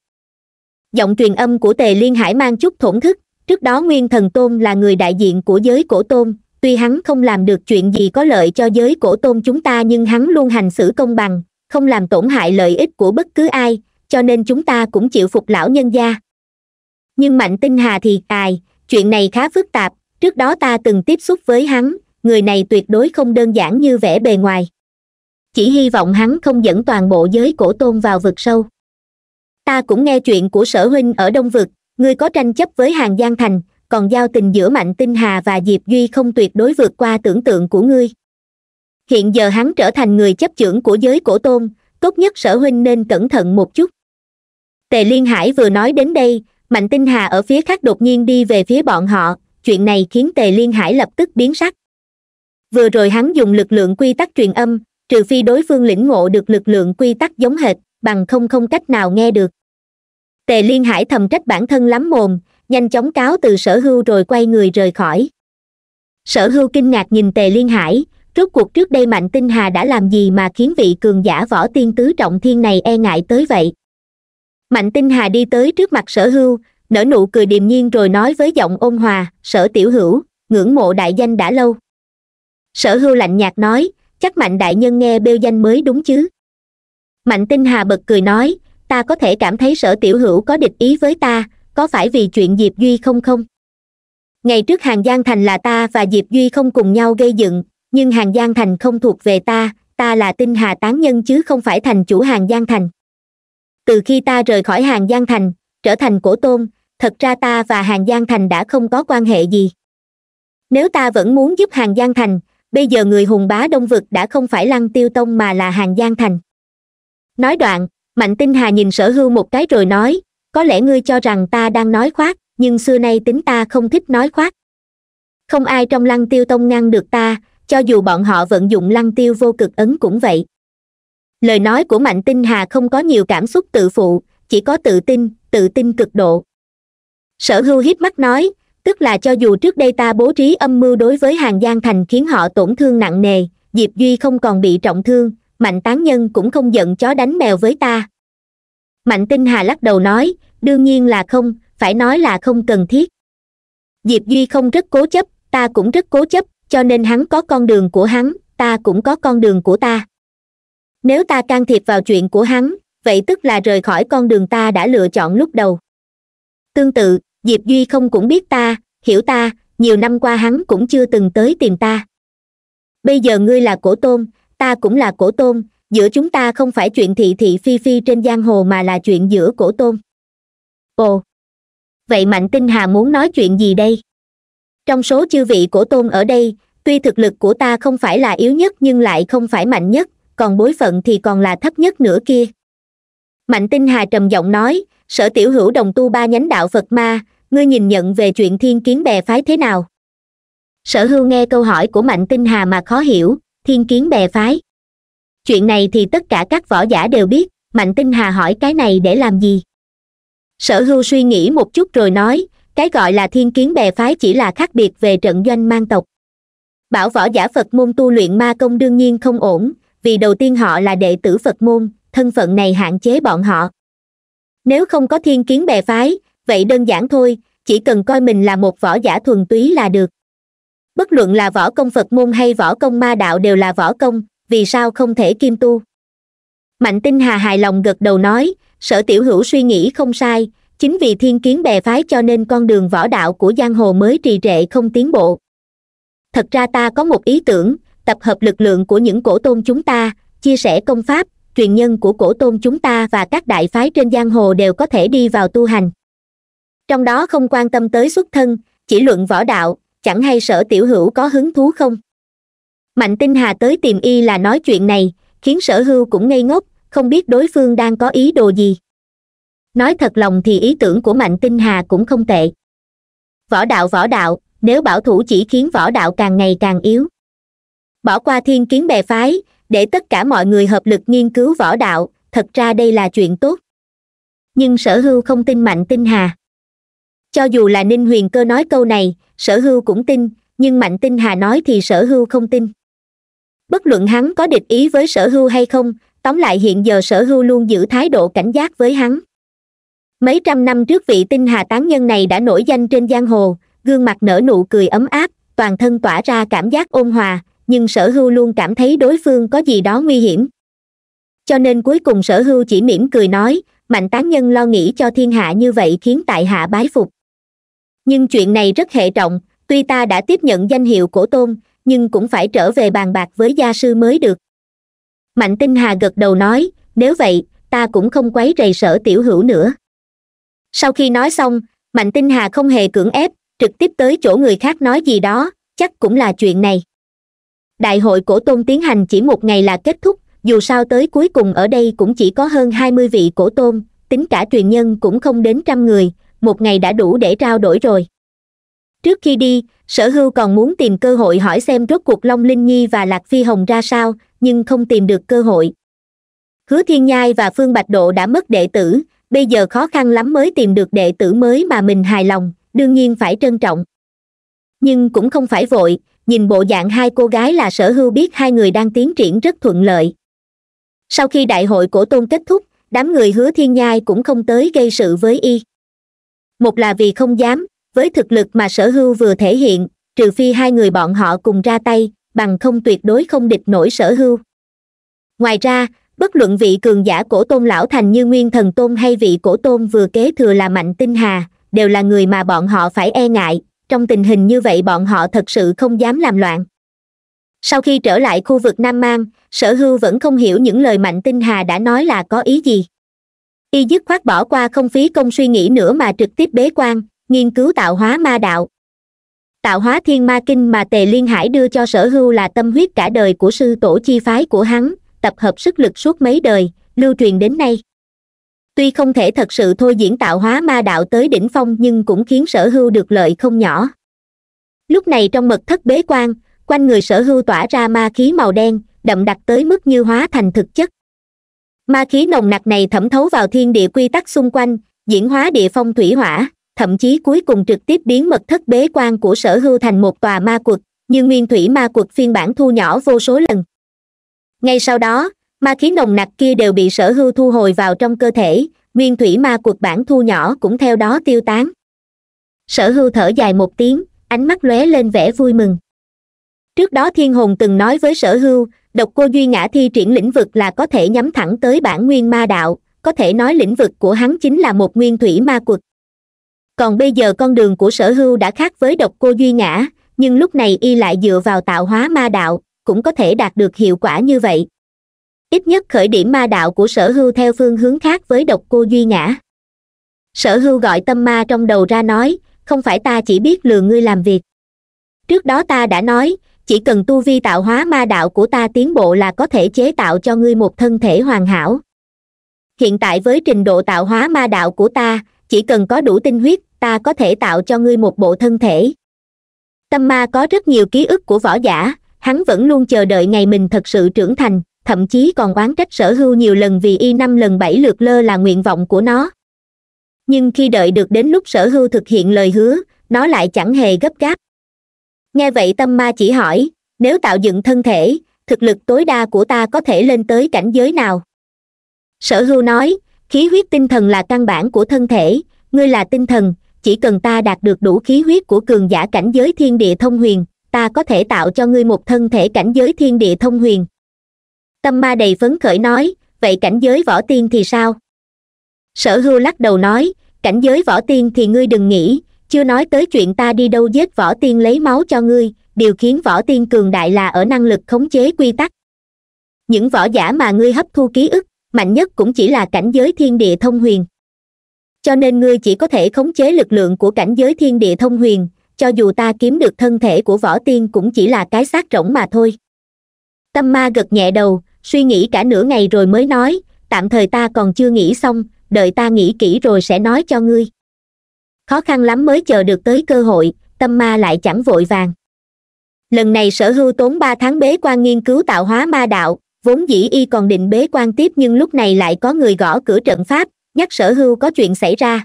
giọng truyền âm của tề liên hải mang chút thổn thức trước đó nguyên thần tôn là người đại diện của giới cổ tôn tuy hắn không làm được chuyện gì có lợi cho giới cổ tôn chúng ta nhưng hắn luôn hành xử công bằng không làm tổn hại lợi ích của bất cứ ai cho nên chúng ta cũng chịu phục lão nhân gia nhưng mạnh tinh hà thì tài chuyện này khá phức tạp trước đó ta từng tiếp xúc với hắn người này tuyệt đối không đơn giản như vẻ bề ngoài chỉ hy vọng hắn không dẫn toàn bộ giới cổ tôn vào vực sâu ta cũng nghe chuyện của sở huynh ở đông vực ngươi có tranh chấp với hàng giang thành còn giao tình giữa mạnh tinh hà và diệp duy không tuyệt đối vượt qua tưởng tượng của ngươi hiện giờ hắn trở thành người chấp chưởng của giới cổ tôn tốt nhất sở huynh nên cẩn thận một chút tề liên hải vừa nói đến đây mạnh tinh hà ở phía khác đột nhiên đi về phía bọn họ chuyện này khiến tề liên hải lập tức biến sắc vừa rồi hắn dùng lực lượng quy tắc truyền âm trừ phi đối phương lĩnh ngộ được lực lượng quy tắc giống hệt bằng không không cách nào nghe được tề liên hải thầm trách bản thân lắm mồm nhanh chóng cáo từ sở hưu rồi quay người rời khỏi sở hưu kinh ngạc nhìn tề liên hải rốt cuộc trước đây mạnh tinh hà đã làm gì mà khiến vị cường giả võ tiên tứ trọng thiên này e ngại tới vậy mạnh tinh hà đi tới trước mặt sở hưu nở nụ cười điềm nhiên rồi nói với giọng ôn hòa sở tiểu hữu ngưỡng mộ đại danh đã lâu sở hưu lạnh nhạt nói chắc mạnh đại nhân nghe bêu danh mới đúng chứ mạnh tinh hà bật cười nói ta có thể cảm thấy sở tiểu hữu có địch ý với ta có phải vì chuyện diệp duy không không ngày trước hàng giang thành là ta và diệp duy không cùng nhau gây dựng nhưng hàng giang thành không thuộc về ta ta là tinh hà tán nhân chứ không phải thành chủ hàng giang thành từ khi ta rời khỏi hàng giang thành trở thành cổ tôn thật ra ta và hàng giang thành đã không có quan hệ gì nếu ta vẫn muốn giúp hàng giang thành bây giờ người hùng bá đông vực đã không phải lăng tiêu tông mà là hàng giang thành nói đoạn mạnh tinh hà nhìn sở hưu một cái rồi nói có lẽ ngươi cho rằng ta đang nói khoác nhưng xưa nay tính ta không thích nói khoác không ai trong lăng tiêu tông ngăn được ta cho dù bọn họ vận dụng lăng tiêu vô cực ấn cũng vậy lời nói của mạnh tinh hà không có nhiều cảm xúc tự phụ chỉ có tự tin tự tin cực độ sở hưu hiếp mắt nói tức là cho dù trước đây ta bố trí âm mưu đối với hàng giang thành khiến họ tổn thương nặng nề diệp duy không còn bị trọng thương mạnh tán nhân cũng không giận chó đánh mèo với ta mạnh tinh hà lắc đầu nói đương nhiên là không phải nói là không cần thiết diệp duy không rất cố chấp ta cũng rất cố chấp cho nên hắn có con đường của hắn ta cũng có con đường của ta nếu ta can thiệp vào chuyện của hắn vậy tức là rời khỏi con đường ta đã lựa chọn lúc đầu tương tự diệp duy không cũng biết ta hiểu ta nhiều năm qua hắn cũng chưa từng tới tìm ta bây giờ ngươi là cổ tôn ta cũng là cổ tôn giữa chúng ta không phải chuyện thị thị phi phi trên giang hồ mà là chuyện giữa cổ tôn ồ vậy mạnh tinh hà muốn nói chuyện gì đây trong số chư vị cổ tôn ở đây tuy thực lực của ta không phải là yếu nhất nhưng lại không phải mạnh nhất còn bối phận thì còn là thấp nhất nữa kia mạnh tinh hà trầm giọng nói sở tiểu hữu đồng tu ba nhánh đạo phật ma ngươi nhìn nhận về chuyện thiên kiến bè phái thế nào sở hưu nghe câu hỏi của mạnh tinh hà mà khó hiểu thiên kiến bè phái chuyện này thì tất cả các võ giả đều biết mạnh tinh hà hỏi cái này để làm gì sở hưu suy nghĩ một chút rồi nói cái gọi là thiên kiến bè phái chỉ là khác biệt về trận doanh mang tộc bảo võ giả phật môn tu luyện ma công đương nhiên không ổn vì đầu tiên họ là đệ tử phật môn thân phận này hạn chế bọn họ nếu không có thiên kiến bè phái vậy đơn giản thôi chỉ cần coi mình là một võ giả thuần túy là được bất luận là võ công phật môn hay võ công ma đạo đều là võ công vì sao không thể kim tu mạnh tinh hà hài lòng gật đầu nói sở tiểu hữu suy nghĩ không sai chính vì thiên kiến bè phái cho nên con đường võ đạo của giang hồ mới trì trệ không tiến bộ thật ra ta có một ý tưởng tập hợp lực lượng của những cổ tôn chúng ta chia sẻ công pháp truyền nhân của cổ tôn chúng ta và các đại phái trên giang hồ đều có thể đi vào tu hành trong đó không quan tâm tới xuất thân chỉ luận võ đạo chẳng hay sở tiểu hữu có hứng thú không mạnh tinh hà tới tìm y là nói chuyện này khiến sở hưu cũng ngây ngốc không biết đối phương đang có ý đồ gì nói thật lòng thì ý tưởng của mạnh tinh hà cũng không tệ võ đạo võ đạo nếu bảo thủ chỉ khiến võ đạo càng ngày càng yếu bỏ qua thiên kiến bè phái để tất cả mọi người hợp lực nghiên cứu võ đạo thật ra đây là chuyện tốt nhưng sở hưu không tin mạnh tinh hà cho dù là ninh huyền cơ nói câu này sở hưu cũng tin nhưng mạnh tinh hà nói thì sở hưu không tin bất luận hắn có địch ý với sở hưu hay không tóm lại hiện giờ sở hưu luôn giữ thái độ cảnh giác với hắn mấy trăm năm trước vị tinh hà tán nhân này đã nổi danh trên giang hồ gương mặt nở nụ cười ấm áp toàn thân tỏa ra cảm giác ôn hòa nhưng sở hưu luôn cảm thấy đối phương có gì đó nguy hiểm cho nên cuối cùng sở hưu chỉ mỉm cười nói mạnh tán nhân lo nghĩ cho thiên hạ như vậy khiến tại hạ bái phục nhưng chuyện này rất hệ trọng tuy ta đã tiếp nhận danh hiệu cổ tôn nhưng cũng phải trở về bàn bạc với gia sư mới được mạnh tinh hà gật đầu nói nếu vậy ta cũng không quấy rầy sở tiểu hữu nữa sau khi nói xong mạnh tinh hà không hề cưỡng ép trực tiếp tới chỗ người khác nói gì đó chắc cũng là chuyện này đại hội cổ tôn tiến hành chỉ một ngày là kết thúc dù sao tới cuối cùng ở đây cũng chỉ có hơn hai mươi vị cổ tôn tính cả truyền nhân cũng không đến trăm người một ngày đã đủ để trao đổi rồi trước khi đi sở hưu còn muốn tìm cơ hội hỏi xem rốt cuộc long linh nhi và lạc phi hồng ra sao nhưng không tìm được cơ hội hứa thiên nhai và phương bạch độ đã mất đệ tử bây giờ khó khăn lắm mới tìm được đệ tử mới mà mình hài lòng đương nhiên phải trân trọng nhưng cũng không phải vội nhìn bộ dạng hai cô gái là sở hưu biết hai người đang tiến triển rất thuận lợi sau khi đại hội cổ tôn kết thúc đám người hứa thiên nhai cũng không tới gây sự với y một là vì không dám với thực lực mà sở hưu vừa thể hiện trừ phi hai người bọn họ cùng ra tay bằng không tuyệt đối không địch nổi sở hưu ngoài ra bất luận vị cường giả cổ tôn lão thành như nguyên thần tôn hay vị cổ tôn vừa kế thừa là mạnh tinh hà đều là người mà bọn họ phải e ngại trong tình hình như vậy bọn họ thật sự không dám làm loạn sau khi trở lại khu vực nam mang sở hưu vẫn không hiểu những lời mạnh tinh hà đã nói là có ý gì y dứt khoát bỏ qua không phí công suy nghĩ nữa mà trực tiếp bế quan nghiên cứu tạo hóa ma đạo tạo hóa thiên ma kinh mà tề liên hải đưa cho sở hưu là tâm huyết cả đời của sư tổ chi phái của hắn tập hợp sức lực suốt mấy đời lưu truyền đến nay tuy không thể thật sự thôi diễn tạo hóa ma đạo tới đỉnh phong nhưng cũng khiến sở hưu được lợi không nhỏ lúc này trong mật thất bế quan quanh người sở hưu tỏa ra ma khí màu đen đậm đặc tới mức như hóa thành thực chất ma khí nồng nặc này thẩm thấu vào thiên địa quy tắc xung quanh diễn hóa địa phong thủy hỏa thậm chí cuối cùng trực tiếp biến mật thất bế quan của sở hưu thành một tòa ma quật như nguyên thủy ma quật phiên bản thu nhỏ vô số lần ngay sau đó ma khí nồng nặc kia đều bị sở hưu thu hồi vào trong cơ thể nguyên thủy ma quật bản thu nhỏ cũng theo đó tiêu tán sở hưu thở dài một tiếng ánh mắt lóe lên vẻ vui mừng trước đó thiên hồn từng nói với sở hưu độc cô duy ngã thi triển lĩnh vực là có thể nhắm thẳng tới bản nguyên ma đạo có thể nói lĩnh vực của hắn chính là một nguyên thủy ma quật còn bây giờ con đường của sở hưu đã khác với độc cô duy ngã nhưng lúc này y lại dựa vào tạo hóa ma đạo cũng có thể đạt được hiệu quả như vậy ít nhất khởi điểm ma đạo của sở hưu theo phương hướng khác với độc cô duy ngã sở hưu gọi tâm ma trong đầu ra nói không phải ta chỉ biết lừa ngươi làm việc trước đó ta đã nói chỉ cần tu vi tạo hóa ma đạo của ta tiến bộ là có thể chế tạo cho ngươi một thân thể hoàn hảo hiện tại với trình độ tạo hóa ma đạo của ta chỉ cần có đủ tinh huyết ta có thể tạo cho ngươi một bộ thân thể tâm ma có rất nhiều ký ức của võ giả hắn vẫn luôn chờ đợi ngày mình thật sự trưởng thành thậm chí còn oán trách sở hưu nhiều lần vì y năm lần bảy lượt lơ là nguyện vọng của nó nhưng khi đợi được đến lúc sở hưu thực hiện lời hứa nó lại chẳng hề gấp gáp nghe vậy tâm ma chỉ hỏi nếu tạo dựng thân thể thực lực tối đa của ta có thể lên tới cảnh giới nào sở hưu nói khí huyết tinh thần là căn bản của thân thể ngươi là tinh thần chỉ cần ta đạt được đủ khí huyết của cường giả cảnh giới thiên địa thông huyền ta có thể tạo cho ngươi một thân thể cảnh giới thiên địa thông huyền tâm ma đầy phấn khởi nói vậy cảnh giới võ tiên thì sao sở hưu lắc đầu nói cảnh giới võ tiên thì ngươi đừng nghĩ chưa nói tới chuyện ta đi đâu giết võ tiên lấy máu cho ngươi điều khiến võ tiên cường đại là ở năng lực khống chế quy tắc những võ giả mà ngươi hấp thu ký ức mạnh nhất cũng chỉ là cảnh giới thiên địa thông huyền cho nên ngươi chỉ có thể khống chế lực lượng của cảnh giới thiên địa thông huyền cho dù ta kiếm được thân thể của võ tiên cũng chỉ là cái xác rỗng mà thôi tâm ma gật nhẹ đầu suy nghĩ cả nửa ngày rồi mới nói tạm thời ta còn chưa nghĩ xong đợi ta nghĩ kỹ rồi sẽ nói cho ngươi khó khăn lắm mới chờ được tới cơ hội tâm ma lại chẳng vội vàng lần này sở hưu tốn ba tháng bế quan nghiên cứu tạo hóa ma đạo vốn dĩ y còn định bế quan tiếp nhưng lúc này lại có người gõ cửa trận pháp nhắc sở hưu có chuyện xảy ra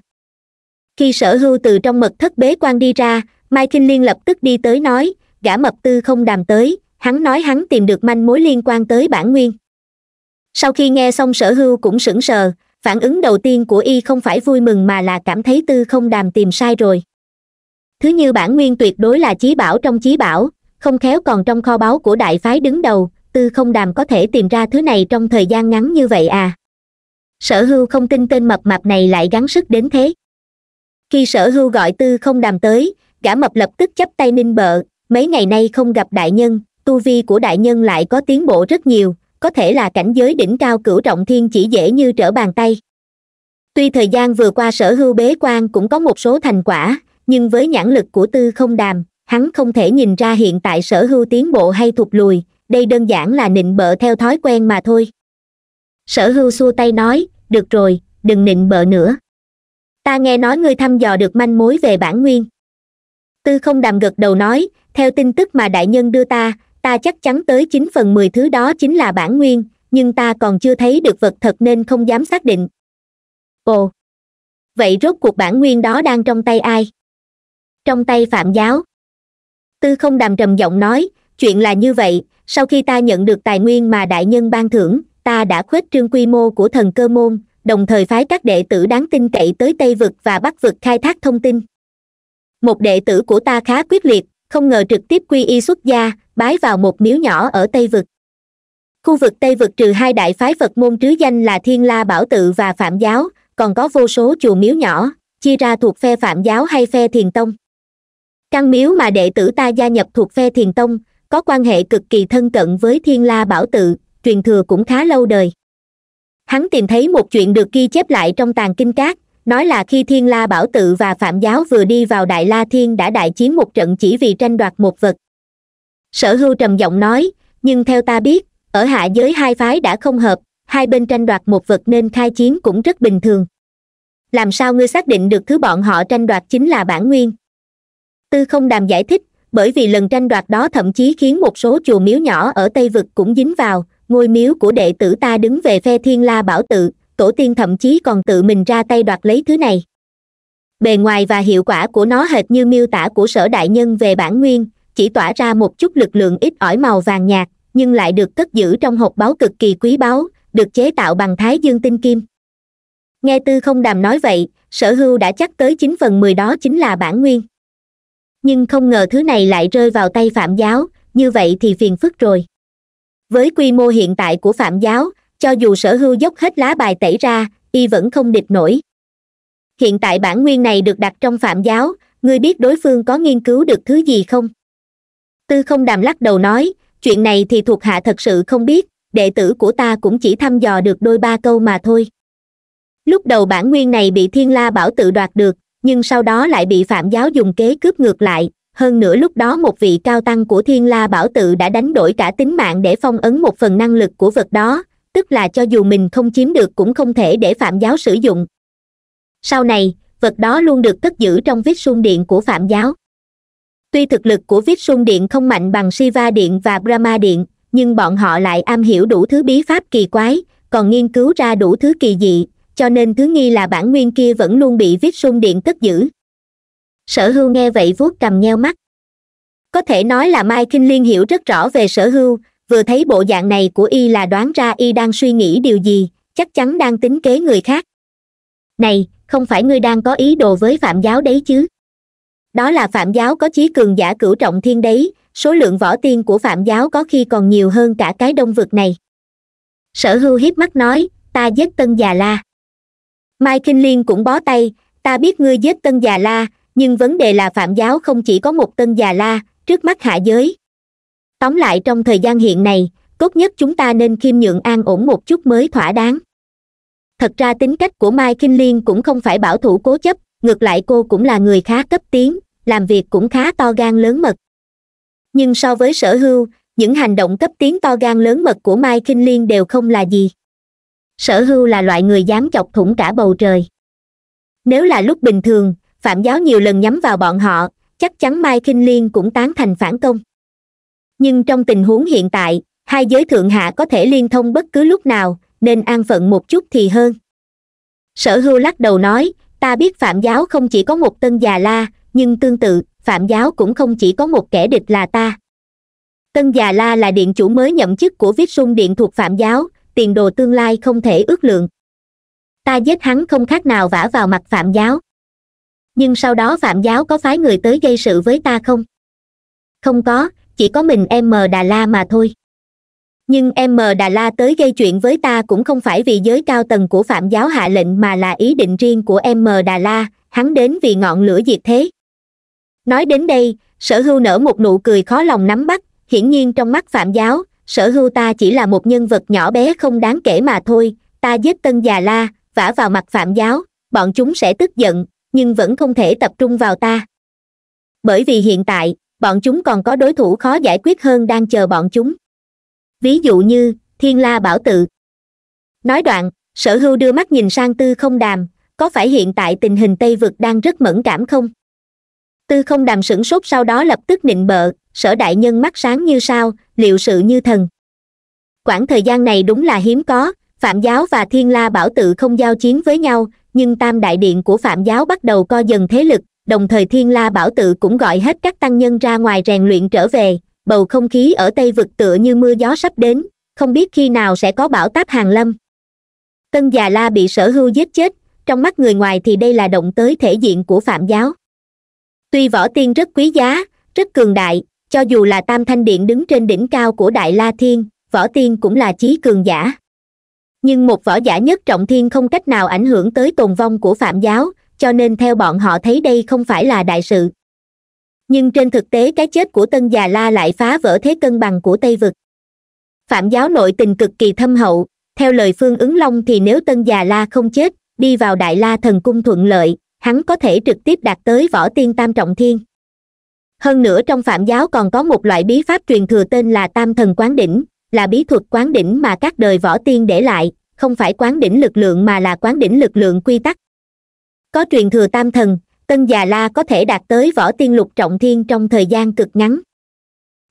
khi sở hưu từ trong mật thất bế quan đi ra mai kinh liên lập tức đi tới nói gã mập tư không đàm tới hắn nói hắn tìm được manh mối liên quan tới bản nguyên sau khi nghe xong sở hưu cũng sững sờ phản ứng đầu tiên của y không phải vui mừng mà là cảm thấy tư không đàm tìm sai rồi thứ như bản nguyên tuyệt đối là chí bảo trong chí bảo không khéo còn trong kho báu của đại phái đứng đầu tư không đàm có thể tìm ra thứ này trong thời gian ngắn như vậy à sở hưu không tin tên mập mạp này lại gắng sức đến thế khi sở hưu gọi tư không đàm tới gã mập lập tức chấp tay ninh bợ mấy ngày nay không gặp đại nhân tu vi của đại nhân lại có tiến bộ rất nhiều có thể là cảnh giới đỉnh cao cửu trọng thiên chỉ dễ như trở bàn tay tuy thời gian vừa qua sở hưu bế quan cũng có một số thành quả nhưng với nhãn lực của tư không đàm hắn không thể nhìn ra hiện tại sở hưu tiến bộ hay thụt lùi đây đơn giản là nịnh bợ theo thói quen mà thôi sở hưu xua tay nói được rồi đừng nịnh bợ nữa ta nghe nói ngươi thăm dò được manh mối về bản nguyên tư không đàm gật đầu nói theo tin tức mà đại nhân đưa ta ta chắc chắn tới chín phần mười thứ đó chính là bản nguyên nhưng ta còn chưa thấy được vật thật nên không dám xác định ồ vậy rốt cuộc bản nguyên đó đang trong tay ai trong tay phạm giáo tư không đàm trầm giọng nói chuyện là như vậy sau khi ta nhận được tài nguyên mà đại nhân ban thưởng ta đã khuếch trương quy mô của thần cơ môn đồng thời phái các đệ tử đáng tin cậy tới tây vực và bắc vực khai thác thông tin một đệ tử của ta khá quyết liệt không ngờ trực tiếp quy y xuất gia bái vào một miếu nhỏ ở tây vực khu vực tây vực trừ hai đại phái phật môn trứ danh là thiên la bảo tự và phạm giáo còn có vô số chùa miếu nhỏ chia ra thuộc phe phạm giáo hay phe thiền tông căn miếu mà đệ tử ta gia nhập thuộc phe thiền tông có quan hệ cực kỳ thân cận với thiên la bảo tự truyền thừa cũng khá lâu đời hắn tìm thấy một chuyện được ghi chép lại trong tàng kinh cát nói là khi thiên la bảo tự và phạm giáo vừa đi vào đại la thiên đã đại chiến một trận chỉ vì tranh đoạt một vật sở hưu trầm giọng nói nhưng theo ta biết ở hạ giới hai phái đã không hợp hai bên tranh đoạt một vật nên khai chiến cũng rất bình thường làm sao ngươi xác định được thứ bọn họ tranh đoạt chính là bản nguyên tư không đàm giải thích bởi vì lần tranh đoạt đó thậm chí khiến một số chùa miếu nhỏ ở tây vực cũng dính vào ngôi miếu của đệ tử ta đứng về phe thiên la bảo tự tổ tiên thậm chí còn tự mình ra tay đoạt lấy thứ này bề ngoài và hiệu quả của nó hệt như miêu tả của sở đại nhân về bản nguyên chỉ tỏa ra một chút lực lượng ít ỏi màu vàng nhạt nhưng lại được cất giữ trong hộp báu cực kỳ quý báu được chế tạo bằng thái dương tinh kim nghe tư không đàm nói vậy sở hưu đã chắc tới chín phần mười đó chính là bản nguyên nhưng không ngờ thứ này lại rơi vào tay phạm giáo như vậy thì phiền phức rồi với quy mô hiện tại của phạm giáo cho dù sở hưu dốc hết lá bài tẩy ra y vẫn không địch nổi hiện tại bản nguyên này được đặt trong phạm giáo ngươi biết đối phương có nghiên cứu được thứ gì không tư không đàm lắc đầu nói chuyện này thì thuộc hạ thật sự không biết đệ tử của ta cũng chỉ thăm dò được đôi ba câu mà thôi lúc đầu bản nguyên này bị thiên la bảo tự đoạt được nhưng sau đó lại bị phạm giáo dùng kế cướp ngược lại hơn nữa lúc đó một vị cao tăng của thiên la bảo tự đã đánh đổi cả tính mạng để phong ấn một phần năng lực của vật đó tức là cho dù mình không chiếm được cũng không thể để phạm giáo sử dụng sau này vật đó luôn được cất giữ trong viết sung điện của phạm giáo tuy thực lực của viết sung điện không mạnh bằng siva điện và brahma điện nhưng bọn họ lại am hiểu đủ thứ bí pháp kỳ quái còn nghiên cứu ra đủ thứ kỳ dị cho nên thứ nghi là bản nguyên kia vẫn luôn bị viết sung điện cất giữ sở hưu nghe vậy vuốt cầm nheo mắt có thể nói là mai kinh liên hiểu rất rõ về sở hưu vừa thấy bộ dạng này của y là đoán ra y đang suy nghĩ điều gì chắc chắn đang tính kế người khác này không phải ngươi đang có ý đồ với phạm giáo đấy chứ đó là phạm giáo có chí cường giả cửu trọng thiên đấy số lượng võ tiên của phạm giáo có khi còn nhiều hơn cả cái đông vực này sở hưu hiếp mắt nói ta giết tân già la mai kinh liên cũng bó tay ta biết ngươi giết tân già la nhưng vấn đề là phạm giáo không chỉ có một tân già la trước mắt hạ giới tóm lại trong thời gian hiện này tốt nhất chúng ta nên khiêm nhượng an ổn một chút mới thỏa đáng thật ra tính cách của mai kinh liên cũng không phải bảo thủ cố chấp ngược lại cô cũng là người khá cấp tiến làm việc cũng khá to gan lớn mật nhưng so với sở hưu những hành động cấp tiến to gan lớn mật của mai kinh liên đều không là gì sở hưu là loại người dám chọc thủng cả bầu trời nếu là lúc bình thường phạm giáo nhiều lần nhắm vào bọn họ chắc chắn mai kinh liên cũng tán thành phản công nhưng trong tình huống hiện tại hai giới thượng hạ có thể liên thông bất cứ lúc nào nên an phận một chút thì hơn sở hưu lắc đầu nói ta biết phạm giáo không chỉ có một tân già la nhưng tương tự phạm giáo cũng không chỉ có một kẻ địch là ta tân già la là điện chủ mới nhậm chức của viết sung điện thuộc phạm giáo tiền đồ tương lai không thể ước lượng ta giết hắn không khác nào vả vào mặt phạm giáo nhưng sau đó phạm giáo có phái người tới gây sự với ta không không có chỉ có mình em m đà la mà thôi nhưng em m đà la tới gây chuyện với ta cũng không phải vì giới cao tầng của phạm giáo hạ lệnh mà là ý định riêng của em m đà la hắn đến vì ngọn lửa diệt thế nói đến đây sở hưu nở một nụ cười khó lòng nắm bắt hiển nhiên trong mắt phạm giáo sở hưu ta chỉ là một nhân vật nhỏ bé không đáng kể mà thôi ta giết tân già la vả vào mặt phạm giáo bọn chúng sẽ tức giận nhưng vẫn không thể tập trung vào ta bởi vì hiện tại bọn chúng còn có đối thủ khó giải quyết hơn đang chờ bọn chúng ví dụ như thiên la bảo tự nói đoạn sở hưu đưa mắt nhìn sang tư không đàm có phải hiện tại tình hình tây vực đang rất mẫn cảm không tư không đàm sửng sốt sau đó lập tức nịnh bợ sở đại nhân mắt sáng như sao liệu sự như thần quãng thời gian này đúng là hiếm có phạm giáo và thiên la bảo tự không giao chiến với nhau nhưng tam đại điện của phạm giáo bắt đầu co dần thế lực đồng thời thiên la bảo tự cũng gọi hết các tăng nhân ra ngoài rèn luyện trở về bầu không khí ở tây vực tựa như mưa gió sắp đến không biết khi nào sẽ có bão táp hàng lâm tân già la bị sở hưu giết chết trong mắt người ngoài thì đây là động tới thể diện của phạm giáo tuy võ tiên rất quý giá rất cường đại cho dù là tam thanh điện đứng trên đỉnh cao của đại la thiên võ tiên cũng là chí cường giả nhưng một võ giả nhất trọng thiên không cách nào ảnh hưởng tới tồn vong của phạm giáo cho nên theo bọn họ thấy đây không phải là đại sự nhưng trên thực tế cái chết của tân già la lại phá vỡ thế cân bằng của tây vực phạm giáo nội tình cực kỳ thâm hậu theo lời phương ứng long thì nếu tân già la không chết đi vào đại la thần cung thuận lợi hắn có thể trực tiếp đạt tới võ tiên tam trọng thiên hơn nữa trong phạm giáo còn có một loại bí pháp truyền thừa tên là tam thần quán đỉnh là bí thuật quán đỉnh mà các đời võ tiên để lại không phải quán đỉnh lực lượng mà là quán đỉnh lực lượng quy tắc có truyền thừa tam thần tân già la có thể đạt tới võ tiên lục trọng thiên trong thời gian cực ngắn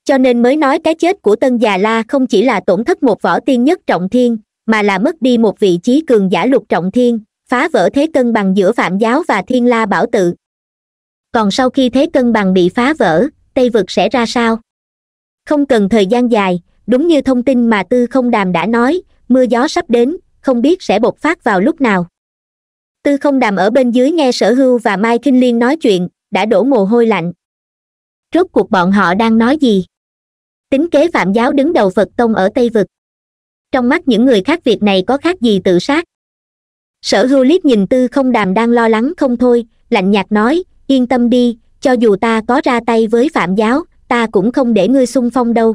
cho nên mới nói cái chết của tân già la không chỉ là tổn thất một võ tiên nhất trọng thiên mà là mất đi một vị trí cường giả lục trọng thiên phá vỡ thế cân bằng giữa phạm giáo và thiên la bảo tự còn sau khi thế cân bằng bị phá vỡ tây vực sẽ ra sao không cần thời gian dài đúng như thông tin mà tư không đàm đã nói mưa gió sắp đến không biết sẽ bộc phát vào lúc nào tư không đàm ở bên dưới nghe sở hưu và mai kinh liên nói chuyện đã đổ mồ hôi lạnh rốt cuộc bọn họ đang nói gì tính kế phạm giáo đứng đầu phật tông ở tây vực trong mắt những người khác việc này có khác gì tự sát sở hưu liếc nhìn tư không đàm đang lo lắng không thôi lạnh nhạt nói yên tâm đi cho dù ta có ra tay với phạm giáo ta cũng không để ngươi xung phong đâu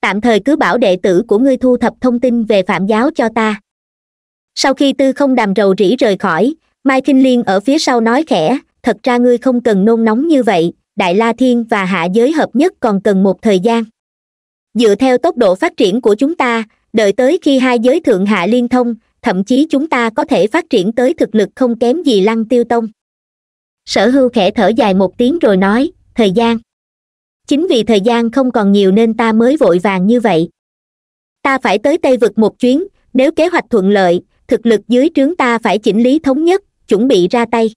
tạm thời cứ bảo đệ tử của ngươi thu thập thông tin về phạm giáo cho ta sau khi tư không đàm rầu rĩ rời khỏi mai kinh liên ở phía sau nói khẽ thật ra ngươi không cần nôn nóng như vậy đại la thiên và hạ giới hợp nhất còn cần một thời gian dựa theo tốc độ phát triển của chúng ta đợi tới khi hai giới thượng hạ liên thông thậm chí chúng ta có thể phát triển tới thực lực không kém gì lăng tiêu tông sở hưu khẽ thở dài một tiếng rồi nói thời gian chính vì thời gian không còn nhiều nên ta mới vội vàng như vậy ta phải tới tây vực một chuyến nếu kế hoạch thuận lợi thực lực dưới trướng ta phải chỉnh lý thống nhất chuẩn bị ra tay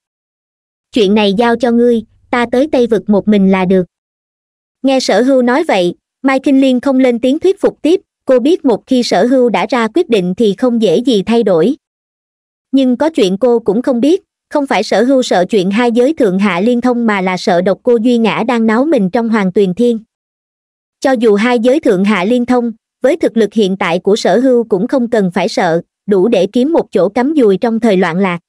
chuyện này giao cho ngươi ta tới tây vực một mình là được nghe sở hưu nói vậy mai kinh liên không lên tiếng thuyết phục tiếp cô biết một khi sở hưu đã ra quyết định thì không dễ gì thay đổi nhưng có chuyện cô cũng không biết không phải sở hưu sợ chuyện hai giới thượng hạ liên thông mà là sợ độc cô duy ngã đang náo mình trong hoàng tuyền thiên cho dù hai giới thượng hạ liên thông với thực lực hiện tại của sở hưu cũng không cần phải sợ đủ để kiếm một chỗ cắm dùi trong thời loạn lạc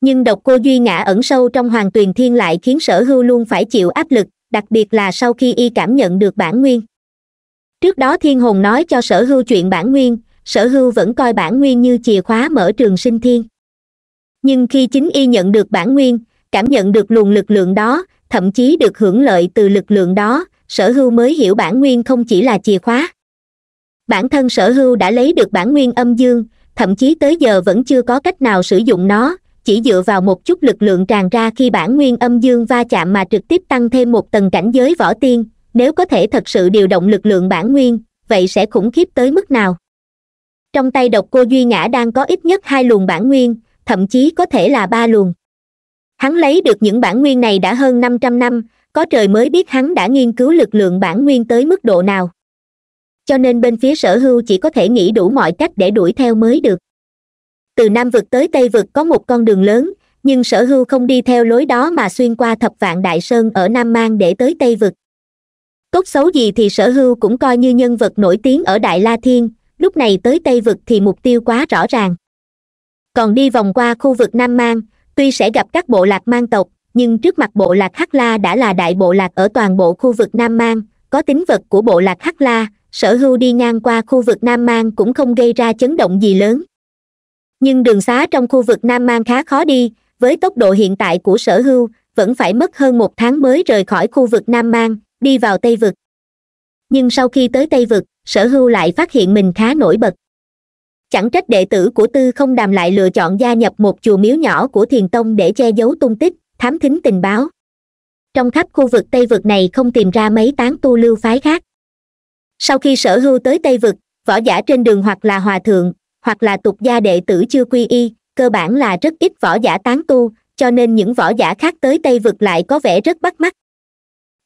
nhưng độc cô duy ngã ẩn sâu trong hoàng tuyền thiên lại khiến sở hưu luôn phải chịu áp lực đặc biệt là sau khi y cảm nhận được bản nguyên trước đó thiên hồn nói cho sở hưu chuyện bản nguyên sở hưu vẫn coi bản nguyên như chìa khóa mở trường sinh thiên nhưng khi chính y nhận được bản nguyên cảm nhận được luồng lực lượng đó thậm chí được hưởng lợi từ lực lượng đó sở hưu mới hiểu bản nguyên không chỉ là chìa khóa bản thân sở hưu đã lấy được bản nguyên âm dương thậm chí tới giờ vẫn chưa có cách nào sử dụng nó chỉ dựa vào một chút lực lượng tràn ra khi bản nguyên âm dương va chạm mà trực tiếp tăng thêm một tầng cảnh giới võ tiên nếu có thể thật sự điều động lực lượng bản nguyên vậy sẽ khủng khiếp tới mức nào trong tay độc cô duy ngã đang có ít nhất hai luồng bản nguyên thậm chí có thể là ba luồng hắn lấy được những bản nguyên này đã hơn năm trăm năm có trời mới biết hắn đã nghiên cứu lực lượng bản nguyên tới mức độ nào cho nên bên phía sở hưu chỉ có thể nghĩ đủ mọi cách để đuổi theo mới được từ nam vực tới tây vực có một con đường lớn nhưng sở hưu không đi theo lối đó mà xuyên qua thập vạn đại sơn ở nam mang để tới tây vực tốt xấu gì thì sở hưu cũng coi như nhân vật nổi tiếng ở đại la thiên lúc này tới tây vực thì mục tiêu quá rõ ràng còn đi vòng qua khu vực nam mang tuy sẽ gặp các bộ lạc mang tộc nhưng trước mặt bộ lạc hắc la đã là đại bộ lạc ở toàn bộ khu vực nam mang có tính vật của bộ lạc hắc la sở hưu đi ngang qua khu vực nam mang cũng không gây ra chấn động gì lớn nhưng đường xá trong khu vực nam mang khá khó đi với tốc độ hiện tại của sở hưu vẫn phải mất hơn một tháng mới rời khỏi khu vực nam mang đi vào tây vực nhưng sau khi tới tây vực sở hưu lại phát hiện mình khá nổi bật chẳng trách đệ tử của tư không đàm lại lựa chọn gia nhập một chùa miếu nhỏ của thiền tông để che giấu tung tích thám thính tình báo trong khắp khu vực tây vực này không tìm ra mấy tán tu lưu phái khác sau khi sở hưu tới tây vực võ giả trên đường hoặc là hòa thượng hoặc là tục gia đệ tử chưa quy y cơ bản là rất ít võ giả tán tu cho nên những võ giả khác tới tây vực lại có vẻ rất bắt mắt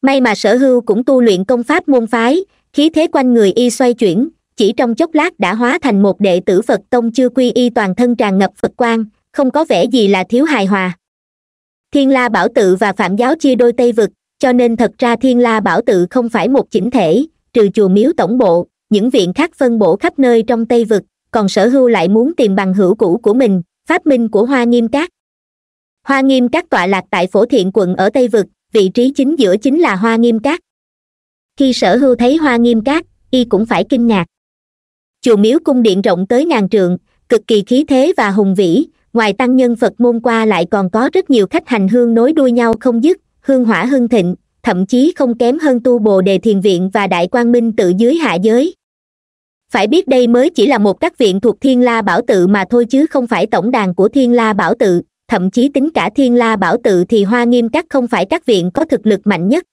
may mà sở hưu cũng tu luyện công pháp môn phái khí thế quanh người y xoay chuyển chỉ trong chốc lát đã hóa thành một đệ tử phật tông chưa quy y toàn thân tràn ngập phật quang không có vẻ gì là thiếu hài hòa thiên la bảo tự và phạm giáo chia đôi tây vực cho nên thật ra thiên la bảo tự không phải một chỉnh thể trừ chùa miếu tổng bộ những viện khác phân bổ khắp nơi trong tây vực còn sở hưu lại muốn tìm bằng hữu cũ của mình phát minh của hoa nghiêm cát hoa nghiêm cát tọa lạc tại phổ thiện quận ở tây vực vị trí chính giữa chính là hoa nghiêm cát khi sở hưu thấy hoa nghiêm cát y cũng phải kinh ngạc chùa miếu cung điện rộng tới ngàn trượng cực kỳ khí thế và hùng vĩ ngoài tăng nhân phật môn qua lại còn có rất nhiều khách hành hương nối đuôi nhau không dứt hương hỏa hưng thịnh thậm chí không kém hơn tu bồ đề thiền viện và đại quang minh tự dưới hạ giới phải biết đây mới chỉ là một các viện thuộc thiên la bảo tự mà thôi chứ không phải tổng đàn của thiên la bảo tự thậm chí tính cả thiên la bảo tự thì hoa nghiêm các không phải các viện có thực lực mạnh nhất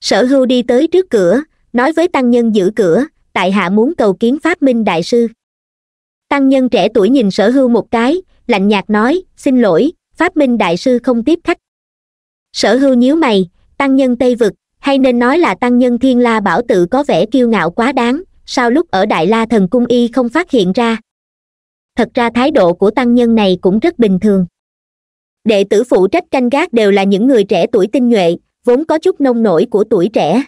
sở hưu đi tới trước cửa nói với tăng nhân giữ cửa tại hạ muốn cầu kiến pháp minh đại sư tăng nhân trẻ tuổi nhìn sở hưu một cái lạnh nhạt nói xin lỗi pháp minh đại sư không tiếp khách sở hưu nhíu mày tăng nhân tây vực hay nên nói là tăng nhân thiên la bảo tự có vẻ kiêu ngạo quá đáng sao lúc ở đại la thần cung y không phát hiện ra thật ra thái độ của tăng nhân này cũng rất bình thường đệ tử phụ trách canh gác đều là những người trẻ tuổi tinh nhuệ vốn có chút nông nổi của tuổi trẻ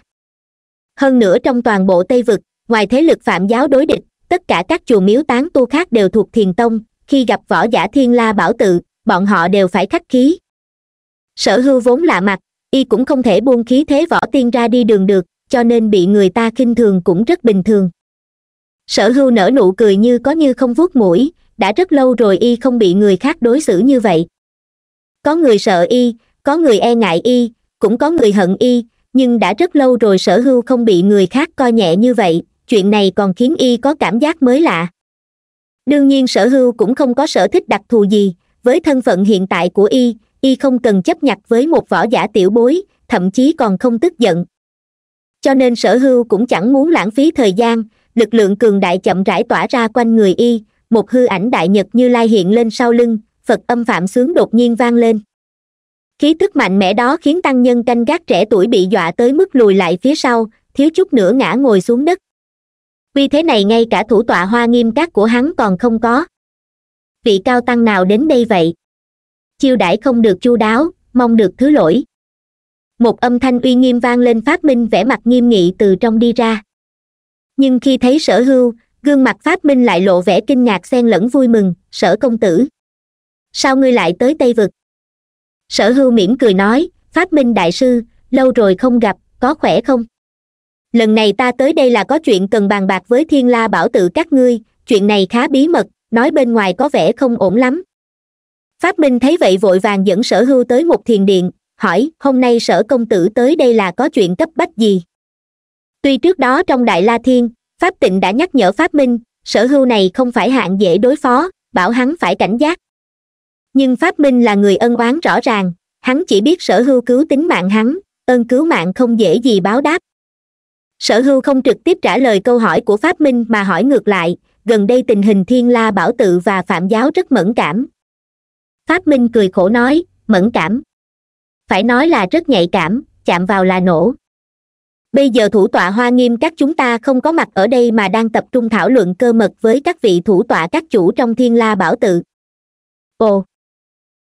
hơn nữa trong toàn bộ tây vực ngoài thế lực phạm giáo đối địch tất cả các chùa miếu tán tu khác đều thuộc thiền tông khi gặp võ giả thiên la bảo tự bọn họ đều phải khắc khí sở hưu vốn lạ mặt y cũng không thể buông khí thế võ tiên ra đi đường được cho nên bị người ta khinh thường cũng rất bình thường sở hưu nở nụ cười như có như không vuốt mũi đã rất lâu rồi y không bị người khác đối xử như vậy có người sợ y có người e ngại y cũng có người hận y nhưng đã rất lâu rồi sở hưu không bị người khác coi nhẹ như vậy chuyện này còn khiến y có cảm giác mới lạ đương nhiên sở hưu cũng không có sở thích đặc thù gì với thân phận hiện tại của y y không cần chấp nhặt với một võ giả tiểu bối thậm chí còn không tức giận cho nên sở hưu cũng chẳng muốn lãng phí thời gian lực lượng cường đại chậm rãi tỏa ra quanh người y một hư ảnh đại nhật như lai hiện lên sau lưng phật âm phạm sướng đột nhiên vang lên khí tức mạnh mẽ đó khiến tăng nhân canh gác trẻ tuổi bị dọa tới mức lùi lại phía sau thiếu chút nữa ngã ngồi xuống đất vì thế này ngay cả thủ tọa hoa nghiêm các của hắn còn không có vị cao tăng nào đến đây vậy chiêu đãi không được chu đáo mong được thứ lỗi một âm thanh uy nghiêm vang lên phát minh vẻ mặt nghiêm nghị từ trong đi ra nhưng khi thấy sở hưu gương mặt phát minh lại lộ vẻ kinh ngạc xen lẫn vui mừng sở công tử sao ngươi lại tới tây vực sở hưu mỉm cười nói phát minh đại sư lâu rồi không gặp có khỏe không lần này ta tới đây là có chuyện cần bàn bạc với thiên la bảo tự các ngươi chuyện này khá bí mật nói bên ngoài có vẻ không ổn lắm Pháp minh thấy vậy vội vàng dẫn sở hưu tới một thiền điện hỏi hôm nay sở công tử tới đây là có chuyện cấp bách gì tuy trước đó trong đại la thiên pháp tịnh đã nhắc nhở pháp minh sở hưu này không phải hạng dễ đối phó bảo hắn phải cảnh giác nhưng pháp minh là người ân oán rõ ràng hắn chỉ biết sở hưu cứu tính mạng hắn ơn cứu mạng không dễ gì báo đáp sở hưu không trực tiếp trả lời câu hỏi của pháp minh mà hỏi ngược lại gần đây tình hình thiên la bảo tự và phạm giáo rất mẫn cảm pháp minh cười khổ nói mẫn cảm phải nói là rất nhạy cảm chạm vào là nổ bây giờ thủ tọa hoa nghiêm các chúng ta không có mặt ở đây mà đang tập trung thảo luận cơ mật với các vị thủ tọa các chủ trong thiên la bảo tự ồ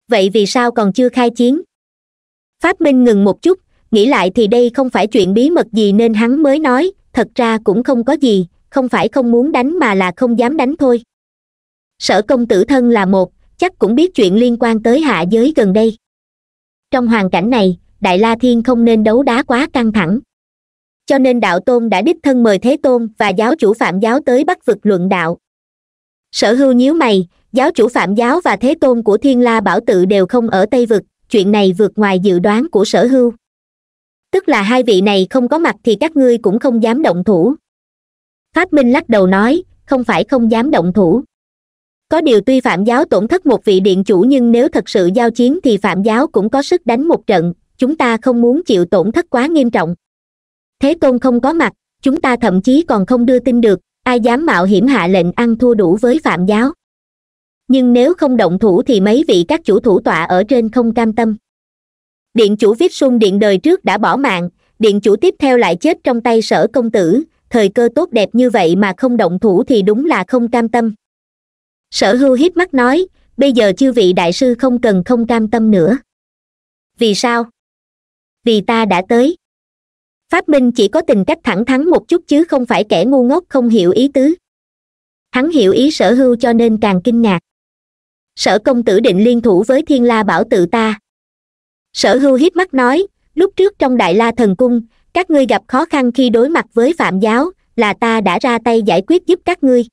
vậy vì sao còn chưa khai chiến pháp minh ngừng một chút nghĩ lại thì đây không phải chuyện bí mật gì nên hắn mới nói thật ra cũng không có gì không phải không muốn đánh mà là không dám đánh thôi sở công tử thân là một chắc cũng biết chuyện liên quan tới hạ giới gần đây trong hoàn cảnh này đại la thiên không nên đấu đá quá căng thẳng cho nên đạo tôn đã đích thân mời thế tôn và giáo chủ phạm giáo tới bắc vực luận đạo sở hưu nhíu mày giáo chủ phạm giáo và thế tôn của thiên la bảo tự đều không ở tây vực chuyện này vượt ngoài dự đoán của sở hưu tức là hai vị này không có mặt thì các ngươi cũng không dám động thủ pháp minh lắc đầu nói không phải không dám động thủ có điều tuy phạm giáo tổn thất một vị điện chủ nhưng nếu thật sự giao chiến thì phạm giáo cũng có sức đánh một trận chúng ta không muốn chịu tổn thất quá nghiêm trọng thế tôn không có mặt chúng ta thậm chí còn không đưa tin được ai dám mạo hiểm hạ lệnh ăn thua đủ với phạm giáo nhưng nếu không động thủ thì mấy vị các chủ thủ tọa ở trên không cam tâm điện chủ viết sung điện đời trước đã bỏ mạng điện chủ tiếp theo lại chết trong tay sở công tử thời cơ tốt đẹp như vậy mà không động thủ thì đúng là không cam tâm sở hưu hiếp mắt nói bây giờ chư vị đại sư không cần không cam tâm nữa vì sao vì ta đã tới pháp minh chỉ có tình cách thẳng thắn một chút chứ không phải kẻ ngu ngốc không hiểu ý tứ hắn hiểu ý sở hưu cho nên càng kinh ngạc sở công tử định liên thủ với thiên la bảo tự ta sở hưu hiếp mắt nói lúc trước trong đại la thần cung các ngươi gặp khó khăn khi đối mặt với phạm giáo là ta đã ra tay giải quyết giúp các ngươi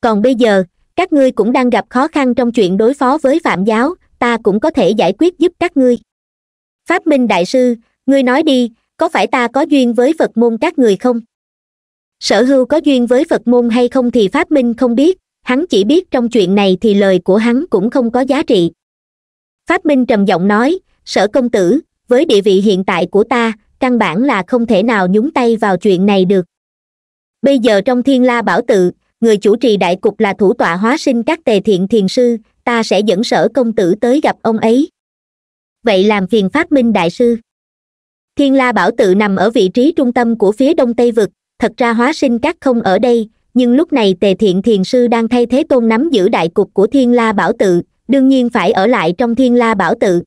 còn bây giờ các ngươi cũng đang gặp khó khăn trong chuyện đối phó với phạm giáo ta cũng có thể giải quyết giúp các ngươi pháp minh đại sư ngươi nói đi có phải ta có duyên với phật môn các người không sở hưu có duyên với phật môn hay không thì pháp minh không biết hắn chỉ biết trong chuyện này thì lời của hắn cũng không có giá trị pháp minh trầm giọng nói sở công tử với địa vị hiện tại của ta căn bản là không thể nào nhúng tay vào chuyện này được bây giờ trong thiên la bảo tự người chủ trì đại cục là thủ tọa hóa sinh các tề thiện thiền sư ta sẽ dẫn sở công tử tới gặp ông ấy vậy làm phiền phát minh đại sư thiên la bảo tự nằm ở vị trí trung tâm của phía đông tây vực thật ra hóa sinh các không ở đây nhưng lúc này tề thiện thiền sư đang thay thế tôn nắm giữ đại cục của thiên la bảo tự đương nhiên phải ở lại trong thiên la bảo tự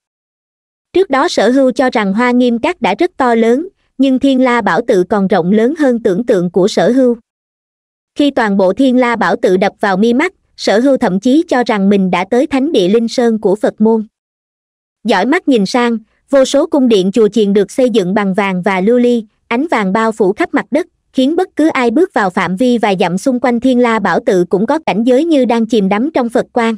trước đó sở hưu cho rằng hoa nghiêm các đã rất to lớn nhưng thiên la bảo tự còn rộng lớn hơn tưởng tượng của sở hưu khi toàn bộ thiên la bảo tự đập vào mi mắt sở hưu thậm chí cho rằng mình đã tới thánh địa linh sơn của phật môn Giỏi mắt nhìn sang vô số cung điện chùa chiền được xây dựng bằng vàng và lưu ly ánh vàng bao phủ khắp mặt đất khiến bất cứ ai bước vào phạm vi và dặm xung quanh thiên la bảo tự cũng có cảnh giới như đang chìm đắm trong phật quan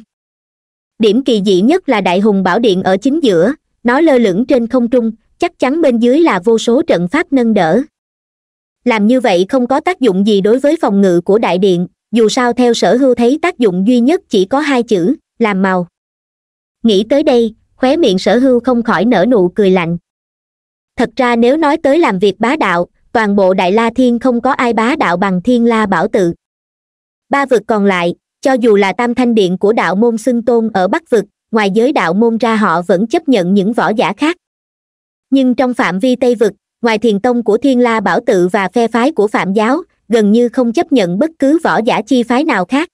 điểm kỳ dị nhất là đại hùng bảo điện ở chính giữa nó lơ lửng trên không trung chắc chắn bên dưới là vô số trận pháp nâng đỡ làm như vậy không có tác dụng gì đối với phòng ngự của đại điện dù sao theo sở hưu thấy tác dụng duy nhất chỉ có hai chữ làm màu nghĩ tới đây khóe miệng sở hưu không khỏi nở nụ cười lạnh thật ra nếu nói tới làm việc bá đạo toàn bộ đại la thiên không có ai bá đạo bằng thiên la bảo tự ba vực còn lại cho dù là tam thanh điện của đạo môn xưng tôn ở bắc vực ngoài giới đạo môn ra họ vẫn chấp nhận những võ giả khác nhưng trong phạm vi tây vực ngoài thiền tông của thiên la bảo tự và phe phái của phạm giáo gần như không chấp nhận bất cứ võ giả chi phái nào khác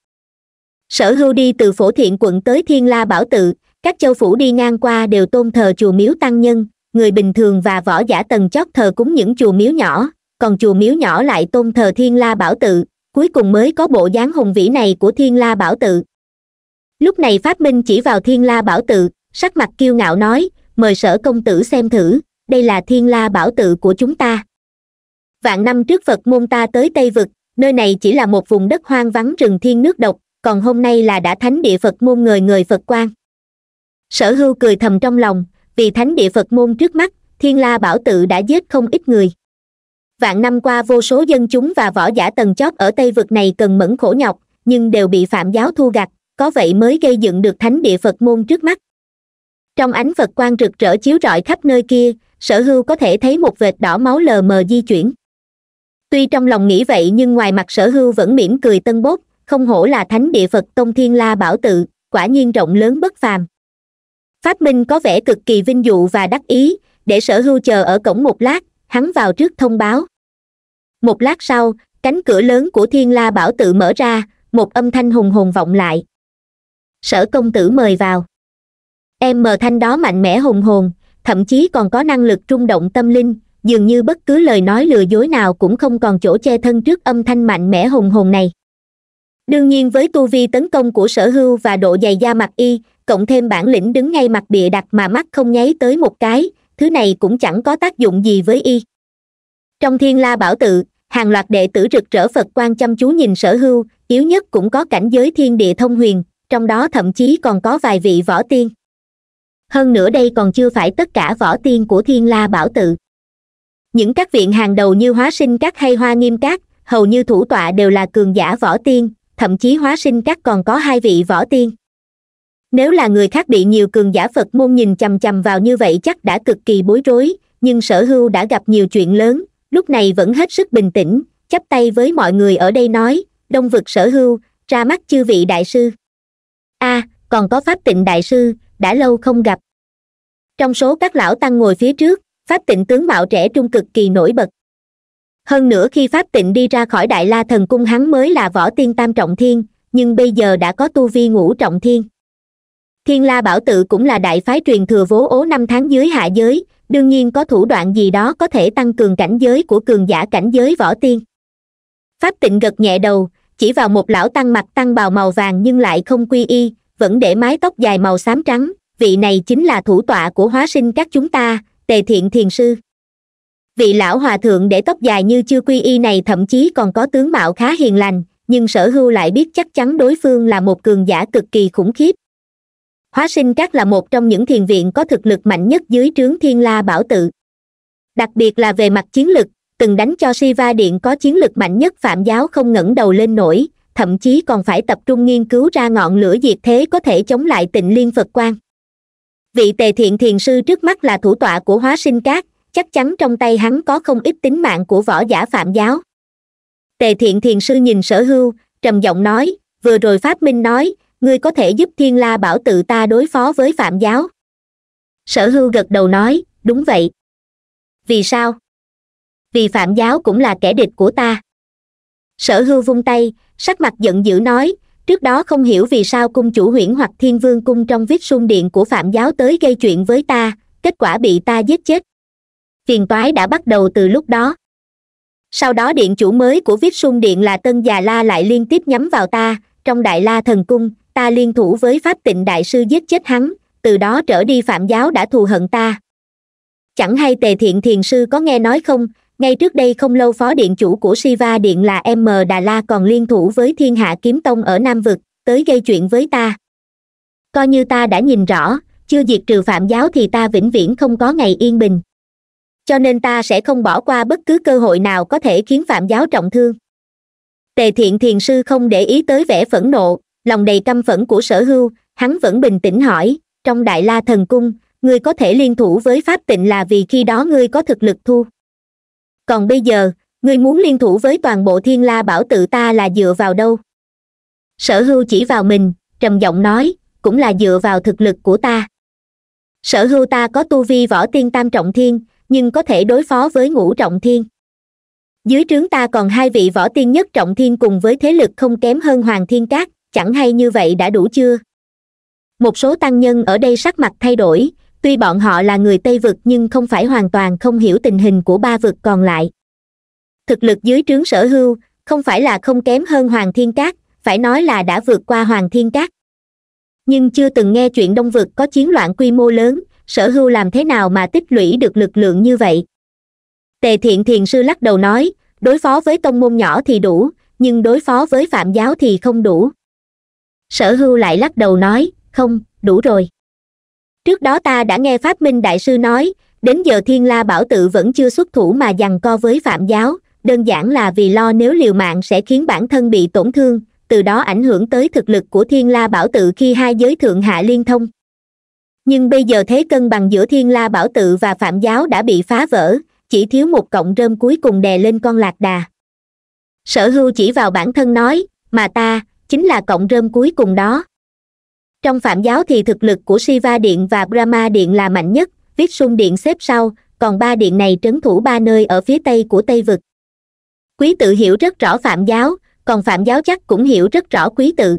sở hưu đi từ phổ thiện quận tới thiên la bảo tự các châu phủ đi ngang qua đều tôn thờ chùa miếu tăng nhân người bình thường và võ giả tầng chót thờ cúng những chùa miếu nhỏ còn chùa miếu nhỏ lại tôn thờ thiên la bảo tự cuối cùng mới có bộ dáng hùng vĩ này của thiên la bảo tự lúc này pháp minh chỉ vào thiên la bảo tự sắc mặt kiêu ngạo nói mời sở công tử xem thử đây là thiên la bảo tự của chúng ta vạn năm trước phật môn ta tới tây vực nơi này chỉ là một vùng đất hoang vắng rừng thiên nước độc còn hôm nay là đã thánh địa phật môn người người phật quan sở hưu cười thầm trong lòng vì thánh địa phật môn trước mắt thiên la bảo tự đã giết không ít người vạn năm qua vô số dân chúng và võ giả tầng chót ở tây vực này cần mẫn khổ nhọc nhưng đều bị phạm giáo thu gặt có vậy mới gây dựng được thánh địa phật môn trước mắt trong ánh phật quan rực rỡ chiếu rọi khắp nơi kia sở hưu có thể thấy một vệt đỏ máu lờ mờ di chuyển tuy trong lòng nghĩ vậy nhưng ngoài mặt sở hưu vẫn mỉm cười tân bốt không hổ là thánh địa phật tông thiên la bảo tự quả nhiên rộng lớn bất phàm phát minh có vẻ cực kỳ vinh dụ và đắc ý để sở hưu chờ ở cổng một lát hắn vào trước thông báo một lát sau cánh cửa lớn của thiên la bảo tự mở ra một âm thanh hùng hồn vọng lại sở công tử mời vào em mờ thanh đó mạnh mẽ hùng hồn thậm chí còn có năng lực trung động tâm linh dường như bất cứ lời nói lừa dối nào cũng không còn chỗ che thân trước âm thanh mạnh mẽ hùng hồn này đương nhiên với tu vi tấn công của sở hưu và độ dày da mặt y cộng thêm bản lĩnh đứng ngay mặt bịa đặt mà mắt không nháy tới một cái thứ này cũng chẳng có tác dụng gì với y trong thiên la bảo tự hàng loạt đệ tử rực rỡ phật quan chăm chú nhìn sở hưu yếu nhất cũng có cảnh giới thiên địa thông huyền trong đó thậm chí còn có vài vị võ tiên hơn nữa đây còn chưa phải tất cả võ tiên của thiên la bảo tự những các viện hàng đầu như hóa sinh các hay hoa nghiêm các hầu như thủ tọa đều là cường giả võ tiên thậm chí hóa sinh các còn có hai vị võ tiên nếu là người khác bị nhiều cường giả phật môn nhìn chằm chằm vào như vậy chắc đã cực kỳ bối rối nhưng sở hưu đã gặp nhiều chuyện lớn lúc này vẫn hết sức bình tĩnh chắp tay với mọi người ở đây nói đông vực sở hưu ra mắt chư vị đại sư a à, còn có pháp tịnh đại sư đã lâu không gặp trong số các lão tăng ngồi phía trước pháp tịnh tướng mạo trẻ trung cực kỳ nổi bật hơn nữa khi pháp tịnh đi ra khỏi đại la thần cung hắn mới là võ tiên tam trọng thiên nhưng bây giờ đã có tu vi ngũ trọng thiên thiên la bảo tự cũng là đại phái truyền thừa vố ố năm tháng dưới hạ giới đương nhiên có thủ đoạn gì đó có thể tăng cường cảnh giới của cường giả cảnh giới võ tiên pháp tịnh gật nhẹ đầu chỉ vào một lão tăng mặt tăng bào màu vàng nhưng lại không quy y vẫn để mái tóc dài màu xám trắng vị này chính là thủ tọa của hóa sinh các chúng ta tề thiện thiền sư vị lão hòa thượng để tóc dài như chưa quy y này thậm chí còn có tướng mạo khá hiền lành nhưng sở hưu lại biết chắc chắn đối phương là một cường giả cực kỳ khủng khiếp hóa sinh các là một trong những thiền viện có thực lực mạnh nhất dưới trướng thiên la bảo tự đặc biệt là về mặt chiến lực từng đánh cho siva điện có chiến lực mạnh nhất phạm giáo không ngẩng đầu lên nổi thậm chí còn phải tập trung nghiên cứu ra ngọn lửa diệt thế có thể chống lại tịnh liên phật quan vị tề thiện thiền sư trước mắt là thủ tọa của hóa sinh cát chắc chắn trong tay hắn có không ít tính mạng của võ giả phạm giáo tề thiện thiền sư nhìn sở hưu trầm giọng nói vừa rồi pháp minh nói ngươi có thể giúp thiên la bảo tự ta đối phó với phạm giáo sở hưu gật đầu nói đúng vậy vì sao vì phạm giáo cũng là kẻ địch của ta sở hưu vung tay sắc mặt giận dữ nói trước đó không hiểu vì sao cung chủ huyễn hoặc thiên vương cung trong viết sung điện của phạm giáo tới gây chuyện với ta kết quả bị ta giết chết phiền toái đã bắt đầu từ lúc đó sau đó điện chủ mới của viết sung điện là tân già la lại liên tiếp nhắm vào ta trong đại la thần cung ta liên thủ với pháp tịnh đại sư giết chết hắn từ đó trở đi phạm giáo đã thù hận ta chẳng hay tề thiện thiền sư có nghe nói không ngay trước đây không lâu phó điện chủ của siva điện là m đà la còn liên thủ với thiên hạ kiếm tông ở nam vực tới gây chuyện với ta coi như ta đã nhìn rõ chưa diệt trừ phạm giáo thì ta vĩnh viễn không có ngày yên bình cho nên ta sẽ không bỏ qua bất cứ cơ hội nào có thể khiến phạm giáo trọng thương tề thiện thiền sư không để ý tới vẻ phẫn nộ lòng đầy căm phẫn của sở hưu hắn vẫn bình tĩnh hỏi trong đại la thần cung ngươi có thể liên thủ với pháp tịnh là vì khi đó ngươi có thực lực thu còn bây giờ ngươi muốn liên thủ với toàn bộ thiên la bảo tự ta là dựa vào đâu sở hưu chỉ vào mình trầm giọng nói cũng là dựa vào thực lực của ta sở hưu ta có tu vi võ tiên tam trọng thiên nhưng có thể đối phó với ngũ trọng thiên dưới trướng ta còn hai vị võ tiên nhất trọng thiên cùng với thế lực không kém hơn hoàng thiên cát chẳng hay như vậy đã đủ chưa một số tăng nhân ở đây sắc mặt thay đổi tuy bọn họ là người tây vực nhưng không phải hoàn toàn không hiểu tình hình của ba vực còn lại thực lực dưới trướng sở hưu không phải là không kém hơn hoàng thiên cát phải nói là đã vượt qua hoàng thiên cát nhưng chưa từng nghe chuyện đông vực có chiến loạn quy mô lớn sở hưu làm thế nào mà tích lũy được lực lượng như vậy tề thiện thiền sư lắc đầu nói đối phó với tông môn nhỏ thì đủ nhưng đối phó với phạm giáo thì không đủ sở hưu lại lắc đầu nói không đủ rồi trước đó ta đã nghe pháp minh đại sư nói đến giờ thiên la bảo tự vẫn chưa xuất thủ mà giằng co với phạm giáo đơn giản là vì lo nếu liều mạng sẽ khiến bản thân bị tổn thương từ đó ảnh hưởng tới thực lực của thiên la bảo tự khi hai giới thượng hạ liên thông nhưng bây giờ thế cân bằng giữa thiên la bảo tự và phạm giáo đã bị phá vỡ chỉ thiếu một cọng rơm cuối cùng đè lên con lạc đà sở hưu chỉ vào bản thân nói mà ta chính là cọng rơm cuối cùng đó trong phạm giáo thì thực lực của shiva điện và brahma điện là mạnh nhất viết sung điện xếp sau còn ba điện này trấn thủ ba nơi ở phía tây của tây vực quý tự hiểu rất rõ phạm giáo còn phạm giáo chắc cũng hiểu rất rõ quý tự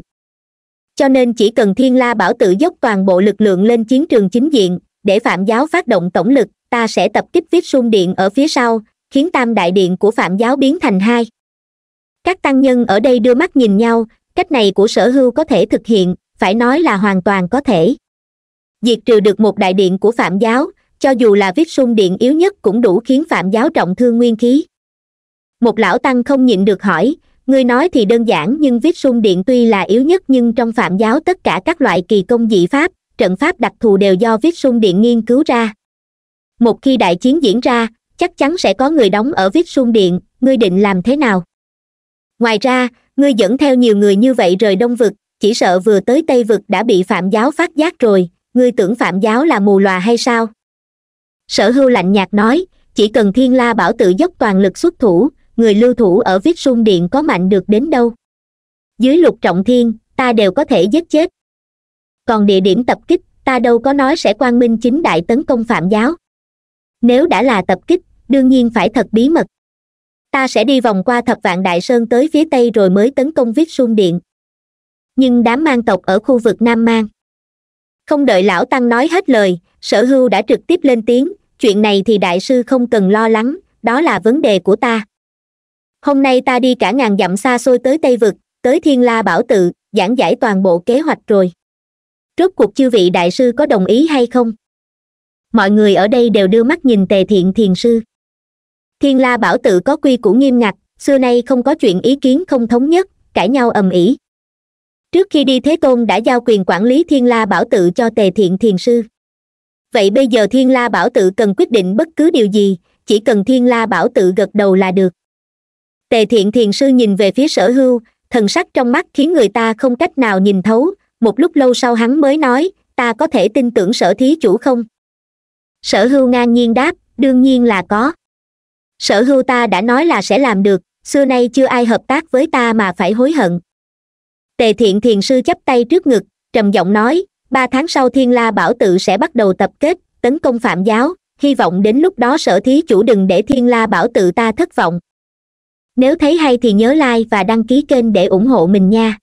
cho nên chỉ cần thiên la bảo tự dốc toàn bộ lực lượng lên chiến trường chính diện để phạm giáo phát động tổng lực ta sẽ tập kích viết sung điện ở phía sau khiến tam đại điện của phạm giáo biến thành hai các tăng nhân ở đây đưa mắt nhìn nhau cách này của sở hưu có thể thực hiện phải nói là hoàn toàn có thể diệt trừ được một đại điện của phạm giáo cho dù là viết sung điện yếu nhất cũng đủ khiến phạm giáo trọng thương nguyên khí một lão tăng không nhịn được hỏi người nói thì đơn giản nhưng viết sung điện tuy là yếu nhất nhưng trong phạm giáo tất cả các loại kỳ công dị pháp trận pháp đặc thù đều do viết sung điện nghiên cứu ra một khi đại chiến diễn ra chắc chắn sẽ có người đóng ở viết sung điện ngươi định làm thế nào ngoài ra ngươi dẫn theo nhiều người như vậy rời đông vực chỉ sợ vừa tới tây vực đã bị phạm giáo phát giác rồi ngươi tưởng phạm giáo là mù lòa hay sao sở hưu lạnh nhạt nói chỉ cần thiên la bảo tự dốc toàn lực xuất thủ người lưu thủ ở viết sung điện có mạnh được đến đâu dưới lục trọng thiên ta đều có thể giết chết còn địa điểm tập kích ta đâu có nói sẽ quang minh chính đại tấn công phạm giáo nếu đã là tập kích đương nhiên phải thật bí mật ta sẽ đi vòng qua thập vạn đại sơn tới phía tây rồi mới tấn công viết sung điện nhưng đám mang tộc ở khu vực nam mang không đợi lão tăng nói hết lời sở hưu đã trực tiếp lên tiếng chuyện này thì đại sư không cần lo lắng đó là vấn đề của ta hôm nay ta đi cả ngàn dặm xa xôi tới tây vực tới thiên la bảo tự giảng giải toàn bộ kế hoạch rồi rốt cuộc chư vị đại sư có đồng ý hay không mọi người ở đây đều đưa mắt nhìn tề thiện thiền sư thiên la bảo tự có quy củ nghiêm ngặt xưa nay không có chuyện ý kiến không thống nhất cãi nhau ầm ĩ trước khi đi thế tôn đã giao quyền quản lý thiên la bảo tự cho tề thiện thiền sư vậy bây giờ thiên la bảo tự cần quyết định bất cứ điều gì chỉ cần thiên la bảo tự gật đầu là được tề thiện thiền sư nhìn về phía sở hưu thần sắc trong mắt khiến người ta không cách nào nhìn thấu một lúc lâu sau hắn mới nói ta có thể tin tưởng sở thí chủ không sở hưu ngang nhiên đáp đương nhiên là có sở hưu ta đã nói là sẽ làm được xưa nay chưa ai hợp tác với ta mà phải hối hận tề thiện thiền sư chắp tay trước ngực trầm giọng nói ba tháng sau thiên la bảo tự sẽ bắt đầu tập kết tấn công phạm giáo hy vọng đến lúc đó sở thí chủ đừng để thiên la bảo tự ta thất vọng nếu thấy hay thì nhớ like và đăng ký kênh để ủng hộ mình nha